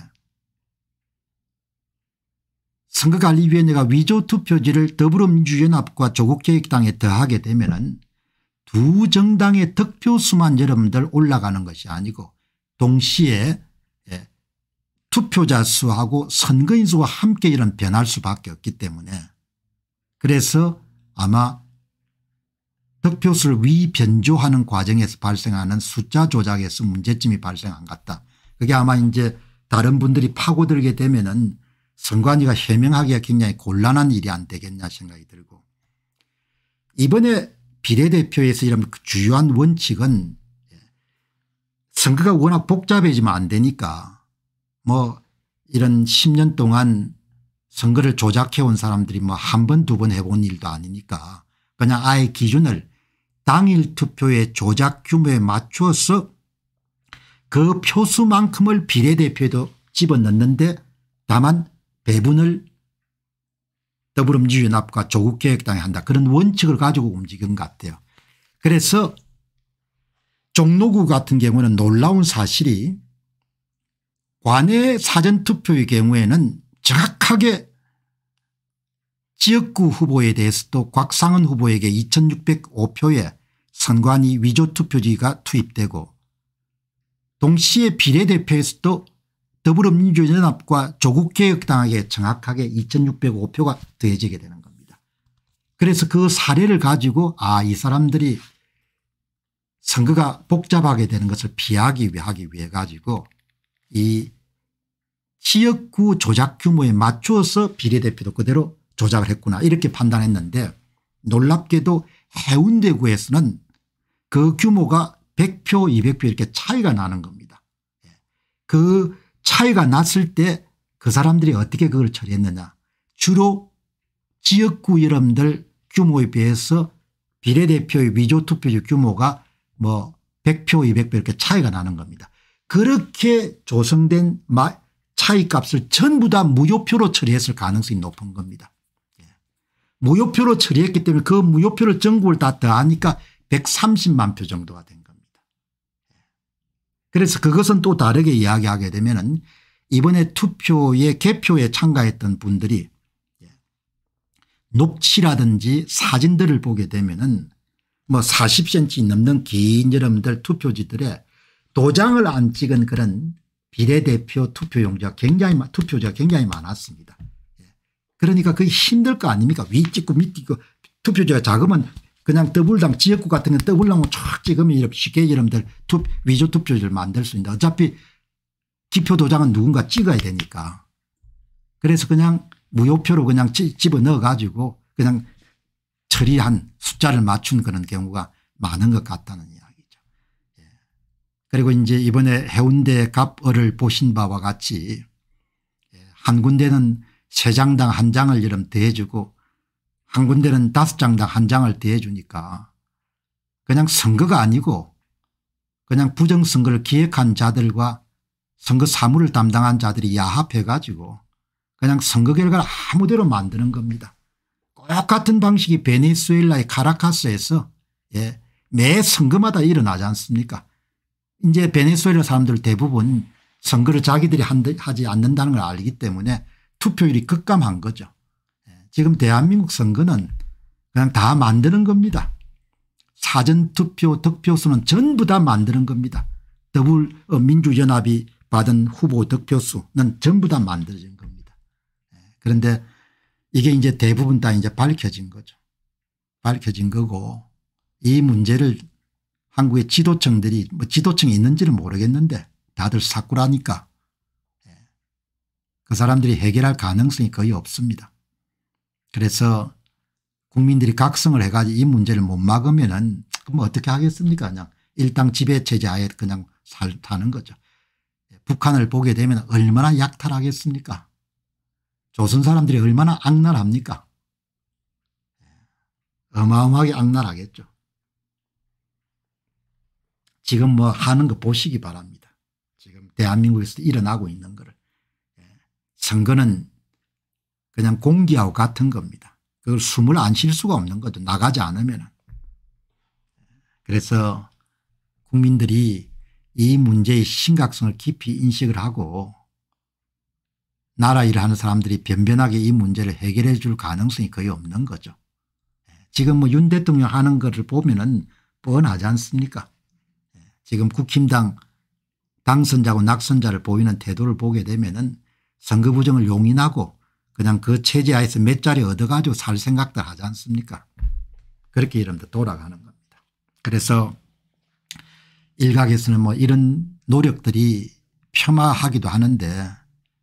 선거관리위원회가 위조투표지를 더불어민주연합과 조국개혁당에 더하게 되면 은두 정당의 득표수만 여러분들 올라가는 것이 아니고 동시에 예. 투표자 수하고 선거인 수가 함께 이런 변할 수밖에 없기 때문에 그래서 아마 득표수를 위변조하는 과정에서 발생하는 숫자 조작에서 문제점이 발생한 것 같다. 그게 아마 이제 다른 분들이 파고들게 되면은 선관위가 해명하기가 굉장히 곤란한 일이 안 되겠냐 생각이 들고 이번에 비례대표에서 이런 주요한 원칙은 선거가 워낙 복잡해지면 안 되니까 뭐 이런 10년 동안 선거를 조작해온 사람들이 뭐 한 번 두 번 해본 일도 아니니까 그냥 아예 기준을 당일 투표의 조작 규모에 맞추어서 그 표수만큼을 비례대표에도 집어넣는데 다만 배분을 더불어민주연합과 조국계획당에 한다 그런 원칙을 가지고 움직인 것 같아요. 그래서 종로구 같은 경우는 놀라운 사실이 관외 사전투표의 경우에는 정확하게 지역구 후보에 대해서도 곽상은 후보에게 2605표의 선관위 위조 투표지가 투입되고 동시에 비례대표에서도 더불어민주연합과 조국개혁당에게 정확하게 2605표가 더해지게 되는 겁니다. 그래서 그 사례를 가지고 아 이 사람들이 선거가 복잡하게 되는 것을 피하기 위해 하기 위해 가지고 이 지역구 조작 규모에 맞추어서 비례대표도 그대로 조작을 했구나 이렇게 판단했는데 놀랍게도 해운대구에서는 그 규모가 100표 200표 이렇게 차이가 나는 겁니다. 예. 그 차이가 났을 때 그 사람들이 어떻게 그걸 처리했느냐 주로 지역구 여러분들 규모에 비해서 비례대표의 위조투표지 규모가 뭐 100표 200표 이렇게 차이가 나는 겁니다. 그렇게 조성된 마 차이값을 전부 다 무효표로 처리했을 가능성이 높은 겁니다. 예. 무효표로 처리했기 때문에 그 무효표를 전국을 다 더하니까 130만 표 정도가 된 겁니다. 예. 그래서 그것은 또 다르게 이야기하게 되면 이번에 투표의 개표에 참가했던 분들이 예. 녹취라든지 사진들을 보게 되면 은뭐 40cm 넘는 긴 여러분들 투표지들의 도장을 안 찍은 그런 비례대표 투표용자가 굉장히 투표자 굉장히 많았습니다. 예. 그러니까 그게 힘들 거 아닙니까 위 찍고 밑 찍고 투표자가 작으 그냥 더블당 지역구 같은 건 더블당으로 촥 찍으면 이렇게 쉽게 여러분들 위조 투표지를 만들 수있는 어차피 기표 도장은 누군가 찍어야 되니까 그래서 그냥 무효표로 그냥 집어넣어 가지고 그냥 처리한 숫자를 맞춘 그런 경우가 많은 것 같다는 그리고 이제 이번에 해운대 갑을을 보신 바와 같이 예, 한 군데는 세 장당 한 장을 이름 대해주고 한 군데는 다섯 장당 한 장을 대해주니까 그냥 선거가 아니고 그냥 부정선거를 기획한 자들과 선거 사무를 담당한 자들이 야합해 가지고 그냥 선거 결과를 아무대로 만드는 겁니다. 똑같은 방식이 베네수엘라의 카라카스에서 예, 매 선거마다 일어나지 않습니까 이제 베네수엘라 사람들 대부분 선거를 자기들이 하지 않는다는 걸 알기 때문에 투표율이 급감한 거죠. 예, 지금 대한민국 선거는 그냥 다 만드는 겁니다. 사전투표 득표수는 전부 다 만드는 겁니다. 더불어민주연합이 받은 후보 득표수는 전부 다 만들어진 겁니다. 예, 그런데 이게 이제 대부분 다 이제 밝혀진 거죠. 밝혀진 거고 이 문제를 한국의 지도층들이 뭐 지도층이 있는지는 모르겠는데 다들 사꾸라니까 예. 그 사람들이 해결할 가능성이 거의 없습니다. 그래서 국민들이 각성을 해가지고 이 문제를 못 막으면 은 그럼 어떻게 하겠습니까 그냥 일당 지배체제 아예 그냥 살 타는 거죠. 예, 북한을 보게 되면 얼마나 약탈하겠습니까 조선 사람들이 얼마나 악랄합니까 예. 어마어마하게 악랄하겠죠. 지금 뭐 하는 거 보시기 바랍니다. 지금 대한민국에서 일어나고 있는 거를. 예. 선거는 그냥 공기하고 같은 겁니다. 그걸 숨을 안 쉴 수가 없는 거죠. 나가지 않으면. 그래서 국민들이 이 문제의 심각성을 깊이 인식을 하고 나라 일 하는 사람들이 변변하게 이 문제를 해결해 줄 가능성이 거의 없는 거죠. 예. 지금 뭐 윤 대통령 하는 것을 보면 은 뻔하지 않습니까 지금 국힘당 당선자고 낙선자를 보이는 태도를 보게 되면 은 선거 부정을 용인하고 그냥 그 체제하에서 몇 자리 얻어가지고 살생각도 하지 않습니까 그렇게 이름면 돌아가는 겁니다. 그래서 일각에서는 뭐 이런 노력들이 폄하하기도 하는데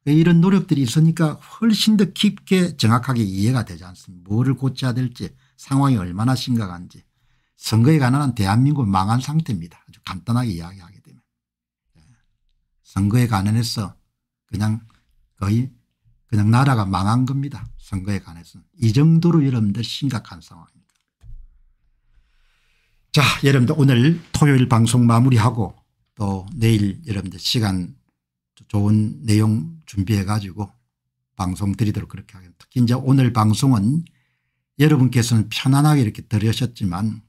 이런 노력들이 있으니까 훨씬 더 깊게 정확하게 이해가 되지 않습니까 뭐를 고쳐야 될지 상황이 얼마나 심각한지 선거에 관한 대한민국 망한 상태입니다. 아주 간단하게 이야기하게 되면. 예. 선거에 관해서 그냥 거의 그냥 나라가 망한 겁니다. 선거에 관해서는. 이 정도로 여러분들 심각한 상황입니다. 자 여러분들 오늘 토요일 방송 마무리하고 또 내일 여러분들 시간 좋은 내용 준비해 가지고 방송 드리도록 그렇게 하겠습니다. 특히 이제 오늘 방송은 여러분께서는 편안하게 이렇게 들으셨지만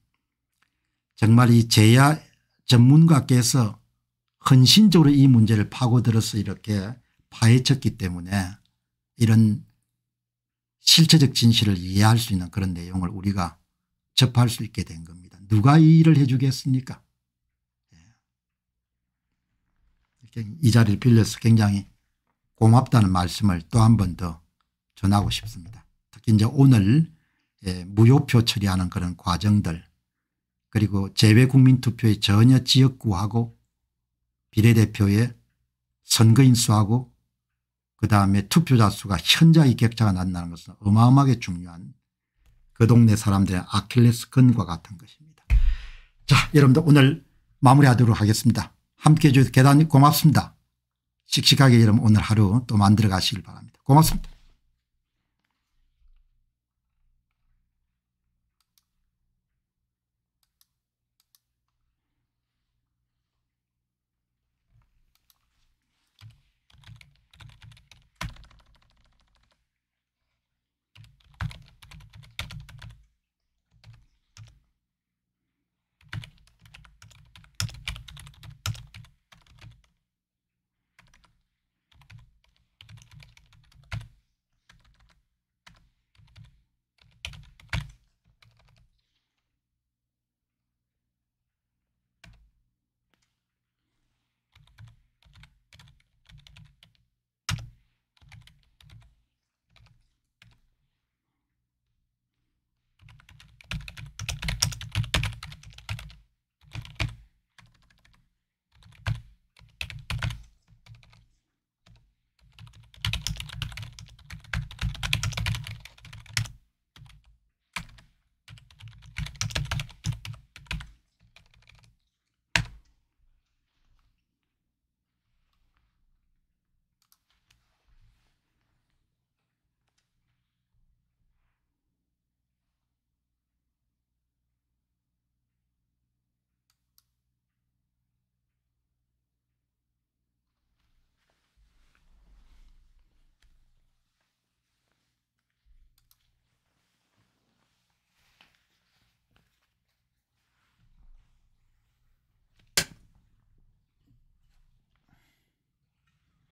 정말 이 제야 전문가께서 헌신적으로 이 문제를 파고들어서 이렇게 파헤쳤기 때문에 이런 실체적 진실을 이해할 수 있는 그런 내용을 우리가 접할 수 있게 된 겁니다. 누가 이 일을 해 주겠습니까 예. 이 자리를 빌려서 굉장히 고맙다는 말씀을 또 한 번 더 전하고 싶습니다. 특히 이제 오늘 예, 무효표 처리하는 그런 과정들 그리고 재외국민투표에 전혀 지역구하고 비례대표에 선거인 수하고 그 다음에 투표자 수가 현저히 격차가 난다는 것은 어마어마하게 중요한 그 동네 사람들의 아킬레스건과 같은 것입니다. 자 여러분들 오늘 마무리하도록 하겠습니다. 함께해 주셔서 대단히 고맙습니다. 씩씩하게 여러분 오늘 하루 또 만들어 가시길 바랍니다. 고맙습니다.